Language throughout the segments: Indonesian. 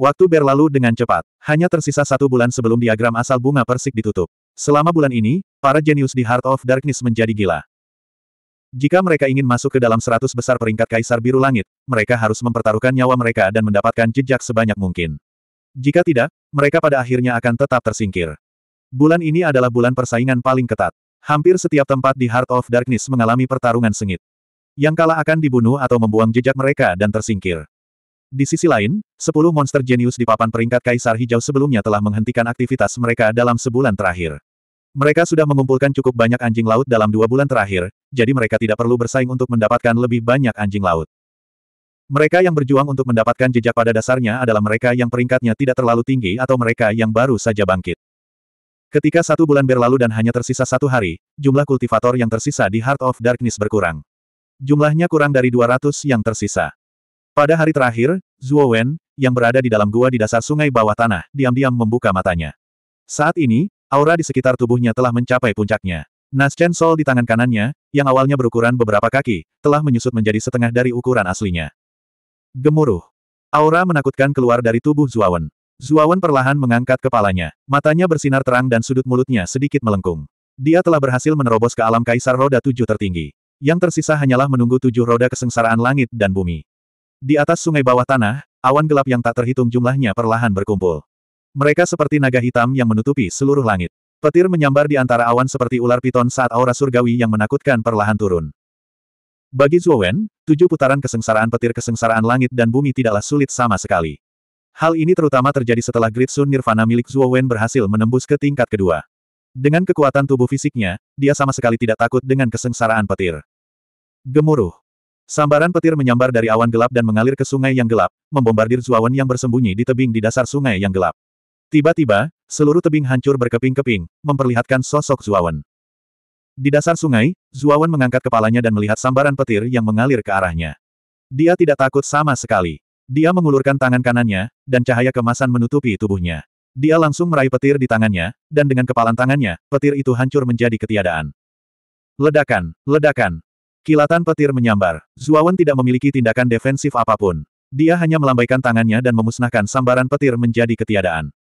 Waktu berlalu dengan cepat, hanya tersisa satu bulan sebelum diagram asal bunga persik ditutup. Selama bulan ini, para jenius di Heart of Darkness menjadi gila. Jika mereka ingin masuk ke dalam seratus besar peringkat Kaisar Biru Langit, mereka harus mempertaruhkan nyawa mereka dan mendapatkan jejak sebanyak mungkin. Jika tidak, mereka pada akhirnya akan tetap tersingkir. Bulan ini adalah bulan persaingan paling ketat. Hampir setiap tempat di Heart of Darkness mengalami pertarungan sengit. Yang kalah akan dibunuh atau membuang jejak mereka dan tersingkir. Di sisi lain, sepuluh monster jenius di papan peringkat Kaisar Hijau sebelumnya telah menghentikan aktivitas mereka dalam sebulan terakhir. Mereka sudah mengumpulkan cukup banyak anjing laut dalam dua bulan terakhir, jadi mereka tidak perlu bersaing untuk mendapatkan lebih banyak anjing laut. Mereka yang berjuang untuk mendapatkan jejak pada dasarnya adalah mereka yang peringkatnya tidak terlalu tinggi atau mereka yang baru saja bangkit. Ketika satu bulan berlalu dan hanya tersisa satu hari, jumlah kultivator yang tersisa di Heart of Darkness berkurang. Jumlahnya kurang dari 200 yang tersisa. Pada hari terakhir, Zuo Wen, yang berada di dalam gua di dasar sungai bawah tanah, diam-diam membuka matanya. Saat ini, aura di sekitar tubuhnya telah mencapai puncaknya. Naschen Sol di tangan kanannya, yang awalnya berukuran beberapa kaki, telah menyusut menjadi setengah dari ukuran aslinya. Gemuruh. Aura menakutkan keluar dari tubuh Zuawan. Wen perlahan mengangkat kepalanya, matanya bersinar terang dan sudut mulutnya sedikit melengkung. Dia telah berhasil menerobos ke alam kaisar roda tujuh tertinggi. Yang tersisa hanyalah menunggu tujuh roda kesengsaraan langit dan bumi. Di atas sungai bawah tanah, awan gelap yang tak terhitung jumlahnya perlahan berkumpul. Mereka seperti naga hitam yang menutupi seluruh langit. Petir menyambar di antara awan seperti ular piton saat aura surgawi yang menakutkan perlahan turun. Bagi Wen, tujuh putaran kesengsaraan petir kesengsaraan langit dan bumi tidaklah sulit sama sekali. Hal ini terutama terjadi setelah Great Sun Nirvana milik Wen berhasil menembus ke tingkat kedua. Dengan kekuatan tubuh fisiknya, dia sama sekali tidak takut dengan kesengsaraan petir. Gemuruh. Sambaran petir menyambar dari awan gelap dan mengalir ke sungai yang gelap, membombardir Zuawan yang bersembunyi di tebing di dasar sungai yang gelap. Tiba-tiba, seluruh tebing hancur berkeping-keping, memperlihatkan sosok Zuawan. Di dasar sungai, Zuawan mengangkat kepalanya dan melihat sambaran petir yang mengalir ke arahnya. Dia tidak takut sama sekali. Dia mengulurkan tangan kanannya, dan cahaya kemasan menutupi tubuhnya. Dia langsung meraih petir di tangannya, dan dengan kepalan tangannya, petir itu hancur menjadi ketiadaan. Ledakan, ledakan, Kilatan petir menyambar. Zuawan tidak memiliki tindakan defensif apapun. Dia hanya melambaikan tangannya dan memusnahkan sambaran petir menjadi ketiadaan.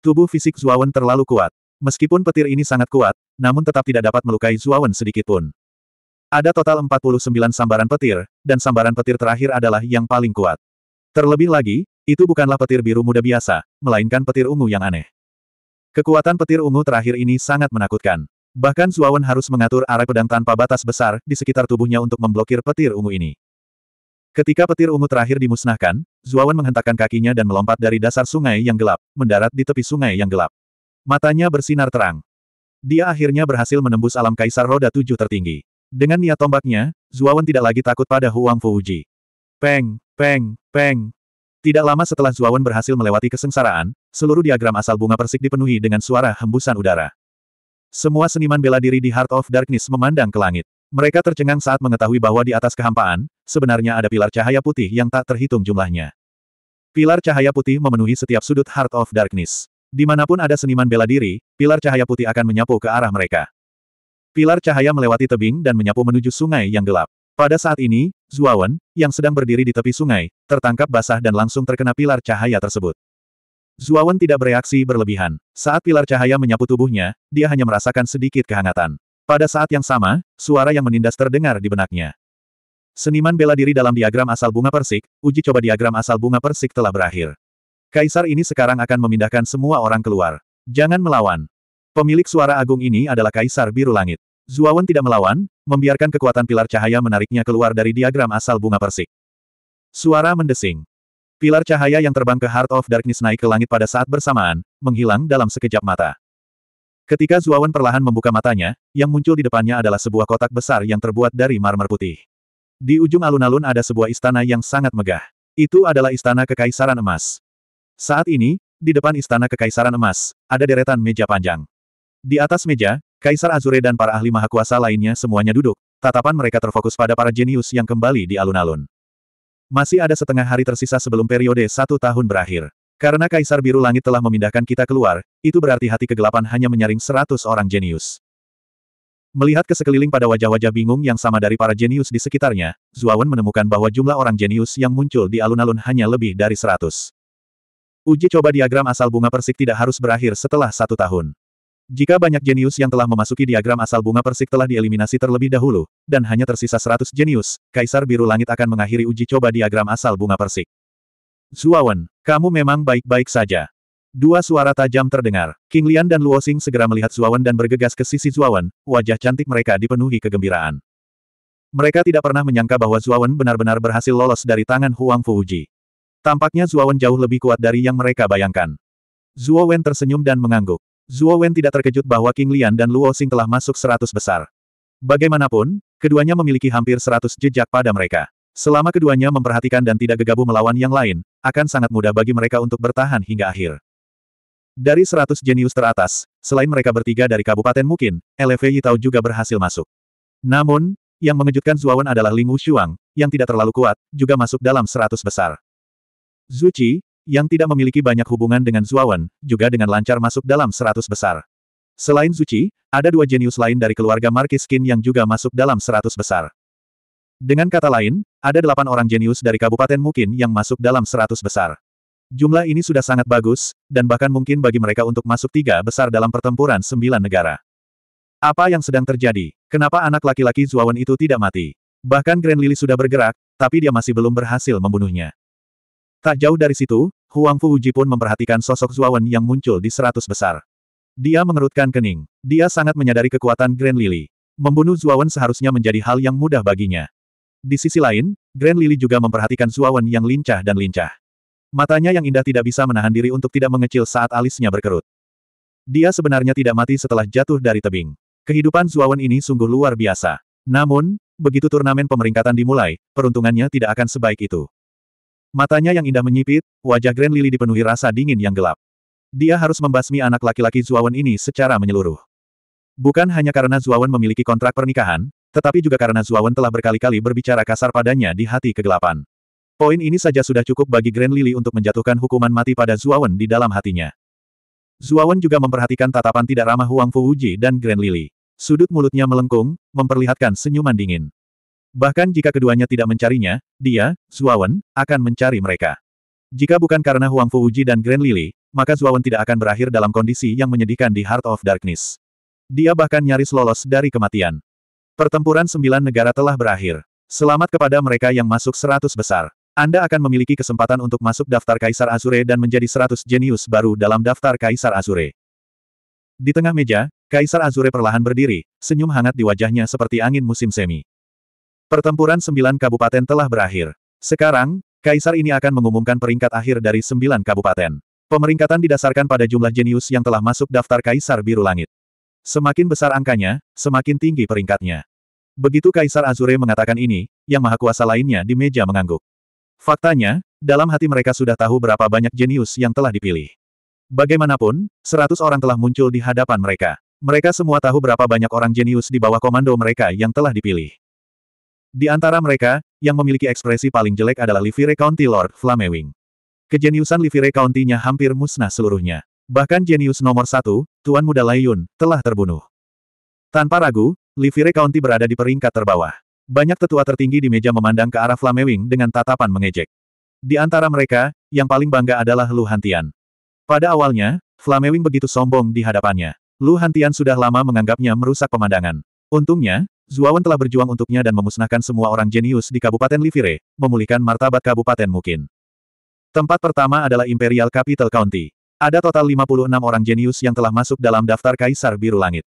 Tubuh fisik Zuawan terlalu kuat. Meskipun petir ini sangat kuat, namun tetap tidak dapat melukai Zuawan sedikitpun. Ada total 49 sambaran petir, dan sambaran petir terakhir adalah yang paling kuat. Terlebih lagi, itu bukanlah petir biru muda biasa, melainkan petir ungu yang aneh. Kekuatan petir ungu terakhir ini sangat menakutkan. Bahkan Suawan harus mengatur arah pedang tanpa batas besar di sekitar tubuhnya untuk memblokir petir ungu ini. Ketika petir ungu terakhir dimusnahkan, Zuawan menghentakkan kakinya dan melompat dari dasar sungai yang gelap, mendarat di tepi sungai yang gelap. Matanya bersinar terang. Dia akhirnya berhasil menembus alam kaisar roda tujuh tertinggi. Dengan niat tombaknya, Zuawan tidak lagi takut pada Huang Fuji. Peng, peng, peng. Tidak lama setelah Zuawan berhasil melewati kesengsaraan, seluruh diagram asal bunga persik dipenuhi dengan suara hembusan udara. Semua seniman bela diri di Heart of Darkness memandang ke langit. Mereka tercengang saat mengetahui bahwa di atas kehampaan, sebenarnya ada pilar cahaya putih yang tak terhitung jumlahnya. Pilar cahaya putih memenuhi setiap sudut Heart of Darkness. Dimanapun ada seniman bela diri, pilar cahaya putih akan menyapu ke arah mereka. Pilar cahaya melewati tebing dan menyapu menuju sungai yang gelap. Pada saat ini, Zuawan, yang sedang berdiri di tepi sungai, tertangkap basah dan langsung terkena pilar cahaya tersebut. Zuawan tidak bereaksi berlebihan. Saat pilar cahaya menyapu tubuhnya, dia hanya merasakan sedikit kehangatan. Pada saat yang sama, suara yang menindas terdengar di benaknya. Seniman bela diri dalam diagram asal bunga persik, uji coba diagram asal bunga persik telah berakhir. Kaisar ini sekarang akan memindahkan semua orang keluar. Jangan melawan. Pemilik suara agung ini adalah Kaisar Biru Langit. Zuawan tidak melawan, membiarkan kekuatan pilar cahaya menariknya keluar dari diagram asal bunga persik. Suara mendesing. Pilar cahaya yang terbang ke Heart of Darkness naik ke langit pada saat bersamaan, menghilang dalam sekejap mata. Ketika Zuawan perlahan membuka matanya, yang muncul di depannya adalah sebuah kotak besar yang terbuat dari marmer putih. Di ujung alun-alun ada sebuah istana yang sangat megah. Itu adalah istana kekaisaran emas. Saat ini, di depan istana kekaisaran emas, ada deretan meja panjang. Di atas meja, Kaisar Azure dan para ahli maha kuasa lainnya semuanya duduk, tatapan mereka terfokus pada para jenius yang kembali di alun-alun. Masih ada setengah hari tersisa sebelum periode satu tahun berakhir. Karena Kaisar Biru Langit telah memindahkan kita keluar, itu berarti hati kegelapan hanya menyaring seratus orang jenius. Melihat ke sekeliling pada wajah-wajah bingung yang sama dari para jenius di sekitarnya, Zuawan menemukan bahwa jumlah orang jenius yang muncul di alun-alun hanya lebih dari seratus. Uji coba diagram asal bunga persik tidak harus berakhir setelah satu tahun. Jika banyak jenius yang telah memasuki diagram asal bunga persik telah dieliminasi terlebih dahulu, dan hanya tersisa 100 jenius, Kaisar Biru Langit akan mengakhiri uji coba diagram asal bunga persik. Zuawan, kamu memang baik-baik saja. Dua suara tajam terdengar. King Lian dan Luo Xing segera melihat Zuawan dan bergegas ke sisi Zuawan, wajah cantik mereka dipenuhi kegembiraan. Mereka tidak pernah menyangka bahwa Zuawan benar-benar berhasil lolos dari tangan Huang Fuji. Tampaknya Zuawan jauh lebih kuat dari yang mereka bayangkan. Wen tersenyum dan mengangguk. Zuo Wen tidak terkejut bahwa King Lian dan Luo Xing telah masuk seratus besar. Bagaimanapun, keduanya memiliki hampir seratus jejak pada mereka. Selama keduanya memperhatikan dan tidak gegabah melawan yang lain, akan sangat mudah bagi mereka untuk bertahan hingga akhir. Dari seratus jenius teratas, selain mereka bertiga dari Kabupaten Mukin, LV Yitao juga berhasil masuk. Namun, yang mengejutkan Zuo Wen adalah Ling Wu Shuang, yang tidak terlalu kuat, juga masuk dalam seratus besar. Zuci, yang tidak memiliki banyak hubungan dengan Zuawan, juga dengan lancar masuk dalam seratus besar. Selain Zuci, ada dua jenius lain dari keluarga Marquis Qin yang juga masuk dalam seratus besar. Dengan kata lain, ada delapan orang jenius dari Kabupaten Mukin yang masuk dalam seratus besar. Jumlah ini sudah sangat bagus, dan bahkan mungkin bagi mereka untuk masuk tiga besar dalam pertempuran sembilan negara. Apa yang sedang terjadi? Kenapa anak laki-laki Zuawan itu tidak mati? Bahkan Grand Lily sudah bergerak, tapi dia masih belum berhasil membunuhnya. Tak jauh dari situ, Huang Fuji pun memperhatikan sosok Zuawan yang muncul di seratus besar. Dia mengerutkan kening. Dia sangat menyadari kekuatan Grand Lily. Membunuh Zuawan seharusnya menjadi hal yang mudah baginya. Di sisi lain, Grand Lily juga memperhatikan Zuawan yang lincah dan lincah. Matanya yang indah tidak bisa menahan diri untuk tidak mengecil saat alisnya berkerut. Dia sebenarnya tidak mati setelah jatuh dari tebing. Kehidupan Zuawan ini sungguh luar biasa. Namun, begitu turnamen pemeringkatan dimulai, peruntungannya tidak akan sebaik itu. Matanya yang indah menyipit, wajah Grand Lily dipenuhi rasa dingin yang gelap. Dia harus membasmi anak laki-laki Zuawan ini secara menyeluruh. Bukan hanya karena Zuawan memiliki kontrak pernikahan, tetapi juga karena Zuawan telah berkali-kali berbicara kasar padanya di hati kegelapan. Poin ini saja sudah cukup bagi Grand Lily untuk menjatuhkan hukuman mati pada Zuawan di dalam hatinya. Zuawan juga memperhatikan tatapan tidak ramah Huang Fuji dan Grand Lily. Sudut mulutnya melengkung, memperlihatkan senyuman dingin. Bahkan jika keduanya tidak mencarinya, dia, Zuawan, akan mencari mereka. Jika bukan karena Huang Fu dan Grand Lily, maka Zuawan tidak akan berakhir dalam kondisi yang menyedihkan di Heart of Darkness. Dia bahkan nyaris lolos dari kematian. Pertempuran sembilan negara telah berakhir. Selamat kepada mereka yang masuk seratus besar. Anda akan memiliki kesempatan untuk masuk daftar Kaisar Azure dan menjadi seratus jenius baru dalam daftar Kaisar Azure. Di tengah meja, Kaisar Azure perlahan berdiri, senyum hangat di wajahnya seperti angin musim semi. Pertempuran sembilan kabupaten telah berakhir. Sekarang, Kaisar ini akan mengumumkan peringkat akhir dari sembilan kabupaten. Pemeringkatan didasarkan pada jumlah jenius yang telah masuk daftar Kaisar Biru Langit. Semakin besar angkanya, semakin tinggi peringkatnya. Begitu Kaisar Azure mengatakan ini, yang maha kuasa lainnya di meja mengangguk. Faktanya, dalam hati mereka sudah tahu berapa banyak jenius yang telah dipilih. Bagaimanapun, seratus orang telah muncul di hadapan mereka. Mereka semua tahu berapa banyak orang jenius di bawah komando mereka yang telah dipilih. Di antara mereka, yang memiliki ekspresi paling jelek adalah Livire County Lord Flamewing. Kejeniusan Livire County-nya hampir musnah seluruhnya. Bahkan jenius nomor satu, Tuan Muda Layun, telah terbunuh. Tanpa ragu, Livire County berada di peringkat terbawah. Banyak tetua tertinggi di meja memandang ke arah Flamewing dengan tatapan mengejek. Di antara mereka, yang paling bangga adalah Lu Hantian. Pada awalnya, Flamewing begitu sombong di hadapannya. Lu Hantian sudah lama menganggapnya merusak pemandangan. Untungnya, Zuawan telah berjuang untuknya dan memusnahkan semua orang jenius di Kabupaten Livire, memulihkan martabat Kabupaten Mukin. Tempat pertama adalah Imperial Capital County. Ada total 56 orang jenius yang telah masuk dalam daftar Kaisar Biru Langit.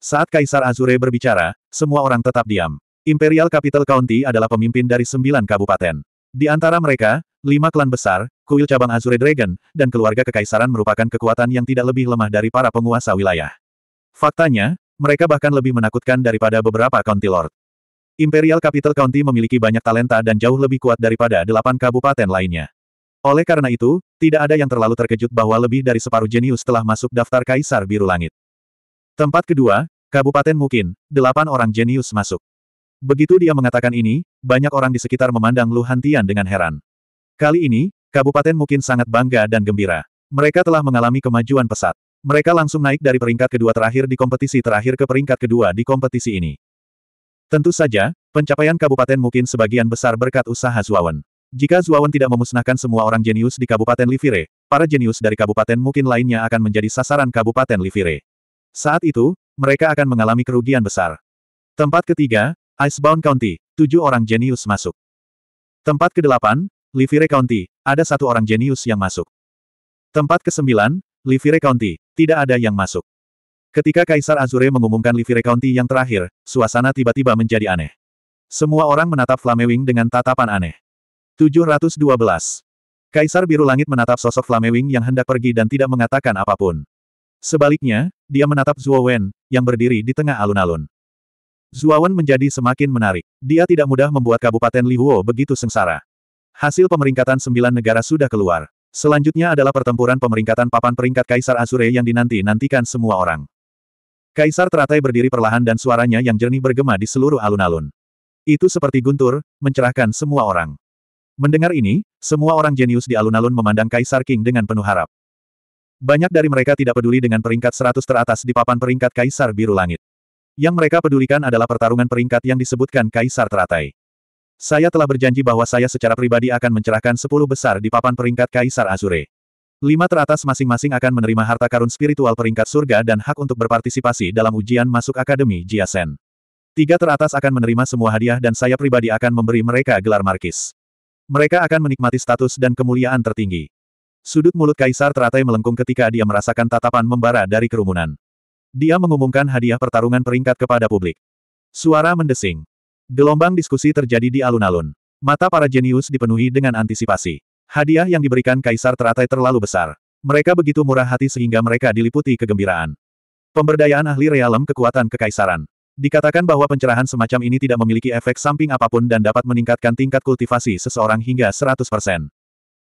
Saat Kaisar Azure berbicara, semua orang tetap diam. Imperial Capital County adalah pemimpin dari sembilan kabupaten. Di antara mereka, lima klan besar, kuil cabang Azure Dragon, dan keluarga kekaisaran merupakan kekuatan yang tidak lebih lemah dari para penguasa wilayah. Faktanya, mereka bahkan lebih menakutkan daripada beberapa County Lord. Imperial Capital County memiliki banyak talenta dan jauh lebih kuat daripada delapan kabupaten lainnya. Oleh karena itu, tidak ada yang terlalu terkejut bahwa lebih dari separuh jenius telah masuk daftar Kaisar Biru Langit. Tempat kedua, Kabupaten Mukin, delapan orang jenius masuk. Begitu dia mengatakan ini, banyak orang di sekitar memandang Lu Hantian dengan heran. Kali ini, Kabupaten Mukin sangat bangga dan gembira. Mereka telah mengalami kemajuan pesat. Mereka langsung naik dari peringkat kedua terakhir di kompetisi terakhir ke peringkat kedua di kompetisi ini. Tentu saja, pencapaian kabupaten mungkin sebagian besar berkat usaha Zuawan. Jika Zuawan tidak memusnahkan semua orang jenius di Kabupaten Livire, para jenius dari Kabupaten mungkin lainnya akan menjadi sasaran Kabupaten Livire. Saat itu, mereka akan mengalami kerugian besar. Tempat ketiga, Icebound County, tujuh orang jenius masuk. Tempat kedelapan, Livire County, ada satu orang jenius yang masuk. Tempat kesembilan. Livire County, tidak ada yang masuk. Ketika Kaisar Azure mengumumkan Livire County yang terakhir, suasana tiba-tiba menjadi aneh. Semua orang menatap Flamewing dengan tatapan aneh. 712. Kaisar Biru Langit menatap sosok Flamewing yang hendak pergi dan tidak mengatakan apapun. Sebaliknya, dia menatap Zhuo Wen, yang berdiri di tengah alun-alun. Zhuo Wen menjadi semakin menarik. Dia tidak mudah membuat Kabupaten Lihuo begitu sengsara. Hasil pemeringkatan sembilan negara sudah keluar. Selanjutnya adalah pertempuran pemeringkatan papan peringkat Kaisar Asure yang dinanti-nantikan semua orang. Kaisar teratai berdiri perlahan dan suaranya yang jernih bergema di seluruh alun-alun. Itu seperti guntur, mencerahkan semua orang. Mendengar ini, semua orang jenius di alun-alun memandang Kaisar King dengan penuh harap. Banyak dari mereka tidak peduli dengan peringkat seratus teratas di papan peringkat Kaisar Biru Langit. Yang mereka pedulikan adalah pertarungan peringkat yang disebutkan Kaisar Teratai. Saya telah berjanji bahwa saya secara pribadi akan mencerahkan sepuluh besar di papan peringkat Kaisar Azure. Lima teratas masing-masing akan menerima harta karun spiritual peringkat surga dan hak untuk berpartisipasi dalam ujian masuk Akademi Jiasen. Tiga teratas akan menerima semua hadiah dan saya pribadi akan memberi mereka gelar markis. Mereka akan menikmati status dan kemuliaan tertinggi. Sudut mulut Kaisar teratai melengkung ketika dia merasakan tatapan membara dari kerumunan. Dia mengumumkan hadiah pertarungan peringkat kepada publik. Suara mendesing. Gelombang diskusi terjadi di alun-alun. Mata para jenius dipenuhi dengan antisipasi. Hadiah yang diberikan kaisar teratai terlalu besar. Mereka begitu murah hati sehingga mereka diliputi kegembiraan. Pemberdayaan ahli realem kekuatan kekaisaran. Dikatakan bahwa pencerahan semacam ini tidak memiliki efek samping apapun dan dapat meningkatkan tingkat kultivasi seseorang hingga 100%.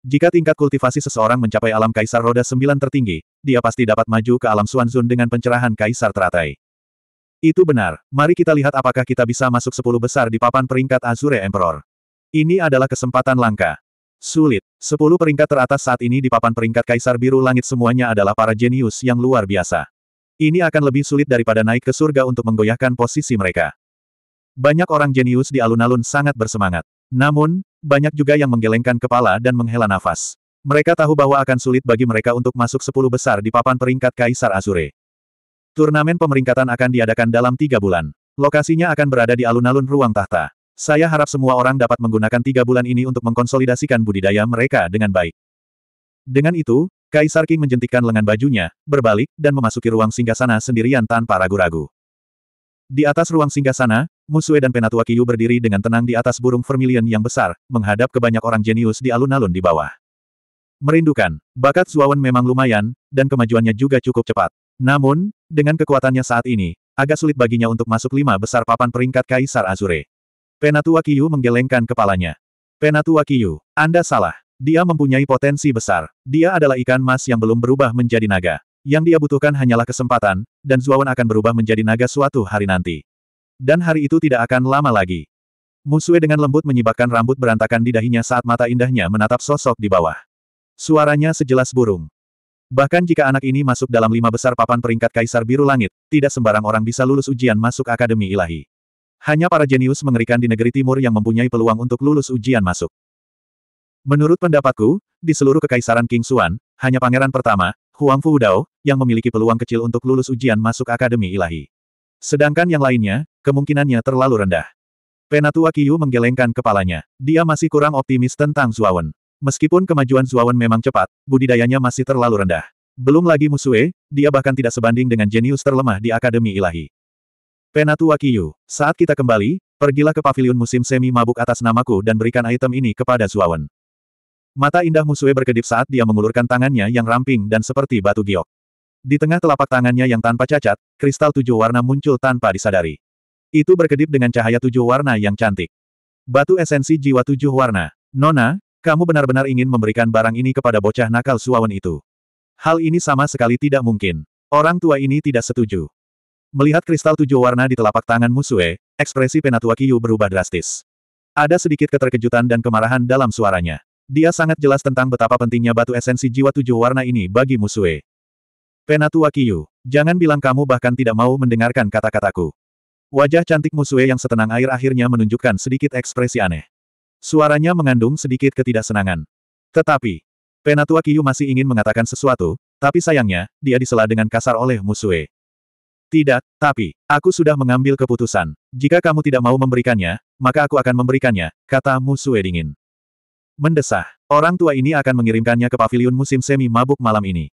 Jika tingkat kultivasi seseorang mencapai alam kaisar roda 9 tertinggi, dia pasti dapat maju ke alam Suanzun dengan pencerahan kaisar teratai. Itu benar, mari kita lihat apakah kita bisa masuk sepuluh besar di papan peringkat Azure Emperor. Ini adalah kesempatan langka. Sulit, Sepuluh peringkat teratas saat ini di papan peringkat Kaisar Biru Langit semuanya adalah para jenius yang luar biasa. Ini akan lebih sulit daripada naik ke surga untuk menggoyahkan posisi mereka. Banyak orang jenius di alun-alun sangat bersemangat. Namun, banyak juga yang menggelengkan kepala dan menghela nafas. Mereka tahu bahwa akan sulit bagi mereka untuk masuk sepuluh besar di papan peringkat Kaisar Azure. Turnamen pemeringkatan akan diadakan dalam tiga bulan. Lokasinya akan berada di alun-alun ruang tahta. Saya harap semua orang dapat menggunakan tiga bulan ini untuk mengkonsolidasikan budidaya mereka dengan baik. Dengan itu, Kaisar King menjentikkan lengan bajunya, berbalik, dan memasuki ruang singgasana sendirian tanpa ragu-ragu. Di atas ruang singgasana, Musue dan Penatua Kiyu berdiri dengan tenang di atas burung vermilion yang besar, menghadap ke banyak orang jenius di alun-alun di bawah. Merindukan, bakat Zuawan memang lumayan, dan kemajuannya juga cukup cepat. Namun, dengan kekuatannya saat ini, agak sulit baginya untuk masuk lima besar papan peringkat Kaisar Azure. Penatua Kiyu menggelengkan kepalanya. Penatua Kiyu, Anda salah. Dia mempunyai potensi besar. Dia adalah ikan mas yang belum berubah menjadi naga. Yang dia butuhkan hanyalah kesempatan, dan Zuawan akan berubah menjadi naga suatu hari nanti. Dan hari itu tidak akan lama lagi. Musue dengan lembut menyibakkan rambut berantakan di dahinya saat mata indahnya menatap sosok di bawah. Suaranya sejelas burung. Bahkan jika anak ini masuk dalam lima besar papan peringkat Kaisar Biru Langit, tidak sembarang orang bisa lulus ujian masuk Akademi Ilahi. Hanya para jenius mengerikan di negeri timur yang mempunyai peluang untuk lulus ujian masuk. Menurut pendapatku, di seluruh kekaisaran King Xuan, hanya pangeran pertama, Huang Fu Dao, yang memiliki peluang kecil untuk lulus ujian masuk Akademi Ilahi. Sedangkan yang lainnya, kemungkinannya terlalu rendah. Penatua Yu menggelengkan kepalanya. Dia masih kurang optimis tentang Zuawan. Meskipun kemajuan Zuawan memang cepat, budidayanya masih terlalu rendah. Belum lagi Musue, dia bahkan tidak sebanding dengan jenius terlemah di Akademi Ilahi. Penatua Wakiyu, saat kita kembali, pergilah ke pavilion musim semi mabuk atas namaku dan berikan item ini kepada Zuawan. Mata indah Musue berkedip saat dia mengulurkan tangannya yang ramping dan seperti batu giok. Di tengah telapak tangannya yang tanpa cacat, kristal tujuh warna muncul tanpa disadari. Itu berkedip dengan cahaya tujuh warna yang cantik. Batu esensi jiwa tujuh warna. Nona, kamu benar-benar ingin memberikan barang ini kepada bocah nakal suawan itu. Hal ini sama sekali tidak mungkin. Orang tua ini tidak setuju. Melihat kristal tujuh warna di telapak tangan Musue, ekspresi Penatua Kiyu berubah drastis. Ada sedikit keterkejutan dan kemarahan dalam suaranya. Dia sangat jelas tentang betapa pentingnya batu esensi jiwa tujuh warna ini bagi Musue. Penatua Kiyu, jangan bilang kamu bahkan tidak mau mendengarkan kata-kataku. Wajah cantik Musue yang setenang air akhirnya menunjukkan sedikit ekspresi aneh. Suaranya mengandung sedikit ketidaksenangan. Tetapi, Penatua Kiyu masih ingin mengatakan sesuatu, tapi sayangnya, dia disela dengan kasar oleh Musue. Tidak, tapi, aku sudah mengambil keputusan. Jika kamu tidak mau memberikannya, maka aku akan memberikannya, kata Musue dingin. Mendesah, orang tua ini akan mengirimkannya ke paviliun musim semi mabuk malam ini.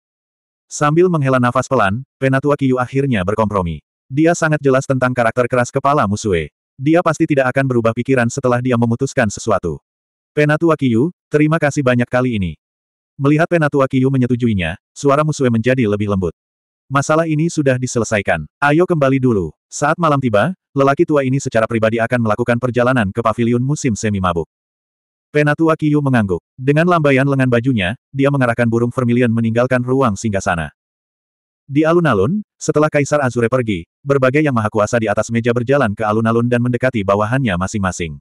Sambil menghela nafas pelan, Penatua Kiyu akhirnya berkompromi. Dia sangat jelas tentang karakter keras kepala Musue. Dia pasti tidak akan berubah pikiran setelah dia memutuskan sesuatu. Penatua Kiyu, terima kasih banyak kali ini. Melihat Penatua Kiyu menyetujuinya, suara Musue menjadi lebih lembut. Masalah ini sudah diselesaikan. Ayo kembali dulu. Saat malam tiba, lelaki tua ini secara pribadi akan melakukan perjalanan ke pavilion musim semi mabuk. Penatua Kiyu mengangguk. Dengan lambaian lengan bajunya, dia mengarahkan burung vermilion meninggalkan ruang singgasana. Di alun-alun, setelah Kaisar Azure pergi, berbagai yang maha kuasa di atas meja berjalan ke alun-alun dan mendekati bawahannya masing-masing.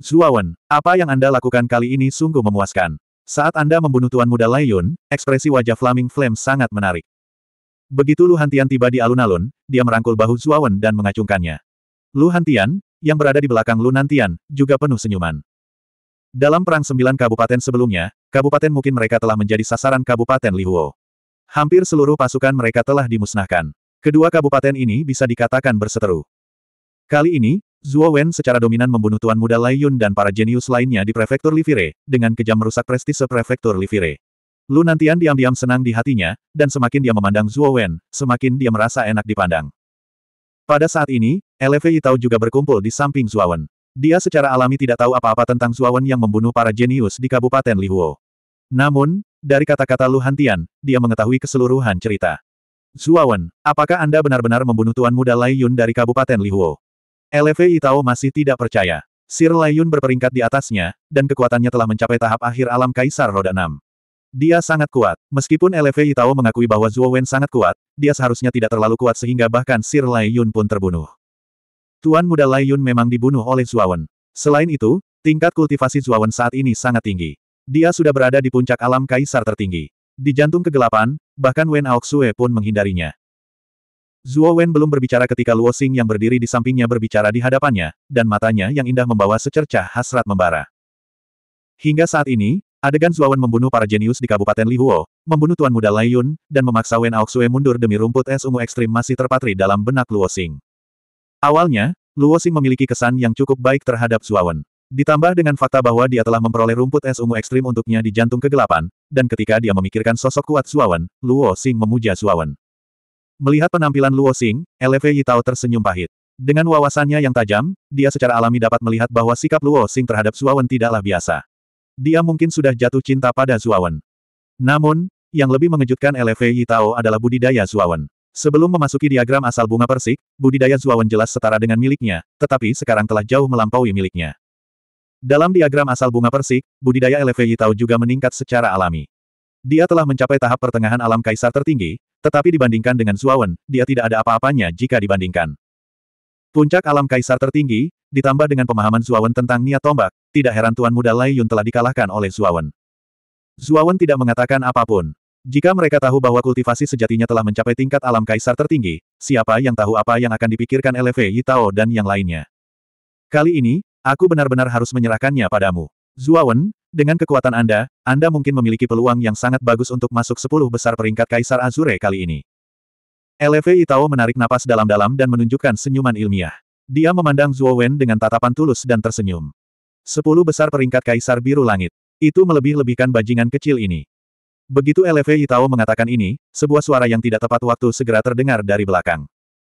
Zuawan, apa yang Anda lakukan kali ini sungguh memuaskan. Saat Anda membunuh Tuan Muda Lai ekspresi wajah Flaming Flame sangat menarik. Begitu Lu Hantian tiba di alun-alun, dia merangkul bahu Zuawan dan mengacungkannya. Lu Hantian, yang berada di belakang Lu Nantian, juga penuh senyuman. Dalam Perang Sembilan Kabupaten sebelumnya, Kabupaten mungkin mereka telah menjadi sasaran Kabupaten Lihuo. Hampir seluruh pasukan mereka telah dimusnahkan. Kedua kabupaten ini bisa dikatakan berseteru. Kali ini, Zhuo Wen secara dominan membunuh tuan muda Lai Yun dan para jenius lainnya di prefektur Livire, dengan kejam merusak prestise prefektur Livire. Lu Nantian diam-diam senang di hatinya, dan semakin dia memandang Zhuo Wen, semakin dia merasa enak dipandang. Pada saat ini, LV Yitao juga berkumpul di samping Zhuo Wen. Dia secara alami tidak tahu apa-apa tentang Zhuo Wen yang membunuh para jenius di Kabupaten Lihuo. Namun, dari kata-kata luhantian, dia mengetahui keseluruhan cerita. Zuawan, apakah Anda benar-benar membunuh Tuan Muda Lai Yun dari Kabupaten Lihuo? LFE Itao masih tidak percaya. Sir Lai Yun berperingkat di atasnya, dan kekuatannya telah mencapai tahap akhir alam Kaisar Roda 6. Dia sangat kuat. Meskipun LFE Itao mengakui bahwa Zuo sangat kuat, dia seharusnya tidak terlalu kuat sehingga bahkan Sir Lai Yun pun terbunuh. Tuan Muda Lai Yun memang dibunuh oleh Zuawan. Selain itu, tingkat kultivasi Zuawan saat ini sangat tinggi. Dia sudah berada di puncak alam kaisar tertinggi. Di jantung kegelapan, bahkan Wen Aoxue pun menghindarinya. Zuo Wen belum berbicara ketika Luo Xing yang berdiri di sampingnya berbicara di hadapannya, dan matanya yang indah membawa secercah hasrat membara. Hingga saat ini, adegan Zuo Wen membunuh para jenius di Kabupaten Lihuo, membunuh Tuan Muda Lai Yun, dan memaksa Wen Aoxue mundur demi rumput es ungu ekstrim masih terpatri dalam benak Luo Xing. Awalnya, Luo Xing memiliki kesan yang cukup baik terhadap Zuo Wen. Ditambah dengan fakta bahwa dia telah memperoleh rumput es ungu ekstrim untuknya di jantung kegelapan, dan ketika dia memikirkan sosok kuat Suawen, Luo Xing memuja Suawen. Melihat penampilan Luo Xing, Eleve Yitao tersenyum pahit. Dengan wawasannya yang tajam, dia secara alami dapat melihat bahwa sikap Luo Xing terhadap Suawen tidaklah biasa. Dia mungkin sudah jatuh cinta pada Suawen. Namun, yang lebih mengejutkan Eleve Yitao adalah budidaya Suawen. Sebelum memasuki diagram asal bunga persik, budidaya Zuawan jelas setara dengan miliknya, tetapi sekarang telah jauh melampaui miliknya. Dalam diagram asal bunga persik, budidaya Lv Yitao juga meningkat secara alami. Dia telah mencapai tahap pertengahan alam kaisar tertinggi, tetapi dibandingkan dengan Zuawan, dia tidak ada apa-apanya jika dibandingkan. Puncak alam kaisar tertinggi, ditambah dengan pemahaman Zuawan tentang niat tombak, tidak heran Tuan Muda Lai Yun telah dikalahkan oleh Zuawan. Zuawan tidak mengatakan apapun. Jika mereka tahu bahwa kultivasi sejatinya telah mencapai tingkat alam kaisar tertinggi, siapa yang tahu apa yang akan dipikirkan LV Yitao dan yang lainnya. Kali ini, Aku benar-benar harus menyerahkannya padamu. Zuawan, dengan kekuatan Anda, Anda mungkin memiliki peluang yang sangat bagus untuk masuk sepuluh besar peringkat Kaisar Azure kali ini. LV Itao menarik napas dalam-dalam dan menunjukkan senyuman ilmiah. Dia memandang Zuowen dengan tatapan tulus dan tersenyum. Sepuluh besar peringkat Kaisar Biru Langit. Itu melebih-lebihkan bajingan kecil ini. Begitu LV Itao mengatakan ini, sebuah suara yang tidak tepat waktu segera terdengar dari belakang.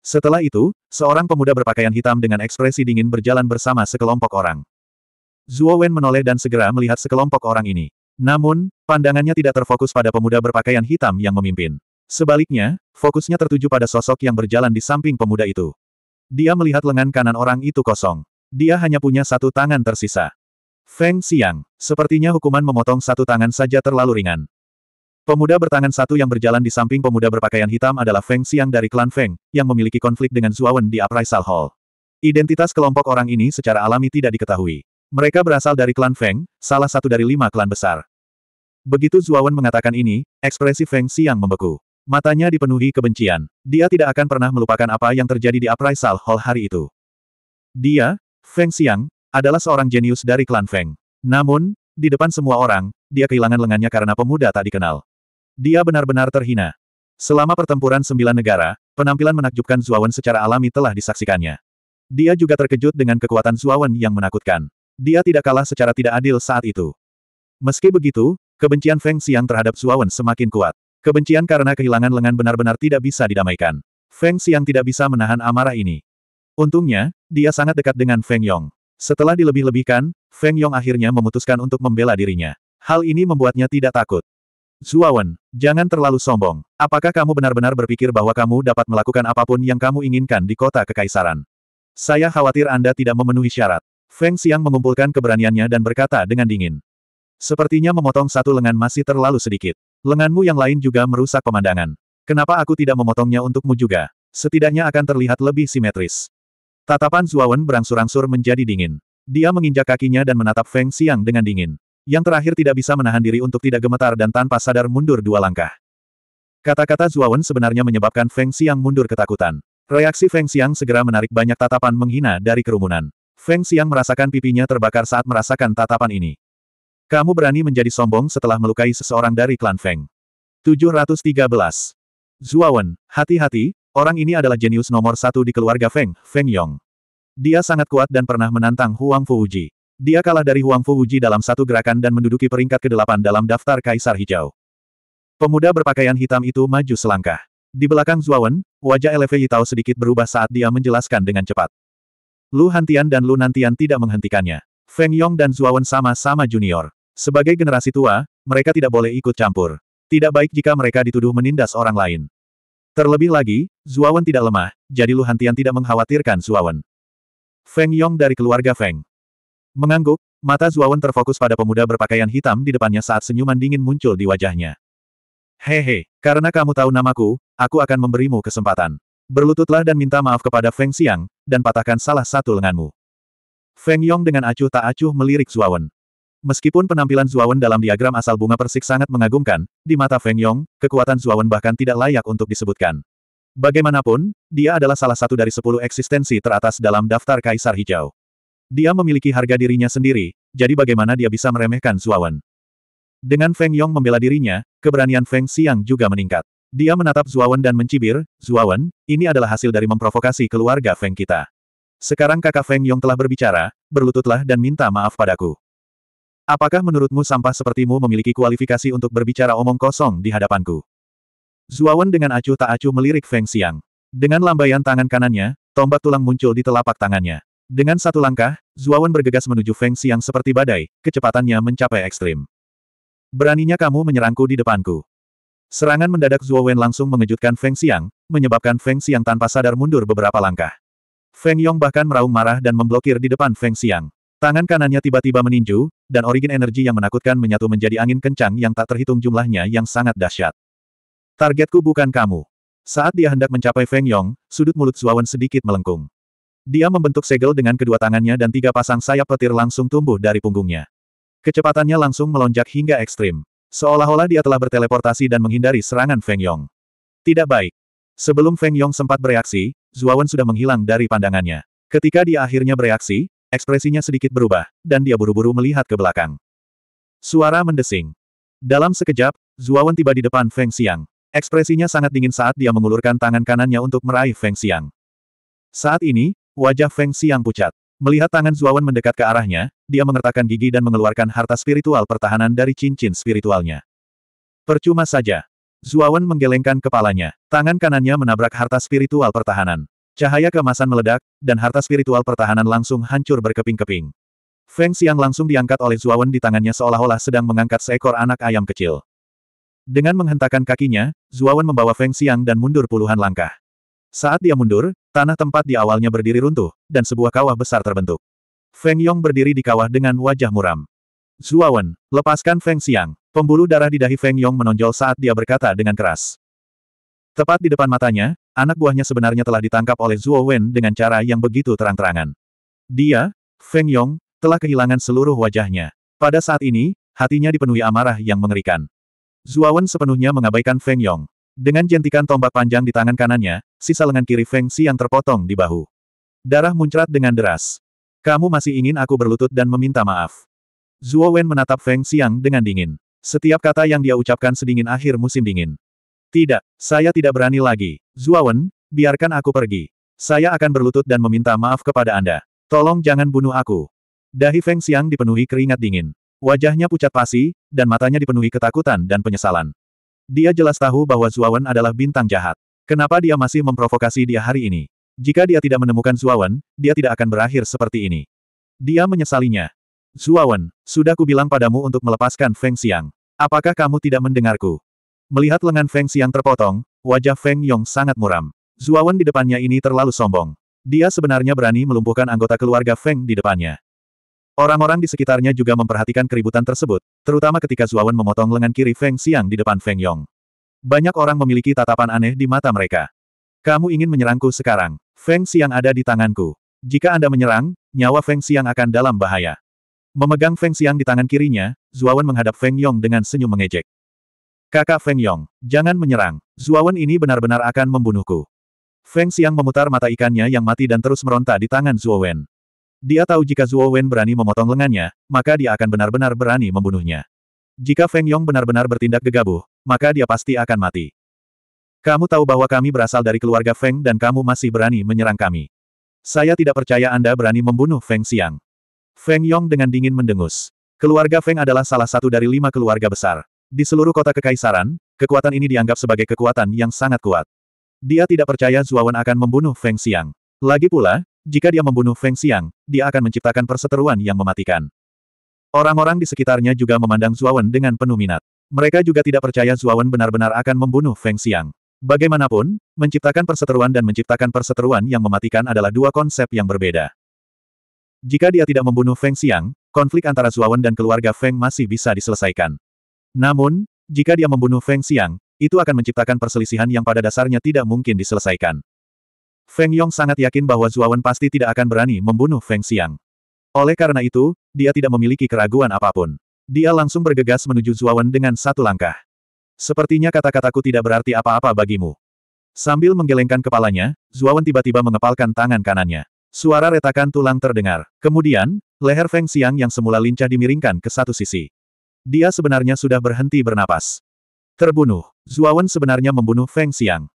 Setelah itu, seorang pemuda berpakaian hitam dengan ekspresi dingin berjalan bersama sekelompok orang. Zuo Wen menoleh dan segera melihat sekelompok orang ini. Namun, pandangannya tidak terfokus pada pemuda berpakaian hitam yang memimpin. Sebaliknya, fokusnya tertuju pada sosok yang berjalan di samping pemuda itu. Dia melihat lengan kanan orang itu kosong. Dia hanya punya satu tangan tersisa. Feng Xiang, sepertinya hukuman memotong satu tangan saja terlalu ringan. Pemuda bertangan satu yang berjalan di samping pemuda berpakaian hitam adalah Feng Xiang dari klan Feng, yang memiliki konflik dengan Zuawan di Apraisal Hall. Identitas kelompok orang ini secara alami tidak diketahui. Mereka berasal dari klan Feng, salah satu dari lima klan besar. Begitu Zuawan mengatakan ini, ekspresi Feng Xiang membeku. Matanya dipenuhi kebencian. Dia tidak akan pernah melupakan apa yang terjadi di Apraisal Hall hari itu. Dia, Feng Xiang, adalah seorang jenius dari klan Feng. Namun, di depan semua orang, dia kehilangan lengannya karena pemuda tak dikenal. Dia benar-benar terhina. Selama pertempuran sembilan negara, penampilan menakjubkan Zuawan secara alami telah disaksikannya. Dia juga terkejut dengan kekuatan Zuawan yang menakutkan. Dia tidak kalah secara tidak adil saat itu. Meski begitu, kebencian Feng Xiang terhadap Zuawan semakin kuat. Kebencian karena kehilangan lengan benar-benar tidak bisa didamaikan. Feng Xiang tidak bisa menahan amarah ini. Untungnya, dia sangat dekat dengan Feng Yong. Setelah dilebih-lebihkan, Feng Yong akhirnya memutuskan untuk membela dirinya. Hal ini membuatnya tidak takut. Zuawan, jangan terlalu sombong. Apakah kamu benar-benar berpikir bahwa kamu dapat melakukan apapun yang kamu inginkan di kota kekaisaran? Saya khawatir Anda tidak memenuhi syarat. Feng Xiang mengumpulkan keberaniannya dan berkata dengan dingin. Sepertinya memotong satu lengan masih terlalu sedikit. Lenganmu yang lain juga merusak pemandangan. Kenapa aku tidak memotongnya untukmu juga? Setidaknya akan terlihat lebih simetris. Tatapan Zuawan berangsur-angsur menjadi dingin. Dia menginjak kakinya dan menatap Feng Xiang dengan dingin. Yang terakhir tidak bisa menahan diri untuk tidak gemetar dan tanpa sadar mundur dua langkah. Kata-kata Zuawan sebenarnya menyebabkan Feng Xiang mundur ketakutan. Reaksi Feng Xiang segera menarik banyak tatapan menghina dari kerumunan. Feng Xiang merasakan pipinya terbakar saat merasakan tatapan ini. Kamu berani menjadi sombong setelah melukai seseorang dari klan Feng. 713. Zuawan, hati-hati, orang ini adalah jenius nomor satu di keluarga Feng, Feng Yong. Dia sangat kuat dan pernah menantang Huang Fuji. Dia kalah dari Huang Fu Wuji dalam satu gerakan dan menduduki peringkat ke-8 dalam daftar Kaisar Hijau. Pemuda berpakaian hitam itu maju selangkah. Di belakang Zuawan, wajah Elefe Yitao sedikit berubah saat dia menjelaskan dengan cepat. Lu Hantian dan Lu Nantian tidak menghentikannya. Feng Yong dan Zuawan sama-sama junior. Sebagai generasi tua, mereka tidak boleh ikut campur. Tidak baik jika mereka dituduh menindas orang lain. Terlebih lagi, Zuawan tidak lemah, jadi Lu Hantian tidak mengkhawatirkan Zuawan. Feng Yong dari keluarga Feng. Mengangguk, mata Zuawan terfokus pada pemuda berpakaian hitam di depannya saat senyuman dingin muncul di wajahnya. Hehe, karena kamu tahu namaku, aku akan memberimu kesempatan. Berlututlah dan minta maaf kepada Feng Xiang, dan patahkan salah satu lenganmu. Feng Yong dengan acuh tak acuh melirik Zuawan. Meskipun penampilan Zuawan dalam diagram asal bunga persik sangat mengagumkan, di mata Feng Yong, kekuatan Zuawan bahkan tidak layak untuk disebutkan. Bagaimanapun, dia adalah salah satu dari sepuluh eksistensi teratas dalam daftar Kaisar Hijau. Dia memiliki harga dirinya sendiri, jadi bagaimana dia bisa meremehkan Zuawan? Dengan Feng Yong membela dirinya, keberanian Feng Xiang juga meningkat. Dia menatap Zuawan dan mencibir, Zuawan, ini adalah hasil dari memprovokasi keluarga Feng kita. Sekarang kakak Feng Yong telah berbicara, berlututlah dan minta maaf padaku. Apakah menurutmu sampah sepertimu memiliki kualifikasi untuk berbicara omong kosong di hadapanku? Zuawan dengan acuh tak acuh melirik Feng Xiang. Dengan lambaian tangan kanannya, tombak tulang muncul di telapak tangannya. Dengan satu langkah, Zuawan bergegas menuju Feng Xiang seperti badai, kecepatannya mencapai ekstrim. Beraninya kamu menyerangku di depanku. Serangan mendadak Zuawan langsung mengejutkan Feng Xiang, menyebabkan Feng Xiang tanpa sadar mundur beberapa langkah. Feng Yong bahkan meraung marah dan memblokir di depan Feng Xiang. Tangan kanannya tiba-tiba meninju, dan origin energi yang menakutkan menyatu menjadi angin kencang yang tak terhitung jumlahnya yang sangat dahsyat. Targetku bukan kamu. Saat dia hendak mencapai Feng Yong, sudut mulut Zuawan sedikit melengkung. Dia membentuk segel dengan kedua tangannya dan tiga pasang sayap petir langsung tumbuh dari punggungnya. Kecepatannya langsung melonjak hingga ekstrim. Seolah-olah dia telah berteleportasi dan menghindari serangan Feng Yong. Tidak baik. Sebelum Feng Yong sempat bereaksi, Zuawan sudah menghilang dari pandangannya. Ketika dia akhirnya bereaksi, ekspresinya sedikit berubah, dan dia buru-buru melihat ke belakang. Suara mendesing. Dalam sekejap, Zuawan tiba di depan Feng Xiang. Ekspresinya sangat dingin saat dia mengulurkan tangan kanannya untuk meraih Feng Xiang. Saat ini, Wajah Feng Xiang pucat. Melihat tangan Zuawan mendekat ke arahnya, dia mengertakkan gigi dan mengeluarkan harta spiritual pertahanan dari cincin spiritualnya. Percuma saja. Zuawan menggelengkan kepalanya. Tangan kanannya menabrak harta spiritual pertahanan. Cahaya kemasan meledak, dan harta spiritual pertahanan langsung hancur berkeping-keping. Feng Xiang langsung diangkat oleh Zuawan di tangannya seolah-olah sedang mengangkat seekor anak ayam kecil. Dengan menghentakkan kakinya, Zuawan membawa Feng Xiang dan mundur puluhan langkah. Saat dia mundur, Tanah tempat di awalnya berdiri runtuh, dan sebuah kawah besar terbentuk. Feng Yong berdiri di kawah dengan wajah muram. Zuawan, lepaskan Feng Xiang. Pembuluh darah di dahi Feng Yong menonjol saat dia berkata dengan keras. Tepat di depan matanya, anak buahnya sebenarnya telah ditangkap oleh Zuo Wen dengan cara yang begitu terang-terangan. Dia, Feng Yong, telah kehilangan seluruh wajahnya. Pada saat ini, hatinya dipenuhi amarah yang mengerikan. Zuawan sepenuhnya mengabaikan Feng Yong. Dengan jentikan tombak panjang di tangan kanannya, sisa lengan kiri Feng Xian terpotong di bahu. Darah muncrat dengan deras. Kamu masih ingin aku berlutut dan meminta maaf. Zhuo Wen menatap Feng Xiang dengan dingin. Setiap kata yang dia ucapkan sedingin akhir musim dingin. Tidak, saya tidak berani lagi. Zhuo Wen, biarkan aku pergi. Saya akan berlutut dan meminta maaf kepada Anda. Tolong jangan bunuh aku. Dahi Feng Xiang dipenuhi keringat dingin. Wajahnya pucat pasi, dan matanya dipenuhi ketakutan dan penyesalan. Dia jelas tahu bahwa Zuawan adalah bintang jahat. Kenapa dia masih memprovokasi dia hari ini? Jika dia tidak menemukan Zuawan, dia tidak akan berakhir seperti ini. Dia menyesalinya. Zuawan, sudah kubilang padamu untuk melepaskan Feng Xiang. Apakah kamu tidak mendengarku? Melihat lengan Feng Xiang terpotong, wajah Feng Yong sangat muram. Zuawan di depannya ini terlalu sombong. Dia sebenarnya berani melumpuhkan anggota keluarga Feng di depannya. Orang-orang di sekitarnya juga memperhatikan keributan tersebut, terutama ketika Zuawan memotong lengan kiri Feng Xiang di depan Feng Yong. Banyak orang memiliki tatapan aneh di mata mereka. Kamu ingin menyerangku sekarang. Feng Xiang ada di tanganku. Jika Anda menyerang, nyawa Feng Xiang akan dalam bahaya. Memegang Feng Xiang di tangan kirinya, Zuawan menghadap Feng Yong dengan senyum mengejek. Kakak Feng Yong, jangan menyerang. Zuawan ini benar-benar akan membunuhku. Feng Xiang memutar mata ikannya yang mati dan terus meronta di tangan Zuowen. Dia tahu jika Zuo Wen berani memotong lengannya, maka dia akan benar-benar berani membunuhnya. Jika Feng Yong benar-benar bertindak gegabah, maka dia pasti akan mati. Kamu tahu bahwa kami berasal dari keluarga Feng dan kamu masih berani menyerang kami. Saya tidak percaya Anda berani membunuh Feng Xiang. Feng Yong dengan dingin mendengus. Keluarga Feng adalah salah satu dari lima keluarga besar. Di seluruh kota kekaisaran, kekuatan ini dianggap sebagai kekuatan yang sangat kuat. Dia tidak percaya Zuawan akan membunuh Feng Xiang. Lagi pula, jika dia membunuh Feng Xiang, dia akan menciptakan perseteruan yang mematikan. Orang-orang di sekitarnya juga memandang Zuawan dengan penuh minat. Mereka juga tidak percaya Zuawan benar-benar akan membunuh Feng Xiang. Bagaimanapun, menciptakan perseteruan dan menciptakan perseteruan yang mematikan adalah dua konsep yang berbeda. Jika dia tidak membunuh Feng Xiang, konflik antara Zuawan dan keluarga Feng masih bisa diselesaikan. Namun, jika dia membunuh Feng Xiang, itu akan menciptakan perselisihan yang pada dasarnya tidak mungkin diselesaikan. Feng Yong sangat yakin bahwa Zuawan pasti tidak akan berani membunuh Feng Xiang. Oleh karena itu, dia tidak memiliki keraguan apapun. Dia langsung bergegas menuju Zuawan dengan satu langkah. Sepertinya kata-kataku tidak berarti apa-apa bagimu. Sambil menggelengkan kepalanya, Zuawan tiba-tiba mengepalkan tangan kanannya. Suara retakan tulang terdengar. Kemudian, leher Feng Xiang yang semula lincah dimiringkan ke satu sisi. Dia sebenarnya sudah berhenti bernapas. Terbunuh, Zuawan sebenarnya membunuh Feng Xiang.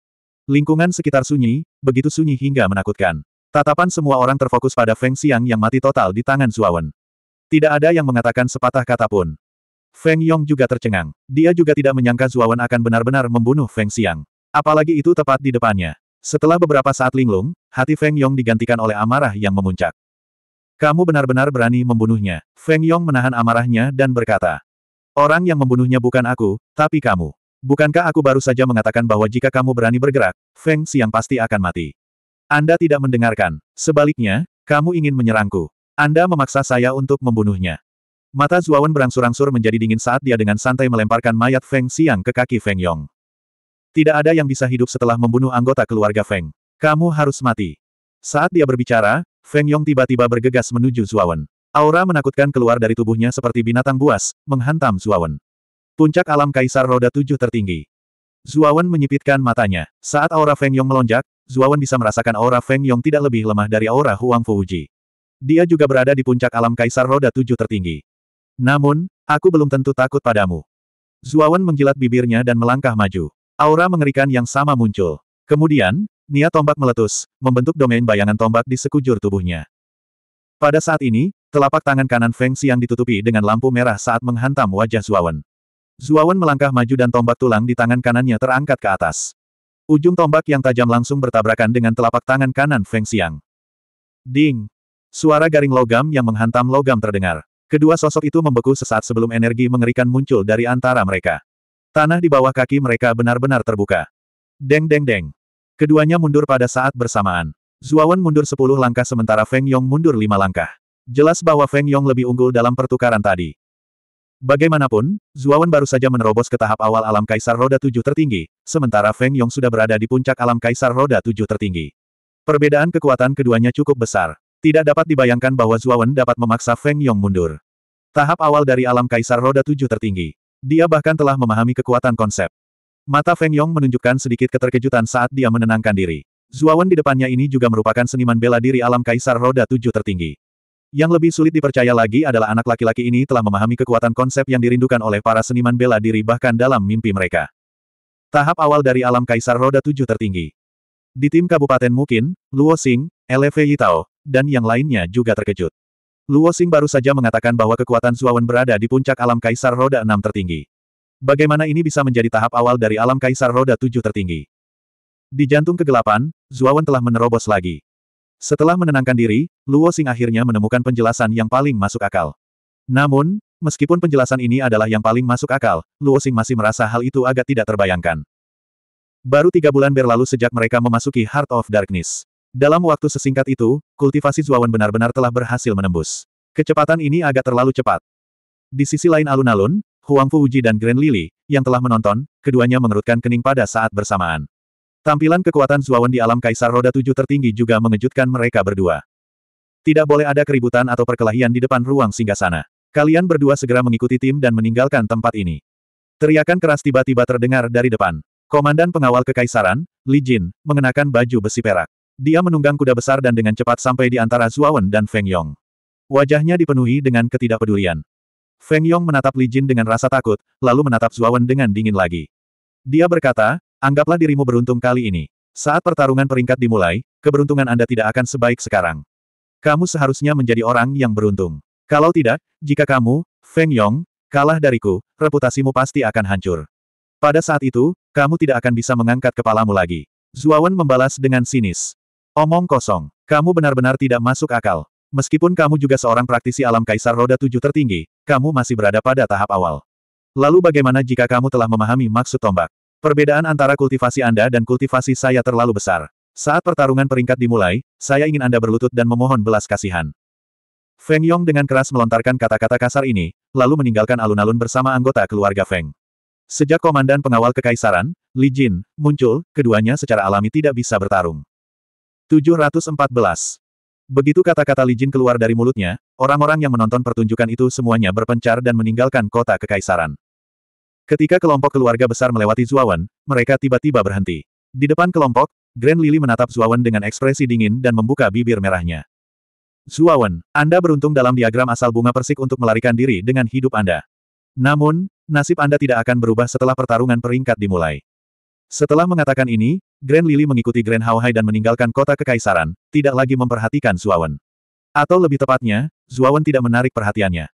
Lingkungan sekitar sunyi, begitu sunyi hingga menakutkan. Tatapan semua orang terfokus pada Feng Xiang yang mati total di tangan Zuawan. Tidak ada yang mengatakan sepatah kata pun. Feng Yong juga tercengang. Dia juga tidak menyangka Zuawan akan benar-benar membunuh Feng Xiang. Apalagi itu tepat di depannya. Setelah beberapa saat linglung, hati Feng Yong digantikan oleh amarah yang memuncak. Kamu benar-benar berani membunuhnya. Feng Yong menahan amarahnya dan berkata, Orang yang membunuhnya bukan aku, tapi kamu. Bukankah aku baru saja mengatakan bahwa jika kamu berani bergerak, Feng Xiang pasti akan mati? Anda tidak mendengarkan. Sebaliknya, kamu ingin menyerangku. Anda memaksa saya untuk membunuhnya. Mata Zuawan berangsur-angsur menjadi dingin saat dia dengan santai melemparkan mayat Feng Xiang ke kaki Feng Yong. Tidak ada yang bisa hidup setelah membunuh anggota keluarga Feng. Kamu harus mati. Saat dia berbicara, Feng Yong tiba-tiba bergegas menuju Zuawan. Aura menakutkan keluar dari tubuhnya seperti binatang buas, menghantam Zuawan. Puncak alam Kaisar Roda Tujuh tertinggi. Zuawan menyipitkan matanya. Saat aura Feng Yong melonjak, Zuawan bisa merasakan aura Feng Yong tidak lebih lemah dari aura Huang Fuji. Dia juga berada di puncak alam Kaisar Roda Tujuh tertinggi. Namun, aku belum tentu takut padamu. Zuawan menjilat bibirnya dan melangkah maju. Aura mengerikan yang sama muncul. Kemudian, niat tombak meletus, membentuk domain bayangan tombak di sekujur tubuhnya. Pada saat ini, telapak tangan kanan Feng Xiang ditutupi dengan lampu merah saat menghantam wajah Zuawan. Zuawan melangkah maju dan tombak tulang di tangan kanannya terangkat ke atas. Ujung tombak yang tajam langsung bertabrakan dengan telapak tangan kanan Feng Xiang. Ding! Suara garing logam yang menghantam logam terdengar. Kedua sosok itu membeku sesaat sebelum energi mengerikan muncul dari antara mereka. Tanah di bawah kaki mereka benar-benar terbuka. Deng deng deng. Keduanya mundur pada saat bersamaan. Zuawan mundur sepuluh langkah sementara Feng Yong mundur lima langkah. Jelas bahwa Feng Yong lebih unggul dalam pertukaran tadi. Bagaimanapun, Zuawan baru saja menerobos ke tahap awal alam Kaisar Roda Tujuh tertinggi, sementara Feng Yong sudah berada di puncak alam Kaisar Roda Tujuh tertinggi. Perbedaan kekuatan keduanya cukup besar. Tidak dapat dibayangkan bahwa Zuawan dapat memaksa Feng Yong mundur. Tahap awal dari alam Kaisar Roda Tujuh tertinggi. Dia bahkan telah memahami kekuatan konsep. Mata Feng Yong menunjukkan sedikit keterkejutan saat dia menenangkan diri. Zuawan di depannya ini juga merupakan seniman bela diri alam Kaisar Roda Tujuh tertinggi. Yang lebih sulit dipercaya lagi adalah anak laki-laki ini telah memahami kekuatan konsep yang dirindukan oleh para seniman bela diri bahkan dalam mimpi mereka. Tahap awal dari alam kaisar roda tujuh tertinggi. Di tim Kabupaten Mukin, Luo Xing, LV Yitao, dan yang lainnya juga terkejut. Luo Xing baru saja mengatakan bahwa kekuatan Suawan berada di puncak alam kaisar roda enam tertinggi. Bagaimana ini bisa menjadi tahap awal dari alam kaisar roda tujuh tertinggi? Di jantung kegelapan, Zuawan telah menerobos lagi. Setelah menenangkan diri, Luo Xing akhirnya menemukan penjelasan yang paling masuk akal. Namun, meskipun penjelasan ini adalah yang paling masuk akal, Luo Xing masih merasa hal itu agak tidak terbayangkan. Baru tiga bulan berlalu sejak mereka memasuki Heart of Darkness. Dalam waktu sesingkat itu, kultivasi Zuawan benar-benar telah berhasil menembus. Kecepatan ini agak terlalu cepat. Di sisi lain alun-alun, Huang Fuji dan Grand Lily, yang telah menonton, keduanya mengerutkan kening pada saat bersamaan. Tampilan kekuatan Zuawan di alam kaisar roda tujuh tertinggi juga mengejutkan mereka berdua. Tidak boleh ada keributan atau perkelahian di depan ruang singgasana. Kalian berdua segera mengikuti tim dan meninggalkan tempat ini. Teriakan keras tiba-tiba terdengar dari depan. Komandan pengawal kekaisaran, Li Jin, mengenakan baju besi perak. Dia menunggang kuda besar dan dengan cepat sampai di antara Zuawan dan Feng Yong. Wajahnya dipenuhi dengan ketidakpedulian. Feng Yong menatap Li Jin dengan rasa takut, lalu menatap Zuawan dengan dingin lagi. Dia berkata, Anggaplah dirimu beruntung kali ini. Saat pertarungan peringkat dimulai, keberuntungan Anda tidak akan sebaik sekarang. Kamu seharusnya menjadi orang yang beruntung. Kalau tidak, jika kamu, Feng Yong, kalah dariku, reputasimu pasti akan hancur. Pada saat itu, kamu tidak akan bisa mengangkat kepalamu lagi. Zuawan membalas dengan sinis. Omong kosong, kamu benar-benar tidak masuk akal. Meskipun kamu juga seorang praktisi alam kaisar roda tujuh tertinggi, kamu masih berada pada tahap awal. Lalu bagaimana jika kamu telah memahami maksud tombak? Perbedaan antara kultivasi Anda dan kultivasi saya terlalu besar. Saat pertarungan peringkat dimulai, saya ingin Anda berlutut dan memohon belas kasihan. Feng Yong dengan keras melontarkan kata-kata kasar ini, lalu meninggalkan alun-alun bersama anggota keluarga Feng. Sejak komandan pengawal kekaisaran, Li Jin, muncul, keduanya secara alami tidak bisa bertarung. 714. Begitu kata-kata Li Jin keluar dari mulutnya, orang-orang yang menonton pertunjukan itu semuanya berpencar dan meninggalkan kota kekaisaran. Ketika kelompok keluarga besar melewati Zuawan, mereka tiba-tiba berhenti. Di depan kelompok, Grand Lily menatap Zuawan dengan ekspresi dingin dan membuka bibir merahnya. Zuawan, Anda beruntung dalam diagram asal bunga persik untuk melarikan diri dengan hidup Anda. Namun, nasib Anda tidak akan berubah setelah pertarungan peringkat dimulai. Setelah mengatakan ini, Grand Lily mengikuti Grand Haohai dan meninggalkan kota kekaisaran, tidak lagi memperhatikan Zuawan. Atau lebih tepatnya, Zuawan tidak menarik perhatiannya.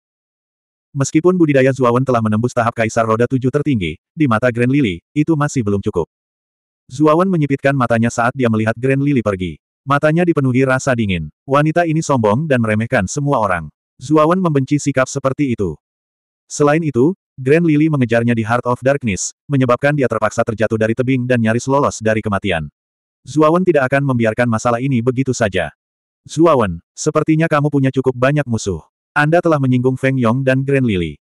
Meskipun budidaya Zuawan telah menembus tahap kaisar roda tujuh tertinggi, di mata Grand Lily, itu masih belum cukup. Zuawan menyipitkan matanya saat dia melihat Grand Lily pergi. Matanya dipenuhi rasa dingin. Wanita ini sombong dan meremehkan semua orang. Zuawan membenci sikap seperti itu. Selain itu, Grand Lily mengejarnya di Heart of Darkness, menyebabkan dia terpaksa terjatuh dari tebing dan nyaris lolos dari kematian. Zuawan tidak akan membiarkan masalah ini begitu saja. Zuawan, sepertinya kamu punya cukup banyak musuh. Anda telah menyinggung Feng Yong dan Grand Lily.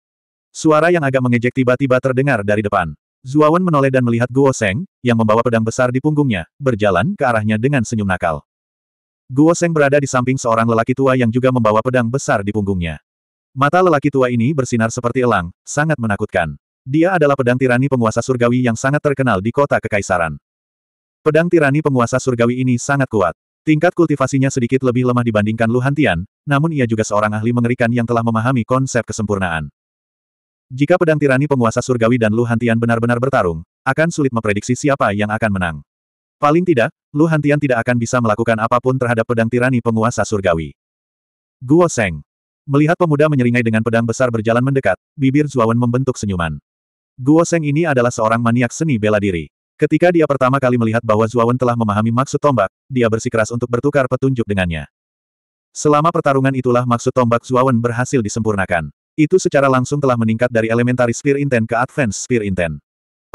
Suara yang agak mengejek tiba-tiba terdengar dari depan. Zuawan menoleh dan melihat Guo Seng, yang membawa pedang besar di punggungnya, berjalan ke arahnya dengan senyum nakal. Guo Seng berada di samping seorang lelaki tua yang juga membawa pedang besar di punggungnya. Mata lelaki tua ini bersinar seperti elang, sangat menakutkan. Dia adalah pedang tirani penguasa surgawi yang sangat terkenal di kota kekaisaran. Pedang tirani penguasa surgawi ini sangat kuat. Tingkat kultivasinya sedikit lebih lemah dibandingkan Lu Hantian, namun ia juga seorang ahli mengerikan yang telah memahami konsep kesempurnaan. Jika pedang tirani penguasa surgawi dan Lu Hantian benar-benar bertarung, akan sulit memprediksi siapa yang akan menang. Paling tidak, Lu Hantian tidak akan bisa melakukan apapun terhadap pedang tirani penguasa surgawi. Guo Seng. Melihat pemuda menyeringai dengan pedang besar berjalan mendekat, bibir Zuawan membentuk senyuman. Guo Seng ini adalah seorang maniak seni bela diri. Ketika dia pertama kali melihat bahwa Zuawan telah memahami maksud tombak, dia bersikeras untuk bertukar petunjuk dengannya. Selama pertarungan itulah maksud tombak Zuawan berhasil disempurnakan. Itu secara langsung telah meningkat dari elementary Spear intent ke Advanced Spear intent.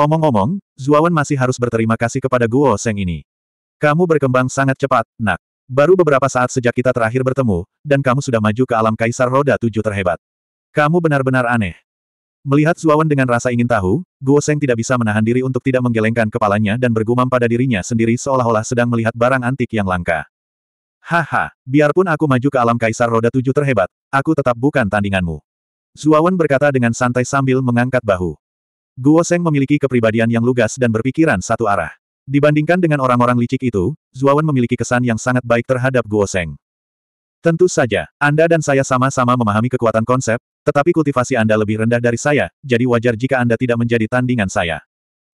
Omong-omong, Zuawan masih harus berterima kasih kepada Guo Seng ini. Kamu berkembang sangat cepat, nak. Baru beberapa saat sejak kita terakhir bertemu, dan kamu sudah maju ke alam kaisar roda tujuh terhebat. Kamu benar-benar aneh. Melihat Zuawan dengan rasa ingin tahu, Guo Seng tidak bisa menahan diri untuk tidak menggelengkan kepalanya dan bergumam pada dirinya sendiri seolah-olah sedang melihat barang antik yang langka. Haha, biarpun aku maju ke alam kaisar roda tujuh terhebat, aku tetap bukan tandinganmu. Zuawan berkata dengan santai sambil mengangkat bahu. Guo Seng memiliki kepribadian yang lugas dan berpikiran satu arah. Dibandingkan dengan orang-orang licik itu, Zuawan memiliki kesan yang sangat baik terhadap Guo Seng. Tentu saja, Anda dan saya sama-sama memahami kekuatan konsep, tetapi kultivasi Anda lebih rendah dari saya, jadi wajar jika Anda tidak menjadi tandingan saya.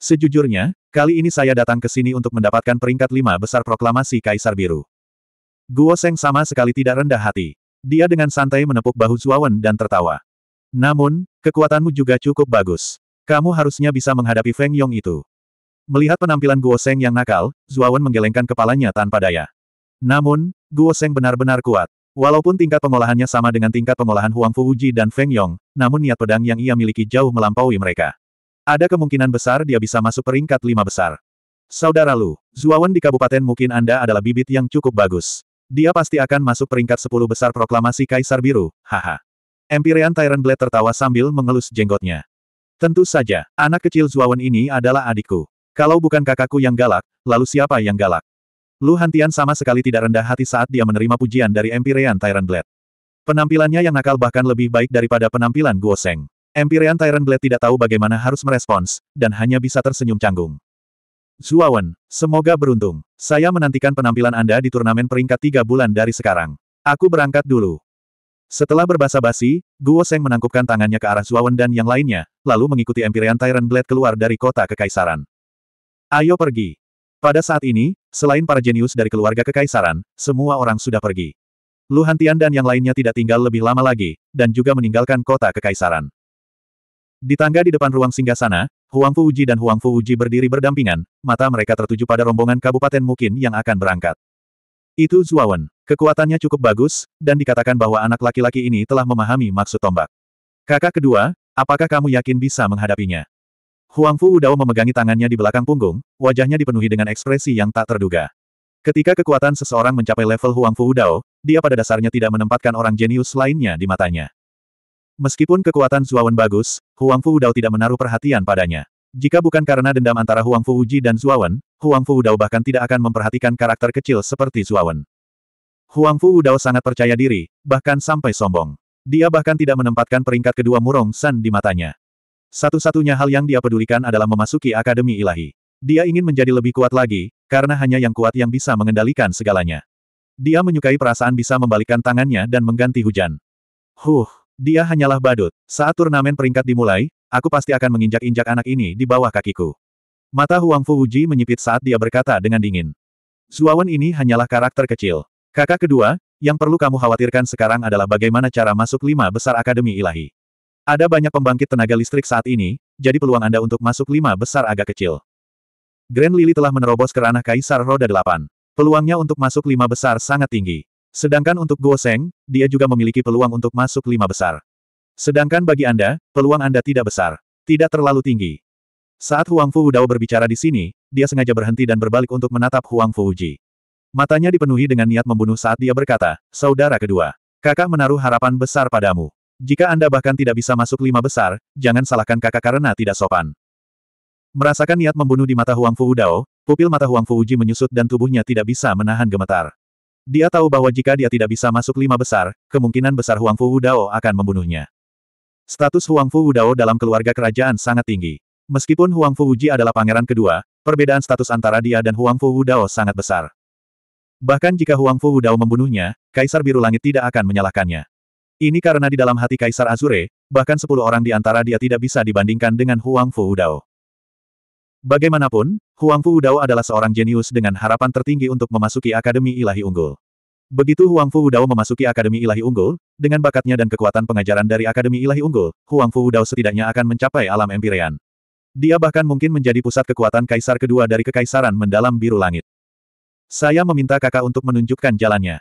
Sejujurnya, kali ini saya datang ke sini untuk mendapatkan peringkat lima besar proklamasi Kaisar Biru. Guo Seng sama sekali tidak rendah hati. Dia dengan santai menepuk bahu Zuawan dan tertawa. Namun, kekuatanmu juga cukup bagus. Kamu harusnya bisa menghadapi Feng Yong itu. Melihat penampilan Guo Seng yang nakal, Zuawan menggelengkan kepalanya tanpa daya. Namun, Guo Seng benar-benar kuat. Walaupun tingkat pengolahannya sama dengan tingkat pengolahan Huang Fuji dan Feng Yong, namun niat pedang yang ia miliki jauh melampaui mereka. Ada kemungkinan besar dia bisa masuk peringkat lima besar. Saudara Lu, Zuawan di Kabupaten mungkin Anda adalah bibit yang cukup bagus. Dia pasti akan masuk peringkat sepuluh besar proklamasi Kaisar Biru, haha. Empyrean Tyrant Blade tertawa sambil mengelus jenggotnya. Tentu saja, anak kecil Zuawan ini adalah adikku. Kalau bukan kakakku yang galak, lalu siapa yang galak? Lu Hantian sama sekali tidak rendah hati saat dia menerima pujian dari Empyrean Tyrant Blade. Penampilannya yang nakal bahkan lebih baik daripada penampilan Guo Seng. Empyrean Tyrant Blade tidak tahu bagaimana harus merespons, dan hanya bisa tersenyum canggung. Zuawan, semoga beruntung. Saya menantikan penampilan Anda di turnamen peringkat tiga bulan dari sekarang. Aku berangkat dulu. Setelah berbahasa basi, Guo Seng menangkupkan tangannya ke arah Zuawan dan yang lainnya, lalu mengikuti Empyrean Tyrant Blade keluar dari kota kekaisaran. Ayo pergi. Pada saat ini, selain para jenius dari keluarga kekaisaran, semua orang sudah pergi. Lu Hantian dan yang lainnya tidak tinggal lebih lama lagi, dan juga meninggalkan kota kekaisaran. Di tangga di depan ruang singgasana, Huangfu Uji dan Huangfu Uji berdiri berdampingan, mata mereka tertuju pada rombongan kabupaten Mukin yang akan berangkat. Itu Zuawan. Kekuatannya cukup bagus, dan dikatakan bahwa anak laki-laki ini telah memahami maksud tombak. Kakak kedua, apakah kamu yakin bisa menghadapinya? Huang Fu Udao memegangi tangannya di belakang punggung, wajahnya dipenuhi dengan ekspresi yang tak terduga. Ketika kekuatan seseorang mencapai level Huang Fu Udao, dia pada dasarnya tidak menempatkan orang jenius lainnya di matanya. Meskipun kekuatan Zuawan bagus, Huang Fu Udao tidak menaruh perhatian padanya. Jika bukan karena dendam antara Huang Fu Uji dan Zuawan, Huang Fu Udao bahkan tidak akan memperhatikan karakter kecil seperti Zuawan. Huang Fu Udao sangat percaya diri, bahkan sampai sombong. Dia bahkan tidak menempatkan peringkat kedua Murong San di matanya. Satu-satunya hal yang dia pedulikan adalah memasuki Akademi Ilahi. Dia ingin menjadi lebih kuat lagi, karena hanya yang kuat yang bisa mengendalikan segalanya. Dia menyukai perasaan bisa membalikkan tangannya dan mengganti hujan. Huh, dia hanyalah badut. Saat turnamen peringkat dimulai, aku pasti akan menginjak-injak anak ini di bawah kakiku. Mata Huang Fu Wuji menyipit saat dia berkata dengan dingin. Zuawan ini hanyalah karakter kecil. Kakak kedua, yang perlu kamu khawatirkan sekarang adalah bagaimana cara masuk lima besar Akademi Ilahi. Ada banyak pembangkit tenaga listrik saat ini, jadi peluang Anda untuk masuk lima besar agak kecil. Grand Lily telah menerobos ke ranah Kaisar Roda 8. Peluangnya untuk masuk lima besar sangat tinggi. Sedangkan untuk Guo Seng, dia juga memiliki peluang untuk masuk lima besar. Sedangkan bagi Anda, peluang Anda tidak besar. Tidak terlalu tinggi. Saat Huang Fu Dao berbicara di sini, dia sengaja berhenti dan berbalik untuk menatap Huang Fu Uji. Matanya dipenuhi dengan niat membunuh saat dia berkata, Saudara kedua, kakak menaruh harapan besar padamu. Jika Anda bahkan tidak bisa masuk lima besar, jangan salahkan kakak karena tidak sopan. Merasakan niat membunuh di mata Huang Fu Udao, pupil mata Huang Fu Uji menyusut dan tubuhnya tidak bisa menahan gemetar. Dia tahu bahwa jika dia tidak bisa masuk lima besar, kemungkinan besar Huang Fu Udao akan membunuhnya. Status Huang Fu Udao dalam keluarga kerajaan sangat tinggi. Meskipun Huang Fu Uji adalah pangeran kedua, perbedaan status antara dia dan Huang Fu Udao sangat besar. Bahkan jika Huang Fu Udao membunuhnya, Kaisar Biru Langit tidak akan menyalahkannya. Ini karena di dalam hati Kaisar Azure, bahkan sepuluh orang di antara dia tidak bisa dibandingkan dengan Huang Fu Udao. Bagaimanapun, Huang Fu Udao adalah seorang jenius dengan harapan tertinggi untuk memasuki Akademi Ilahi Unggul. Begitu Huang Fu Udao memasuki Akademi Ilahi Unggul, dengan bakatnya dan kekuatan pengajaran dari Akademi Ilahi Unggul, Huang Fu Udao setidaknya akan mencapai alam empirean. Dia bahkan mungkin menjadi pusat kekuatan kaisar kedua dari kekaisaran mendalam biru langit. Saya meminta kakak untuk menunjukkan jalannya.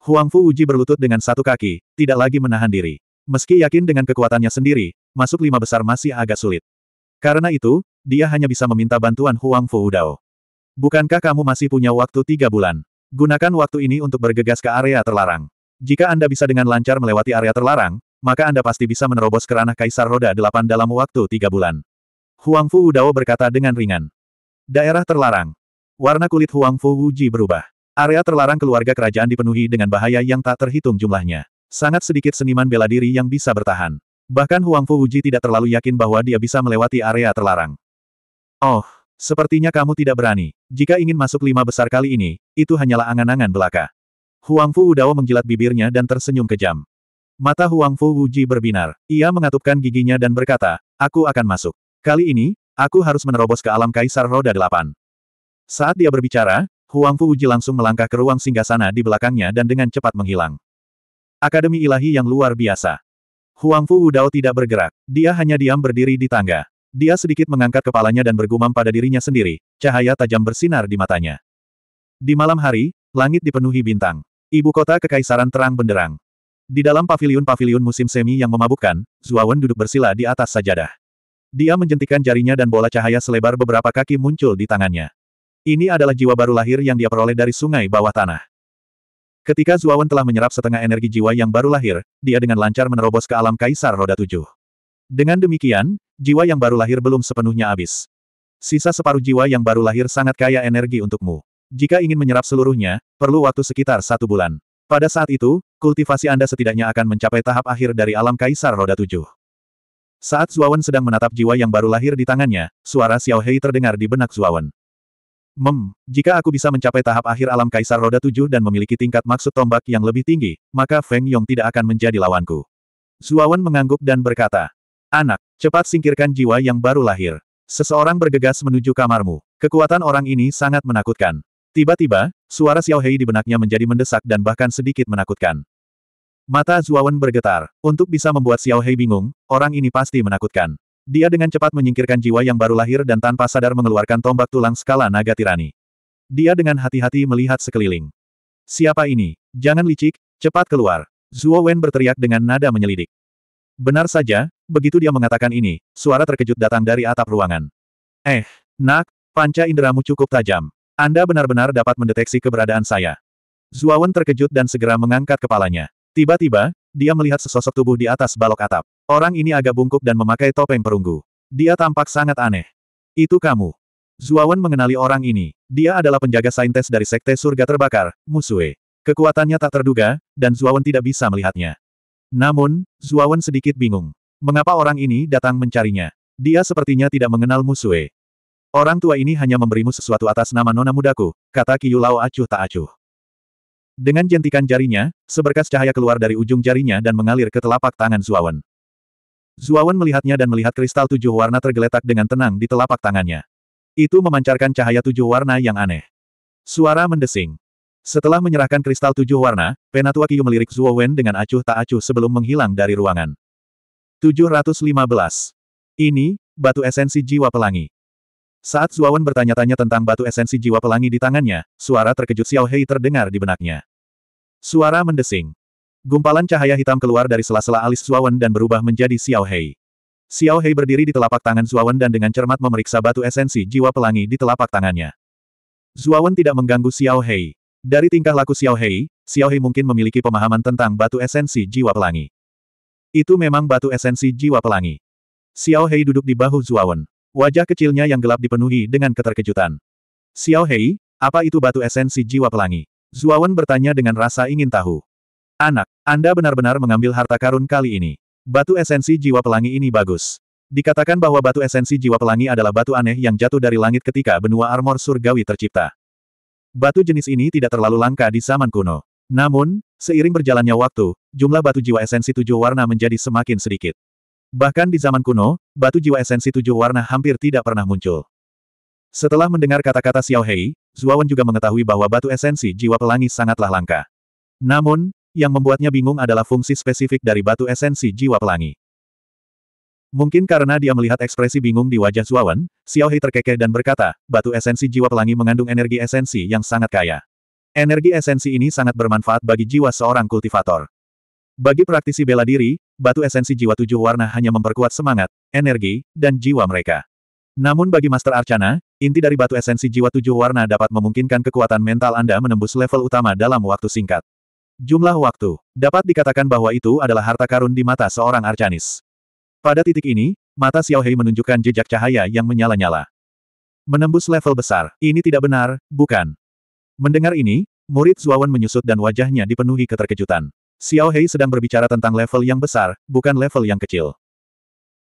Huang Fu Uji berlutut dengan satu kaki, tidak lagi menahan diri. Meski yakin dengan kekuatannya sendiri, masuk lima besar masih agak sulit. Karena itu, dia hanya bisa meminta bantuan Huang Fu Udao. Bukankah kamu masih punya waktu tiga bulan? Gunakan waktu ini untuk bergegas ke area terlarang. Jika Anda bisa dengan lancar melewati area terlarang, maka Anda pasti bisa menerobos ke ranah Kaisar Roda Delapan dalam waktu tiga bulan. Huang Fu Udao berkata dengan ringan. Daerah terlarang. Warna kulit Huang Fu Uji berubah. Area terlarang keluarga kerajaan dipenuhi dengan bahaya yang tak terhitung jumlahnya. Sangat sedikit seniman bela diri yang bisa bertahan. Bahkan Huang Fu Uji tidak terlalu yakin bahwa dia bisa melewati area terlarang. Oh, sepertinya kamu tidak berani. Jika ingin masuk lima besar kali ini, itu hanyalah angan-angan belaka. Huang Fu Udao menjilat bibirnya dan tersenyum kejam. Mata Huang Fu Wuji berbinar. Ia mengatupkan giginya dan berkata, aku akan masuk. Kali ini, aku harus menerobos ke alam kaisar roda delapan. Saat dia berbicara, Huang Fu Uji langsung melangkah ke ruang singgasana di belakangnya dan dengan cepat menghilang. Akademi ilahi yang luar biasa. Huang Fu Udao tidak bergerak, dia hanya diam berdiri di tangga. Dia sedikit mengangkat kepalanya dan bergumam pada dirinya sendiri, cahaya tajam bersinar di matanya. Di malam hari, langit dipenuhi bintang. Ibu kota kekaisaran terang benderang. Di dalam paviliun-paviliun musim semi yang memabukkan, Zuawan duduk bersila di atas sajadah. Dia menjentikan jarinya dan bola cahaya selebar beberapa kaki muncul di tangannya. Ini adalah jiwa baru lahir yang dia peroleh dari sungai bawah tanah. Ketika Zuawan telah menyerap setengah energi jiwa yang baru lahir, dia dengan lancar menerobos ke alam kaisar roda tujuh. Dengan demikian, jiwa yang baru lahir belum sepenuhnya habis. Sisa separuh jiwa yang baru lahir sangat kaya energi untukmu. Jika ingin menyerap seluruhnya, perlu waktu sekitar satu bulan. Pada saat itu, kultivasi Anda setidaknya akan mencapai tahap akhir dari alam kaisar roda tujuh. Saat Zuawan sedang menatap jiwa yang baru lahir di tangannya, suara Xiao Hei terdengar di benak Zuawan. Mem, jika aku bisa mencapai tahap akhir alam Kaisar Roda Tujuh dan memiliki tingkat maksud tombak yang lebih tinggi, maka Feng Yong tidak akan menjadi lawanku. Zuawan mengangguk dan berkata, Anak, cepat singkirkan jiwa yang baru lahir. Seseorang bergegas menuju kamarmu. Kekuatan orang ini sangat menakutkan. Tiba-tiba, suara Xiao Hei di benaknya menjadi mendesak dan bahkan sedikit menakutkan. Mata Zuawan bergetar. Untuk bisa membuat Xiao Hei bingung, orang ini pasti menakutkan. Dia dengan cepat menyingkirkan jiwa yang baru lahir dan tanpa sadar mengeluarkan tombak tulang skala naga tirani. Dia dengan hati-hati melihat sekeliling. Siapa ini? Jangan licik, cepat keluar. Zuo Wen berteriak dengan nada menyelidik. Benar saja, begitu dia mengatakan ini, suara terkejut datang dari atap ruangan. Eh, nak, panca inderamu cukup tajam. Anda benar-benar dapat mendeteksi keberadaan saya. Zuo Wen terkejut dan segera mengangkat kepalanya. Tiba-tiba, dia melihat sesosok tubuh di atas balok atap. Orang ini agak bungkuk dan memakai topeng perunggu. Dia tampak sangat aneh. Itu kamu. Zuawan mengenali orang ini. Dia adalah penjaga saintes dari Sekte Surga Terbakar, Musue. Kekuatannya tak terduga, dan Zuawan tidak bisa melihatnya. Namun, Zuawan sedikit bingung. Mengapa orang ini datang mencarinya? Dia sepertinya tidak mengenal Musue. Orang tua ini hanya memberimu sesuatu atas nama nona mudaku, kata Kiyu Lao acuh tak acuh. Dengan jentikan jarinya, seberkas cahaya keluar dari ujung jarinya dan mengalir ke telapak tangan Zuawan. Zuawan melihatnya dan melihat kristal tujuh warna tergeletak dengan tenang di telapak tangannya. Itu memancarkan cahaya tujuh warna yang aneh. Suara mendesing. Setelah menyerahkan kristal tujuh warna, Penatua Kiyu melirik Zuowen dengan acuh tak acuh sebelum menghilang dari ruangan. 715. Ini, batu esensi jiwa pelangi. Saat Zuawan bertanya-tanya tentang batu esensi jiwa pelangi di tangannya, suara terkejut Xiao Hei terdengar di benaknya. Suara mendesing. Gumpalan cahaya hitam keluar dari sela-sela alis Zuawan dan berubah menjadi Xiao Hei. Xiao Hei berdiri di telapak tangan Zuawan dan dengan cermat memeriksa batu esensi jiwa pelangi di telapak tangannya. Zuawan tidak mengganggu Xiao Hei. Dari tingkah laku Xiao Hei, Xiao Hei mungkin memiliki pemahaman tentang batu esensi jiwa pelangi. Itu memang batu esensi jiwa pelangi. Xiao Hei duduk di bahu Zuawan. Wajah kecilnya yang gelap dipenuhi dengan keterkejutan. Xiao Hei, apa itu batu esensi jiwa pelangi? Zuawan bertanya dengan rasa ingin tahu. Anak, Anda benar-benar mengambil harta karun kali ini. Batu esensi jiwa pelangi ini bagus. Dikatakan bahwa batu esensi jiwa pelangi adalah batu aneh yang jatuh dari langit ketika benua armor surgawi tercipta. Batu jenis ini tidak terlalu langka di zaman kuno. Namun, seiring berjalannya waktu, jumlah batu jiwa esensi tujuh warna menjadi semakin sedikit. Bahkan di zaman kuno, batu jiwa esensi tujuh warna hampir tidak pernah muncul. Setelah mendengar kata-kata Xiao Hei, Zuawan juga mengetahui bahwa batu esensi jiwa pelangi sangatlah langka. Namun, yang membuatnya bingung adalah fungsi spesifik dari batu esensi jiwa pelangi. Mungkin karena dia melihat ekspresi bingung di wajah Zuawan, Xiaohei terkekeh dan berkata, batu esensi jiwa pelangi mengandung energi esensi yang sangat kaya. Energi esensi ini sangat bermanfaat bagi jiwa seorang kultivator. Bagi praktisi bela diri, batu esensi jiwa tujuh warna hanya memperkuat semangat, energi, dan jiwa mereka. Namun bagi Master Arcana, inti dari batu esensi jiwa tujuh warna dapat memungkinkan kekuatan mental Anda menembus level utama dalam waktu singkat. Jumlah waktu. Dapat dikatakan bahwa itu adalah harta karun di mata seorang Arcanis. Pada titik ini, mata Xiaohei menunjukkan jejak cahaya yang menyala-nyala. Menembus level besar. Ini tidak benar, bukan? Mendengar ini, murid Zuawan menyusut dan wajahnya dipenuhi keterkejutan. Xiaohei sedang berbicara tentang level yang besar, bukan level yang kecil.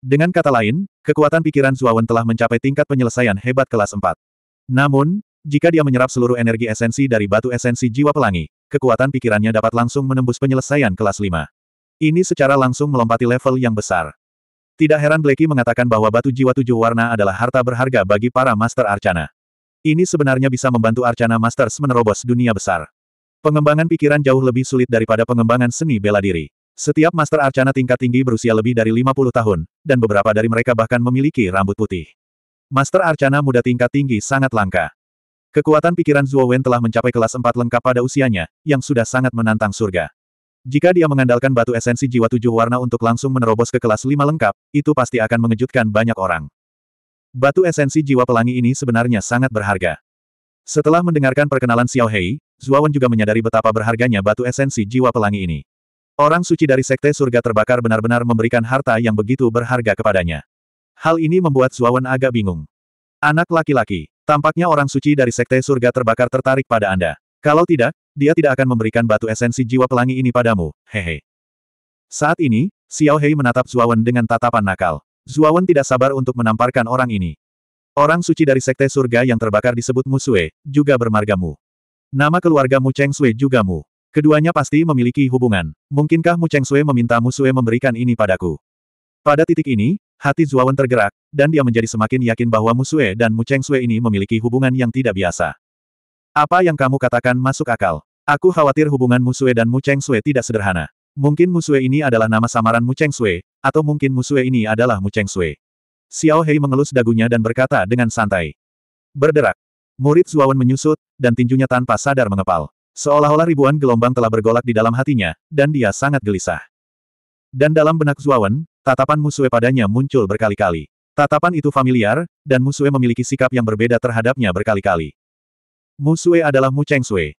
Dengan kata lain, kekuatan pikiran Zuawan telah mencapai tingkat penyelesaian hebat kelas 4. Namun, jika dia menyerap seluruh energi esensi dari batu esensi jiwa pelangi, kekuatan pikirannya dapat langsung menembus penyelesaian kelas 5. Ini secara langsung melompati level yang besar. Tidak heran Blacky mengatakan bahwa batu jiwa tujuh warna adalah harta berharga bagi para Master Arcana. Ini sebenarnya bisa membantu Arcana Masters menerobos dunia besar. Pengembangan pikiran jauh lebih sulit daripada pengembangan seni bela diri. Setiap Master Arcana tingkat tinggi berusia lebih dari 50 tahun, dan beberapa dari mereka bahkan memiliki rambut putih. Master Arcana muda tingkat tinggi sangat langka. Kekuatan pikiran Zuo Wen telah mencapai kelas 4 lengkap pada usianya, yang sudah sangat menantang surga. Jika dia mengandalkan batu esensi jiwa tujuh warna untuk langsung menerobos ke kelas 5 lengkap, itu pasti akan mengejutkan banyak orang. Batu esensi jiwa pelangi ini sebenarnya sangat berharga. Setelah mendengarkan perkenalan Xiao Hei, Zuo Wen juga menyadari betapa berharganya batu esensi jiwa pelangi ini. Orang suci dari sekte surga terbakar benar-benar memberikan harta yang begitu berharga kepadanya. Hal ini membuat Zuo Wen agak bingung. Anak laki-laki, tampaknya orang suci dari sekte surga terbakar tertarik pada Anda. Kalau tidak, dia tidak akan memberikan batu esensi jiwa pelangi ini padamu, hehe. Saat ini, Xiao Hei menatap Zuawan dengan tatapan nakal. Zuawan tidak sabar untuk menamparkan orang ini. Orang suci dari sekte surga yang terbakar disebut Musue, juga bermargamu. Nama keluarga Mu Cheng Sui juga Mu. Keduanya pasti memiliki hubungan. Mungkinkah Mu Cheng Sui meminta Mu Sui memberikan ini padaku? Pada titik ini, Hati Zuawan tergerak, dan dia menjadi semakin yakin bahwa Musue dan Mu Cheng Sue ini memiliki hubungan yang tidak biasa. Apa yang kamu katakan masuk akal? Aku khawatir hubungan Musue dan Mu Cheng Sue tidak sederhana. Mungkin Musue ini adalah nama samaran Mu Cheng Sue, atau mungkin Musue ini adalah Mu Cheng Sue. Xiao Hei mengelus dagunya dan berkata dengan santai. Berderak. Murid Zuawan menyusut, dan tinjunya tanpa sadar mengepal. Seolah-olah ribuan gelombang telah bergolak di dalam hatinya, dan dia sangat gelisah. Dan dalam benak Zuawan, Tatapan Musue padanya muncul berkali-kali. Tatapan itu familiar, dan Musue memiliki sikap yang berbeda terhadapnya berkali-kali. Musue adalah Mu Cheng Sui.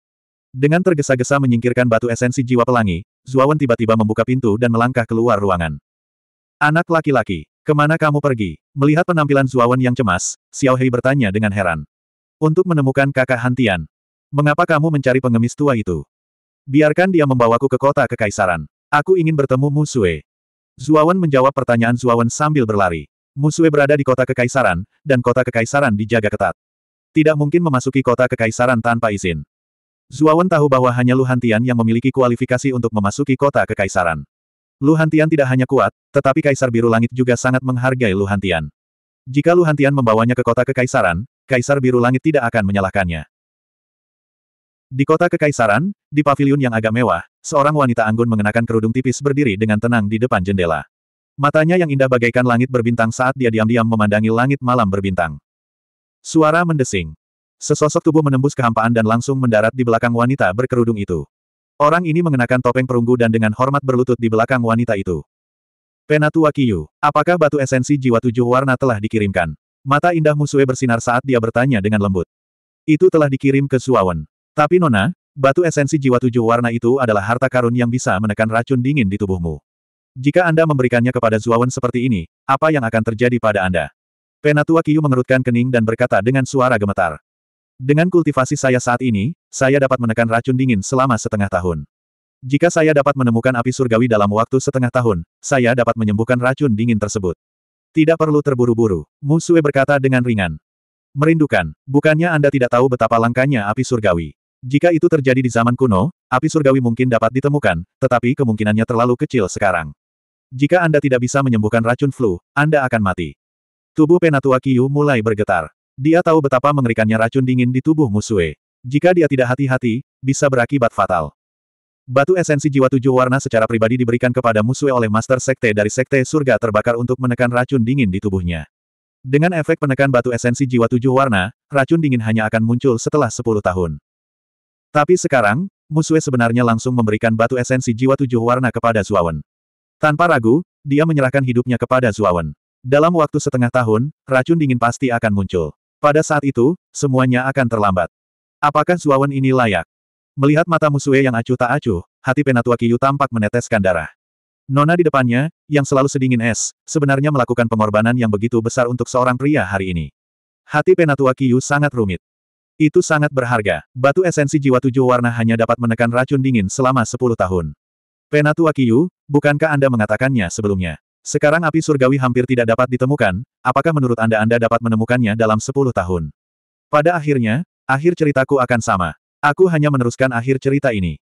Dengan tergesa-gesa menyingkirkan batu esensi jiwa pelangi, Zuawan tiba-tiba membuka pintu dan melangkah keluar ruangan. Anak laki-laki, kemana kamu pergi? Melihat penampilan Zuawan yang cemas, Xiao Hei bertanya dengan heran. Untuk menemukan kakak Hantian. Mengapa kamu mencari pengemis tua itu? Biarkan dia membawaku ke kota kekaisaran. Aku ingin bertemu Musue. Zuawan menjawab pertanyaan Zuawan sambil berlari. Musue berada di kota kekaisaran, dan kota kekaisaran dijaga ketat. Tidak mungkin memasuki kota kekaisaran tanpa izin. Zuawan tahu bahwa hanya Lu Hantian yang memiliki kualifikasi untuk memasuki kota kekaisaran. Lu Hantian tidak hanya kuat, tetapi Kaisar Biru Langit juga sangat menghargai Lu Hantian. Jika Lu Hantian membawanya ke kota kekaisaran, Kaisar Biru Langit tidak akan menyalahkannya. Di kota kekaisaran, di paviliun yang agak mewah, Seorang wanita anggun mengenakan kerudung tipis berdiri dengan tenang di depan jendela. Matanya yang indah bagaikan langit berbintang saat dia diam-diam memandangi langit malam berbintang. Suara mendesing. Sesosok tubuh menembus kehampaan dan langsung mendarat di belakang wanita berkerudung itu. Orang ini mengenakan topeng perunggu dan dengan hormat berlutut di belakang wanita itu. Penatua Kiyu, apakah batu esensi jiwa tujuh warna telah dikirimkan? Mata indah Musue bersinar saat dia bertanya dengan lembut. Itu telah dikirim ke Suawan. Tapi Nona, Batu esensi jiwa tujuh warna itu adalah harta karun yang bisa menekan racun dingin di tubuhmu. Jika Anda memberikannya kepada Zuawan seperti ini, apa yang akan terjadi pada Anda? Penatua Kiyu mengerutkan kening dan berkata dengan suara gemetar. Dengan kultivasi saya saat ini, saya dapat menekan racun dingin selama setengah tahun. Jika saya dapat menemukan api surgawi dalam waktu setengah tahun, saya dapat menyembuhkan racun dingin tersebut. Tidak perlu terburu-buru, Musue berkata dengan ringan. Merindukan, bukannya Anda tidak tahu betapa langkanya api surgawi. Jika itu terjadi di zaman kuno, api surgawi mungkin dapat ditemukan, tetapi kemungkinannya terlalu kecil sekarang. Jika Anda tidak bisa menyembuhkan racun flu, Anda akan mati. Tubuh Penatua Kiyu mulai bergetar. Dia tahu betapa mengerikannya racun dingin di tubuh Musue. Jika dia tidak hati-hati, bisa berakibat fatal. Batu esensi jiwa tujuh warna secara pribadi diberikan kepada Musue oleh Master Sekte dari Sekte Surga terbakar untuk menekan racun dingin di tubuhnya. Dengan efek penekan batu esensi jiwa tujuh warna, racun dingin hanya akan muncul setelah 10 tahun. Tapi sekarang, Musue sebenarnya langsung memberikan batu esensi jiwa tujuh warna kepada Zuawan. Tanpa ragu, dia menyerahkan hidupnya kepada Zuawan. Dalam waktu setengah tahun, racun dingin pasti akan muncul. Pada saat itu, semuanya akan terlambat. Apakah Zuawan ini layak? Melihat mata Musue yang acuh tak acuh, hati Penatua Kiyu tampak meneteskan darah. Nona di depannya, yang selalu sedingin es, sebenarnya melakukan pengorbanan yang begitu besar untuk seorang pria hari ini. Hati Penatua Kiyu sangat rumit. Itu sangat berharga. Batu esensi jiwa tujuh warna hanya dapat menekan racun dingin selama sepuluh tahun. Penatua Kiyu, bukankah Anda mengatakannya sebelumnya? Sekarang api surgawi hampir tidak dapat ditemukan, apakah menurut Anda Anda dapat menemukannya dalam sepuluh tahun? Pada akhirnya, akhir ceritaku akan sama. Aku hanya meneruskan akhir cerita ini.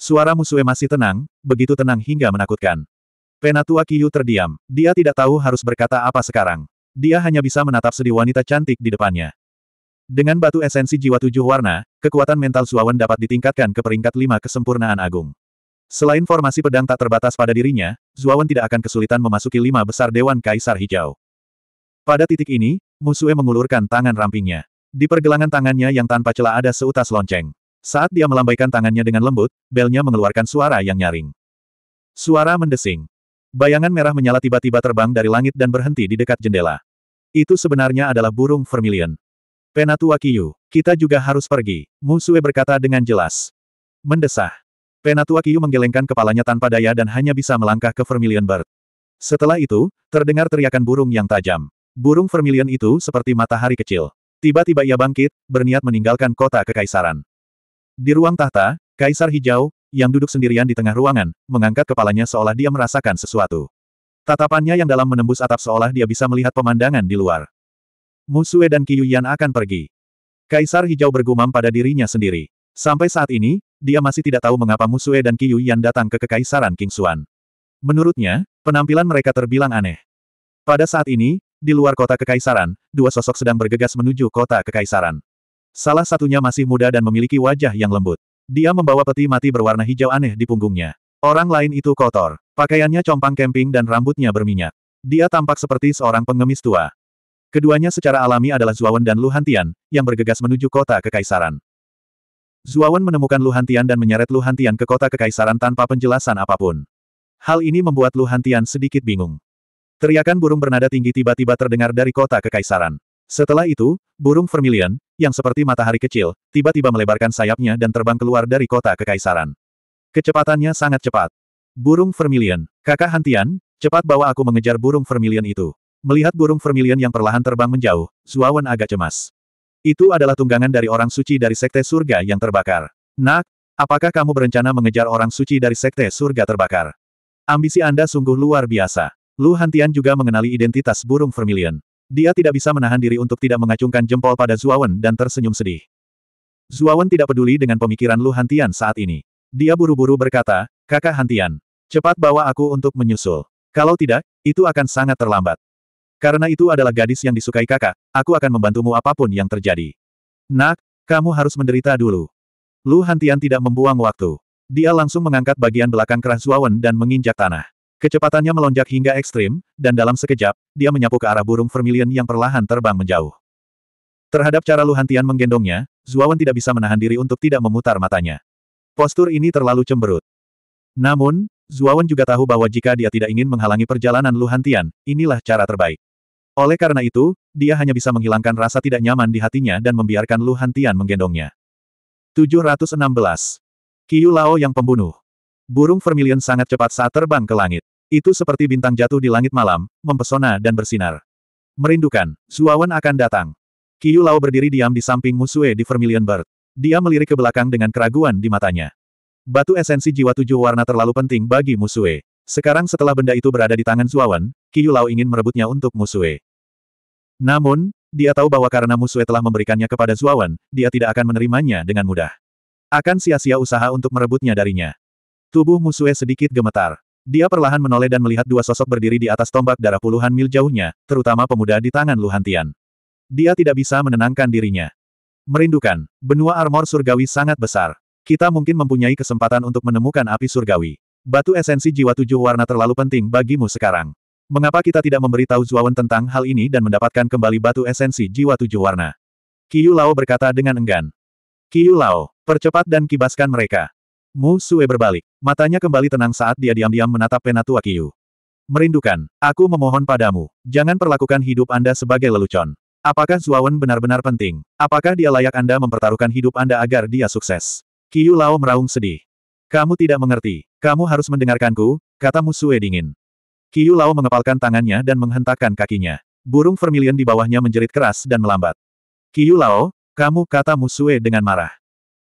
Suara Musue masih tenang, begitu tenang hingga menakutkan. Penatua Kiyu terdiam. Dia tidak tahu harus berkata apa sekarang. Dia hanya bisa menatap sedih wanita cantik di depannya. Dengan batu esensi jiwa tujuh warna, kekuatan mental Suawan dapat ditingkatkan ke peringkat lima kesempurnaan agung. Selain formasi pedang tak terbatas pada dirinya, Zuawan tidak akan kesulitan memasuki lima besar Dewan Kaisar Hijau. Pada titik ini, Musue mengulurkan tangan rampingnya. Di pergelangan tangannya yang tanpa celah ada seutas lonceng. Saat dia melambaikan tangannya dengan lembut, belnya mengeluarkan suara yang nyaring. Suara mendesing. Bayangan merah menyala tiba-tiba terbang dari langit dan berhenti di dekat jendela. Itu sebenarnya adalah burung vermilion. Penatua Kiyu, kita juga harus pergi, Musue berkata dengan jelas. Mendesah. Penatua Kiyu menggelengkan kepalanya tanpa daya dan hanya bisa melangkah ke Vermilion Bird. Setelah itu, terdengar teriakan burung yang tajam. Burung Vermilion itu seperti matahari kecil. Tiba-tiba ia bangkit, berniat meninggalkan kota kekaisaran. Di ruang tahta, Kaisar Hijau, yang duduk sendirian di tengah ruangan, mengangkat kepalanya seolah dia merasakan sesuatu. Tatapannya yang dalam menembus atap seolah dia bisa melihat pemandangan di luar. Musue dan Kiyuyan akan pergi. Kaisar Hijau bergumam pada dirinya sendiri. Sampai saat ini, dia masih tidak tahu mengapa Musue dan Kiyuyan datang ke Kekaisaran King Xuan. Menurutnya, penampilan mereka terbilang aneh. Pada saat ini, di luar kota Kekaisaran, dua sosok sedang bergegas menuju kota Kekaisaran. Salah satunya masih muda dan memiliki wajah yang lembut. Dia membawa peti mati berwarna hijau aneh di punggungnya. Orang lain itu kotor. Pakaiannya compang camping dan rambutnya berminyak. Dia tampak seperti seorang pengemis tua. Keduanya secara alami adalah Zuawan dan Luhantian, yang bergegas menuju kota kekaisaran. Zuawan menemukan Luhantian dan menyeret Luhantian ke kota kekaisaran tanpa penjelasan apapun. Hal ini membuat Luhantian sedikit bingung. Teriakan burung bernada tinggi tiba-tiba terdengar dari kota kekaisaran. Setelah itu, burung vermilion, yang seperti matahari kecil, tiba-tiba melebarkan sayapnya dan terbang keluar dari kota kekaisaran. Kecepatannya sangat cepat. Burung vermilion, kakak Hantian, cepat bawa aku mengejar burung vermilion itu. Melihat burung vermilion yang perlahan terbang menjauh, Zuawan agak cemas. Itu adalah tunggangan dari orang suci dari Sekte Surga yang terbakar. Nak, apakah kamu berencana mengejar orang suci dari Sekte Surga terbakar? Ambisi Anda sungguh luar biasa. Lu Hantian juga mengenali identitas burung vermilion. Dia tidak bisa menahan diri untuk tidak mengacungkan jempol pada Zuawan dan tersenyum sedih. Zuawan tidak peduli dengan pemikiran Lu Hantian saat ini. Dia buru-buru berkata, kakak Hantian, cepat bawa aku untuk menyusul. Kalau tidak, itu akan sangat terlambat. Karena itu adalah gadis yang disukai kakak, aku akan membantumu apapun yang terjadi. Nak, kamu harus menderita dulu. Lu Hantian tidak membuang waktu. Dia langsung mengangkat bagian belakang kerah Zuawan dan menginjak tanah. Kecepatannya melonjak hingga ekstrim, dan dalam sekejap, dia menyapu ke arah burung vermilion yang perlahan terbang menjauh. Terhadap cara Lu Hantian menggendongnya, Zuawan tidak bisa menahan diri untuk tidak memutar matanya. Postur ini terlalu cemberut. Namun, Zuawan juga tahu bahwa jika dia tidak ingin menghalangi perjalanan Lu Hantian, inilah cara terbaik. Oleh karena itu, dia hanya bisa menghilangkan rasa tidak nyaman di hatinya dan membiarkan Lu Hantian menggendongnya. 716. Kiyu Lao yang pembunuh. Burung vermilion sangat cepat saat terbang ke langit. Itu seperti bintang jatuh di langit malam, mempesona dan bersinar. Merindukan, Zuawan akan datang. Kiyu Lao berdiri diam di samping Musue di Vermilion Bird. Dia melirik ke belakang dengan keraguan di matanya. Batu esensi jiwa tujuh warna terlalu penting bagi Musue. Sekarang setelah benda itu berada di tangan Zuawan, Kiyu Lao ingin merebutnya untuk Musue. Namun, dia tahu bahwa karena Musue telah memberikannya kepada Zuawan, dia tidak akan menerimanya dengan mudah. Akan sia-sia usaha untuk merebutnya darinya. Tubuh Musue sedikit gemetar. Dia perlahan menoleh dan melihat dua sosok berdiri di atas tombak darah puluhan mil jauhnya, terutama pemuda di tangan Luhantian. Dia tidak bisa menenangkan dirinya. Merindukan, benua armor surgawi sangat besar. Kita mungkin mempunyai kesempatan untuk menemukan api surgawi. Batu esensi jiwa tujuh warna terlalu penting bagimu sekarang. Mengapa kita tidak memberitahu Zuawan tentang hal ini dan mendapatkan kembali batu esensi jiwa tujuh warna? Kiyu Lao berkata dengan enggan. Kiyu Lao, percepat dan kibaskan mereka. Mu Sue berbalik. Matanya kembali tenang saat dia diam-diam menatap penatua Kiyu. Merindukan, aku memohon padamu, jangan perlakukan hidup Anda sebagai lelucon. Apakah Zuawan benar-benar penting? Apakah dia layak Anda mempertaruhkan hidup Anda agar dia sukses? Kiyu Lao meraung sedih. Kamu tidak mengerti. Kamu harus mendengarkanku, kata Musue dingin. Kiyu Lao mengepalkan tangannya dan menghentakkan kakinya. Burung vermilion di bawahnya menjerit keras dan melambat. Kiyu Lao, kamu kata Musue dengan marah.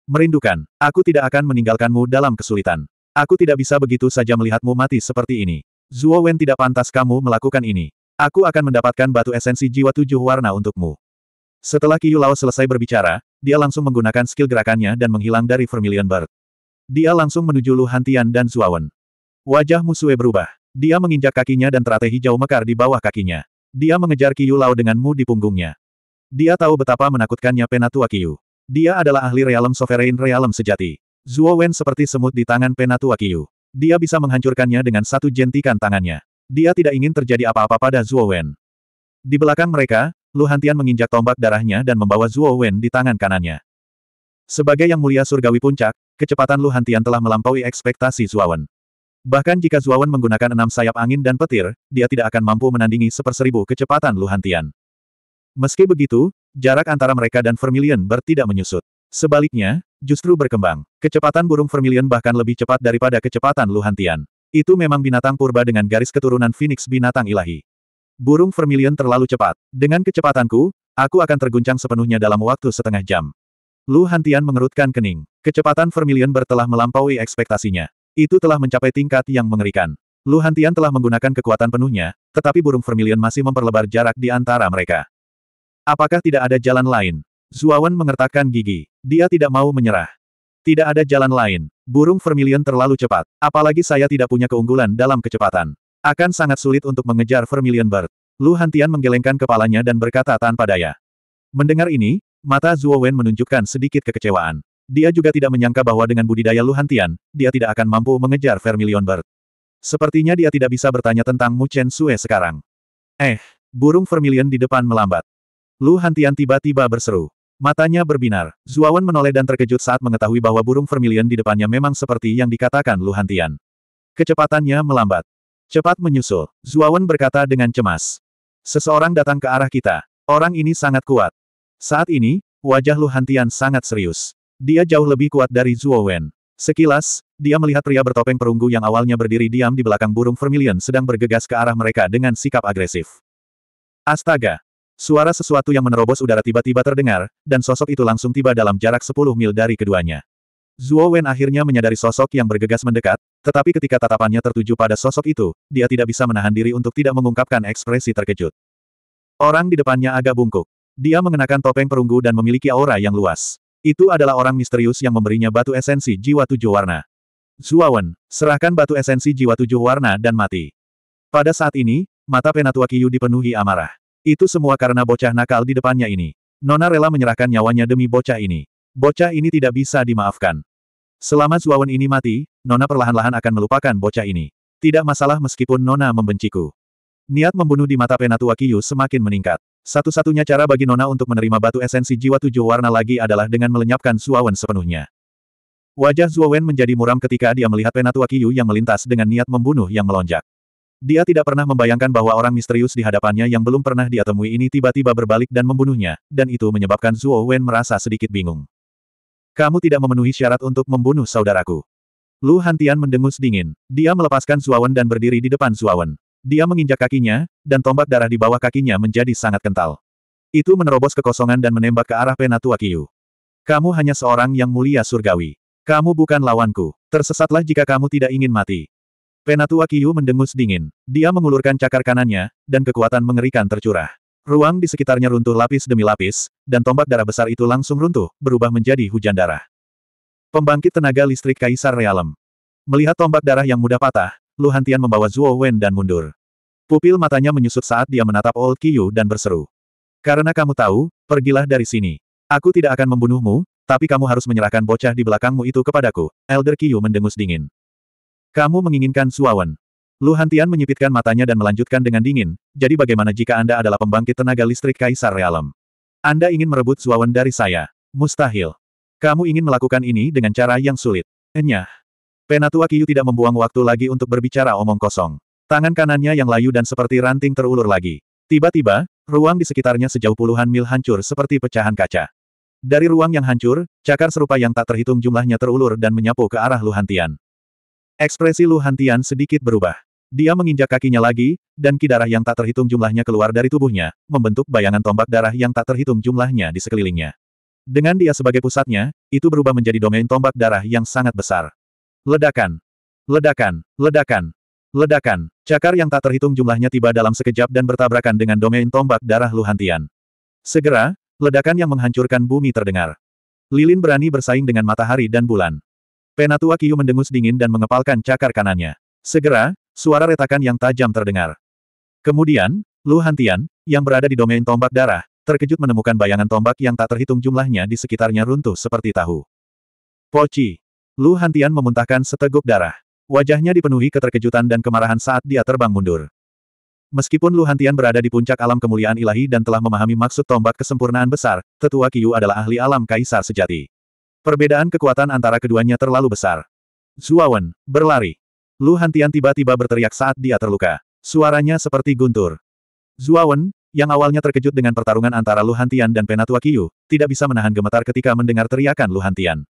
Merindukan, aku tidak akan meninggalkanmu dalam kesulitan. Aku tidak bisa begitu saja melihatmu mati seperti ini. Zuo Wen tidak pantas kamu melakukan ini. Aku akan mendapatkan batu esensi jiwa tujuh warna untukmu. Setelah Kiyu Lao selesai berbicara, dia langsung menggunakan skill gerakannya dan menghilang dari Vermilion Bird. Dia langsung menuju Lu Hantian dan Wen. Wajah Musue berubah. Dia menginjak kakinya dan teratai hijau mekar di bawah kakinya. Dia mengejar Kiyu Lao dengan mu di punggungnya. Dia tahu betapa menakutkannya penatua Kiyu. Dia adalah ahli realem sovereign realem sejati. Zuo Wen seperti semut di tangan penatua Kiyu. Dia bisa menghancurkannya dengan satu jentikan tangannya. Dia tidak ingin terjadi apa-apa pada Zuo Wen. Di belakang mereka, Lu Hantian menginjak tombak darahnya dan membawa Zuo Wen di tangan kanannya. Sebagai yang mulia surgawi puncak, kecepatan Lu Hantian telah melampaui ekspektasi Zuo Wen. Bahkan jika Zuawan menggunakan enam sayap angin dan petir, dia tidak akan mampu menandingi seperseribu kecepatan Luhantian. Meski begitu, jarak antara mereka dan Vermilion bertidak menyusut. Sebaliknya, justru berkembang. Kecepatan burung Vermilion bahkan lebih cepat daripada kecepatan Luhantian. Itu memang binatang purba dengan garis keturunan Phoenix binatang ilahi. Burung Vermilion terlalu cepat. Dengan kecepatanku, aku akan terguncang sepenuhnya dalam waktu setengah jam. Luhantian mengerutkan kening. Kecepatan Vermilion bertelah melampaui ekspektasinya. Itu telah mencapai tingkat yang mengerikan. Lu Hantian telah menggunakan kekuatan penuhnya, tetapi burung vermilion masih memperlebar jarak di antara mereka. Apakah tidak ada jalan lain? Zuawan mengertakkan gigi. Dia tidak mau menyerah. Tidak ada jalan lain. Burung vermilion terlalu cepat. Apalagi saya tidak punya keunggulan dalam kecepatan. Akan sangat sulit untuk mengejar vermilion bird. Lu Hantian menggelengkan kepalanya dan berkata tanpa daya. Mendengar ini, mata Zuawan menunjukkan sedikit kekecewaan. Dia juga tidak menyangka bahwa dengan budidaya Luhantian, dia tidak akan mampu mengejar Vermilion Bird. Sepertinya dia tidak bisa bertanya tentang Mu Chen Sue sekarang. Eh, burung Vermilion di depan melambat. Lu Hantian tiba-tiba berseru. Matanya berbinar. Zuawan menoleh dan terkejut saat mengetahui bahwa burung Vermilion di depannya memang seperti yang dikatakan Lu Hantian. Kecepatannya melambat. Cepat menyusul, Zuawan berkata dengan cemas. Seseorang datang ke arah kita. Orang ini sangat kuat. Saat ini, wajah Lu Hantian sangat serius. Dia jauh lebih kuat dari Zhuo Wen. Sekilas, dia melihat pria bertopeng perunggu yang awalnya berdiri diam di belakang burung vermilion sedang bergegas ke arah mereka dengan sikap agresif. Astaga! Suara sesuatu yang menerobos udara tiba-tiba terdengar, dan sosok itu langsung tiba dalam jarak 10 mil dari keduanya. Zhuo Wen akhirnya menyadari sosok yang bergegas mendekat, tetapi ketika tatapannya tertuju pada sosok itu, dia tidak bisa menahan diri untuk tidak mengungkapkan ekspresi terkejut. Orang di depannya agak bungkuk. Dia mengenakan topeng perunggu dan memiliki aura yang luas. Itu adalah orang misterius yang memberinya batu esensi jiwa tujuh warna. Zuawan, serahkan batu esensi jiwa tujuh warna dan mati. Pada saat ini, mata penatua Kiyu dipenuhi amarah. Itu semua karena bocah nakal di depannya ini. Nona rela menyerahkan nyawanya demi bocah ini. Bocah ini tidak bisa dimaafkan. Selama Zuawan ini mati, Nona perlahan-lahan akan melupakan bocah ini. Tidak masalah meskipun Nona membenciku. Niat membunuh di mata penatua Kiyu semakin meningkat. Satu-satunya cara bagi Nona untuk menerima batu esensi jiwa tujuh warna lagi adalah dengan melenyapkan suawan sepenuhnya. Wajah Zuowen menjadi muram ketika dia melihat penatua Kiyu yang melintas dengan niat membunuh yang melonjak. Dia tidak pernah membayangkan bahwa orang misterius di hadapannya yang belum pernah dia temui ini tiba-tiba berbalik dan membunuhnya, dan itu menyebabkan Zuowen merasa sedikit bingung. Kamu tidak memenuhi syarat untuk membunuh saudaraku. Lu Hantian mendengus dingin. Dia melepaskan Zuowen dan berdiri di depan Zuowen. Dia menginjak kakinya, dan tombak darah di bawah kakinya menjadi sangat kental. Itu menerobos kekosongan dan menembak ke arah Penatua Kiyu. Kamu hanya seorang yang mulia surgawi. Kamu bukan lawanku. Tersesatlah jika kamu tidak ingin mati. Penatua Kiyu mendengus dingin. Dia mengulurkan cakar kanannya, dan kekuatan mengerikan tercurah. Ruang di sekitarnya runtuh lapis demi lapis, dan tombak darah besar itu langsung runtuh, berubah menjadi hujan darah. Pembangkit tenaga listrik Kaisar Realem. Melihat tombak darah yang mudah patah, Luhantian membawa Zuo Wen dan mundur. Pupil matanya menyusut saat dia menatap Old Kiyu dan berseru. Karena kamu tahu, pergilah dari sini. Aku tidak akan membunuhmu, tapi kamu harus menyerahkan bocah di belakangmu itu kepadaku. Elder Kiyu mendengus dingin. Kamu menginginkan Suawan. Lu Hantian menyipitkan matanya dan melanjutkan dengan dingin, jadi bagaimana jika Anda adalah pembangkit tenaga listrik Kaisar Realem? Anda ingin merebut Suawan dari saya? Mustahil. Kamu ingin melakukan ini dengan cara yang sulit. Enyah. Penatua Kiyu tidak membuang waktu lagi untuk berbicara omong kosong. Tangan kanannya yang layu dan seperti ranting terulur lagi. Tiba-tiba, ruang di sekitarnya sejauh puluhan mil hancur seperti pecahan kaca. Dari ruang yang hancur, cakar serupa yang tak terhitung jumlahnya terulur dan menyapu ke arah Luhantian. Ekspresi Luhantian sedikit berubah. Dia menginjak kakinya lagi, dan ki darah yang tak terhitung jumlahnya keluar dari tubuhnya, membentuk bayangan tombak darah yang tak terhitung jumlahnya di sekelilingnya. Dengan dia sebagai pusatnya, itu berubah menjadi domain tombak darah yang sangat besar. Ledakan! Ledakan! Ledakan! Ledakan. Cakar yang tak terhitung jumlahnya tiba dalam sekejap dan bertabrakan dengan domain tombak darah Luhantian. Segera, ledakan yang menghancurkan bumi terdengar. Lilin berani bersaing dengan matahari dan bulan. Penatua Kiyu mendengus dingin dan mengepalkan cakar kanannya. Segera, suara retakan yang tajam terdengar. Kemudian, Luhantian, yang berada di domain tombak darah, terkejut menemukan bayangan tombak yang tak terhitung jumlahnya di sekitarnya runtuh seperti tahu. Poci. Luhantian memuntahkan seteguk darah. Wajahnya dipenuhi keterkejutan dan kemarahan saat dia terbang mundur. Meskipun Lu Hantian berada di puncak alam kemuliaan ilahi dan telah memahami maksud tombak kesempurnaan besar, tetua Kiyu adalah ahli alam kaisar sejati. Perbedaan kekuatan antara keduanya terlalu besar. Zuawan, berlari. Lu Hantian tiba-tiba berteriak saat dia terluka. Suaranya seperti guntur. Zuawan, yang awalnya terkejut dengan pertarungan antara Lu Hantian dan Penatua Kiyu, tidak bisa menahan gemetar ketika mendengar teriakan Lu Hantian.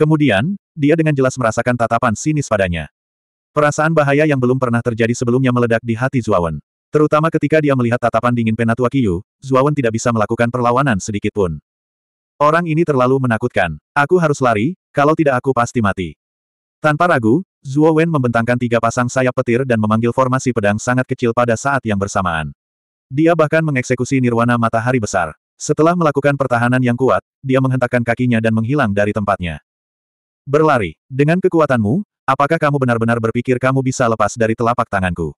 Kemudian, dia dengan jelas merasakan tatapan sinis padanya. Perasaan bahaya yang belum pernah terjadi sebelumnya meledak di hati Zuawan. Terutama ketika dia melihat tatapan dingin Penatua Kiyu, Zuawan tidak bisa melakukan perlawanan sedikit pun. Orang ini terlalu menakutkan. Aku harus lari, kalau tidak aku pasti mati. Tanpa ragu, Zuo membentangkan tiga pasang sayap petir dan memanggil formasi pedang sangat kecil pada saat yang bersamaan. Dia bahkan mengeksekusi nirwana matahari besar. Setelah melakukan pertahanan yang kuat, dia menghentakkan kakinya dan menghilang dari tempatnya. Berlari. Dengan kekuatanmu, apakah kamu benar-benar berpikir kamu bisa lepas dari telapak tanganku?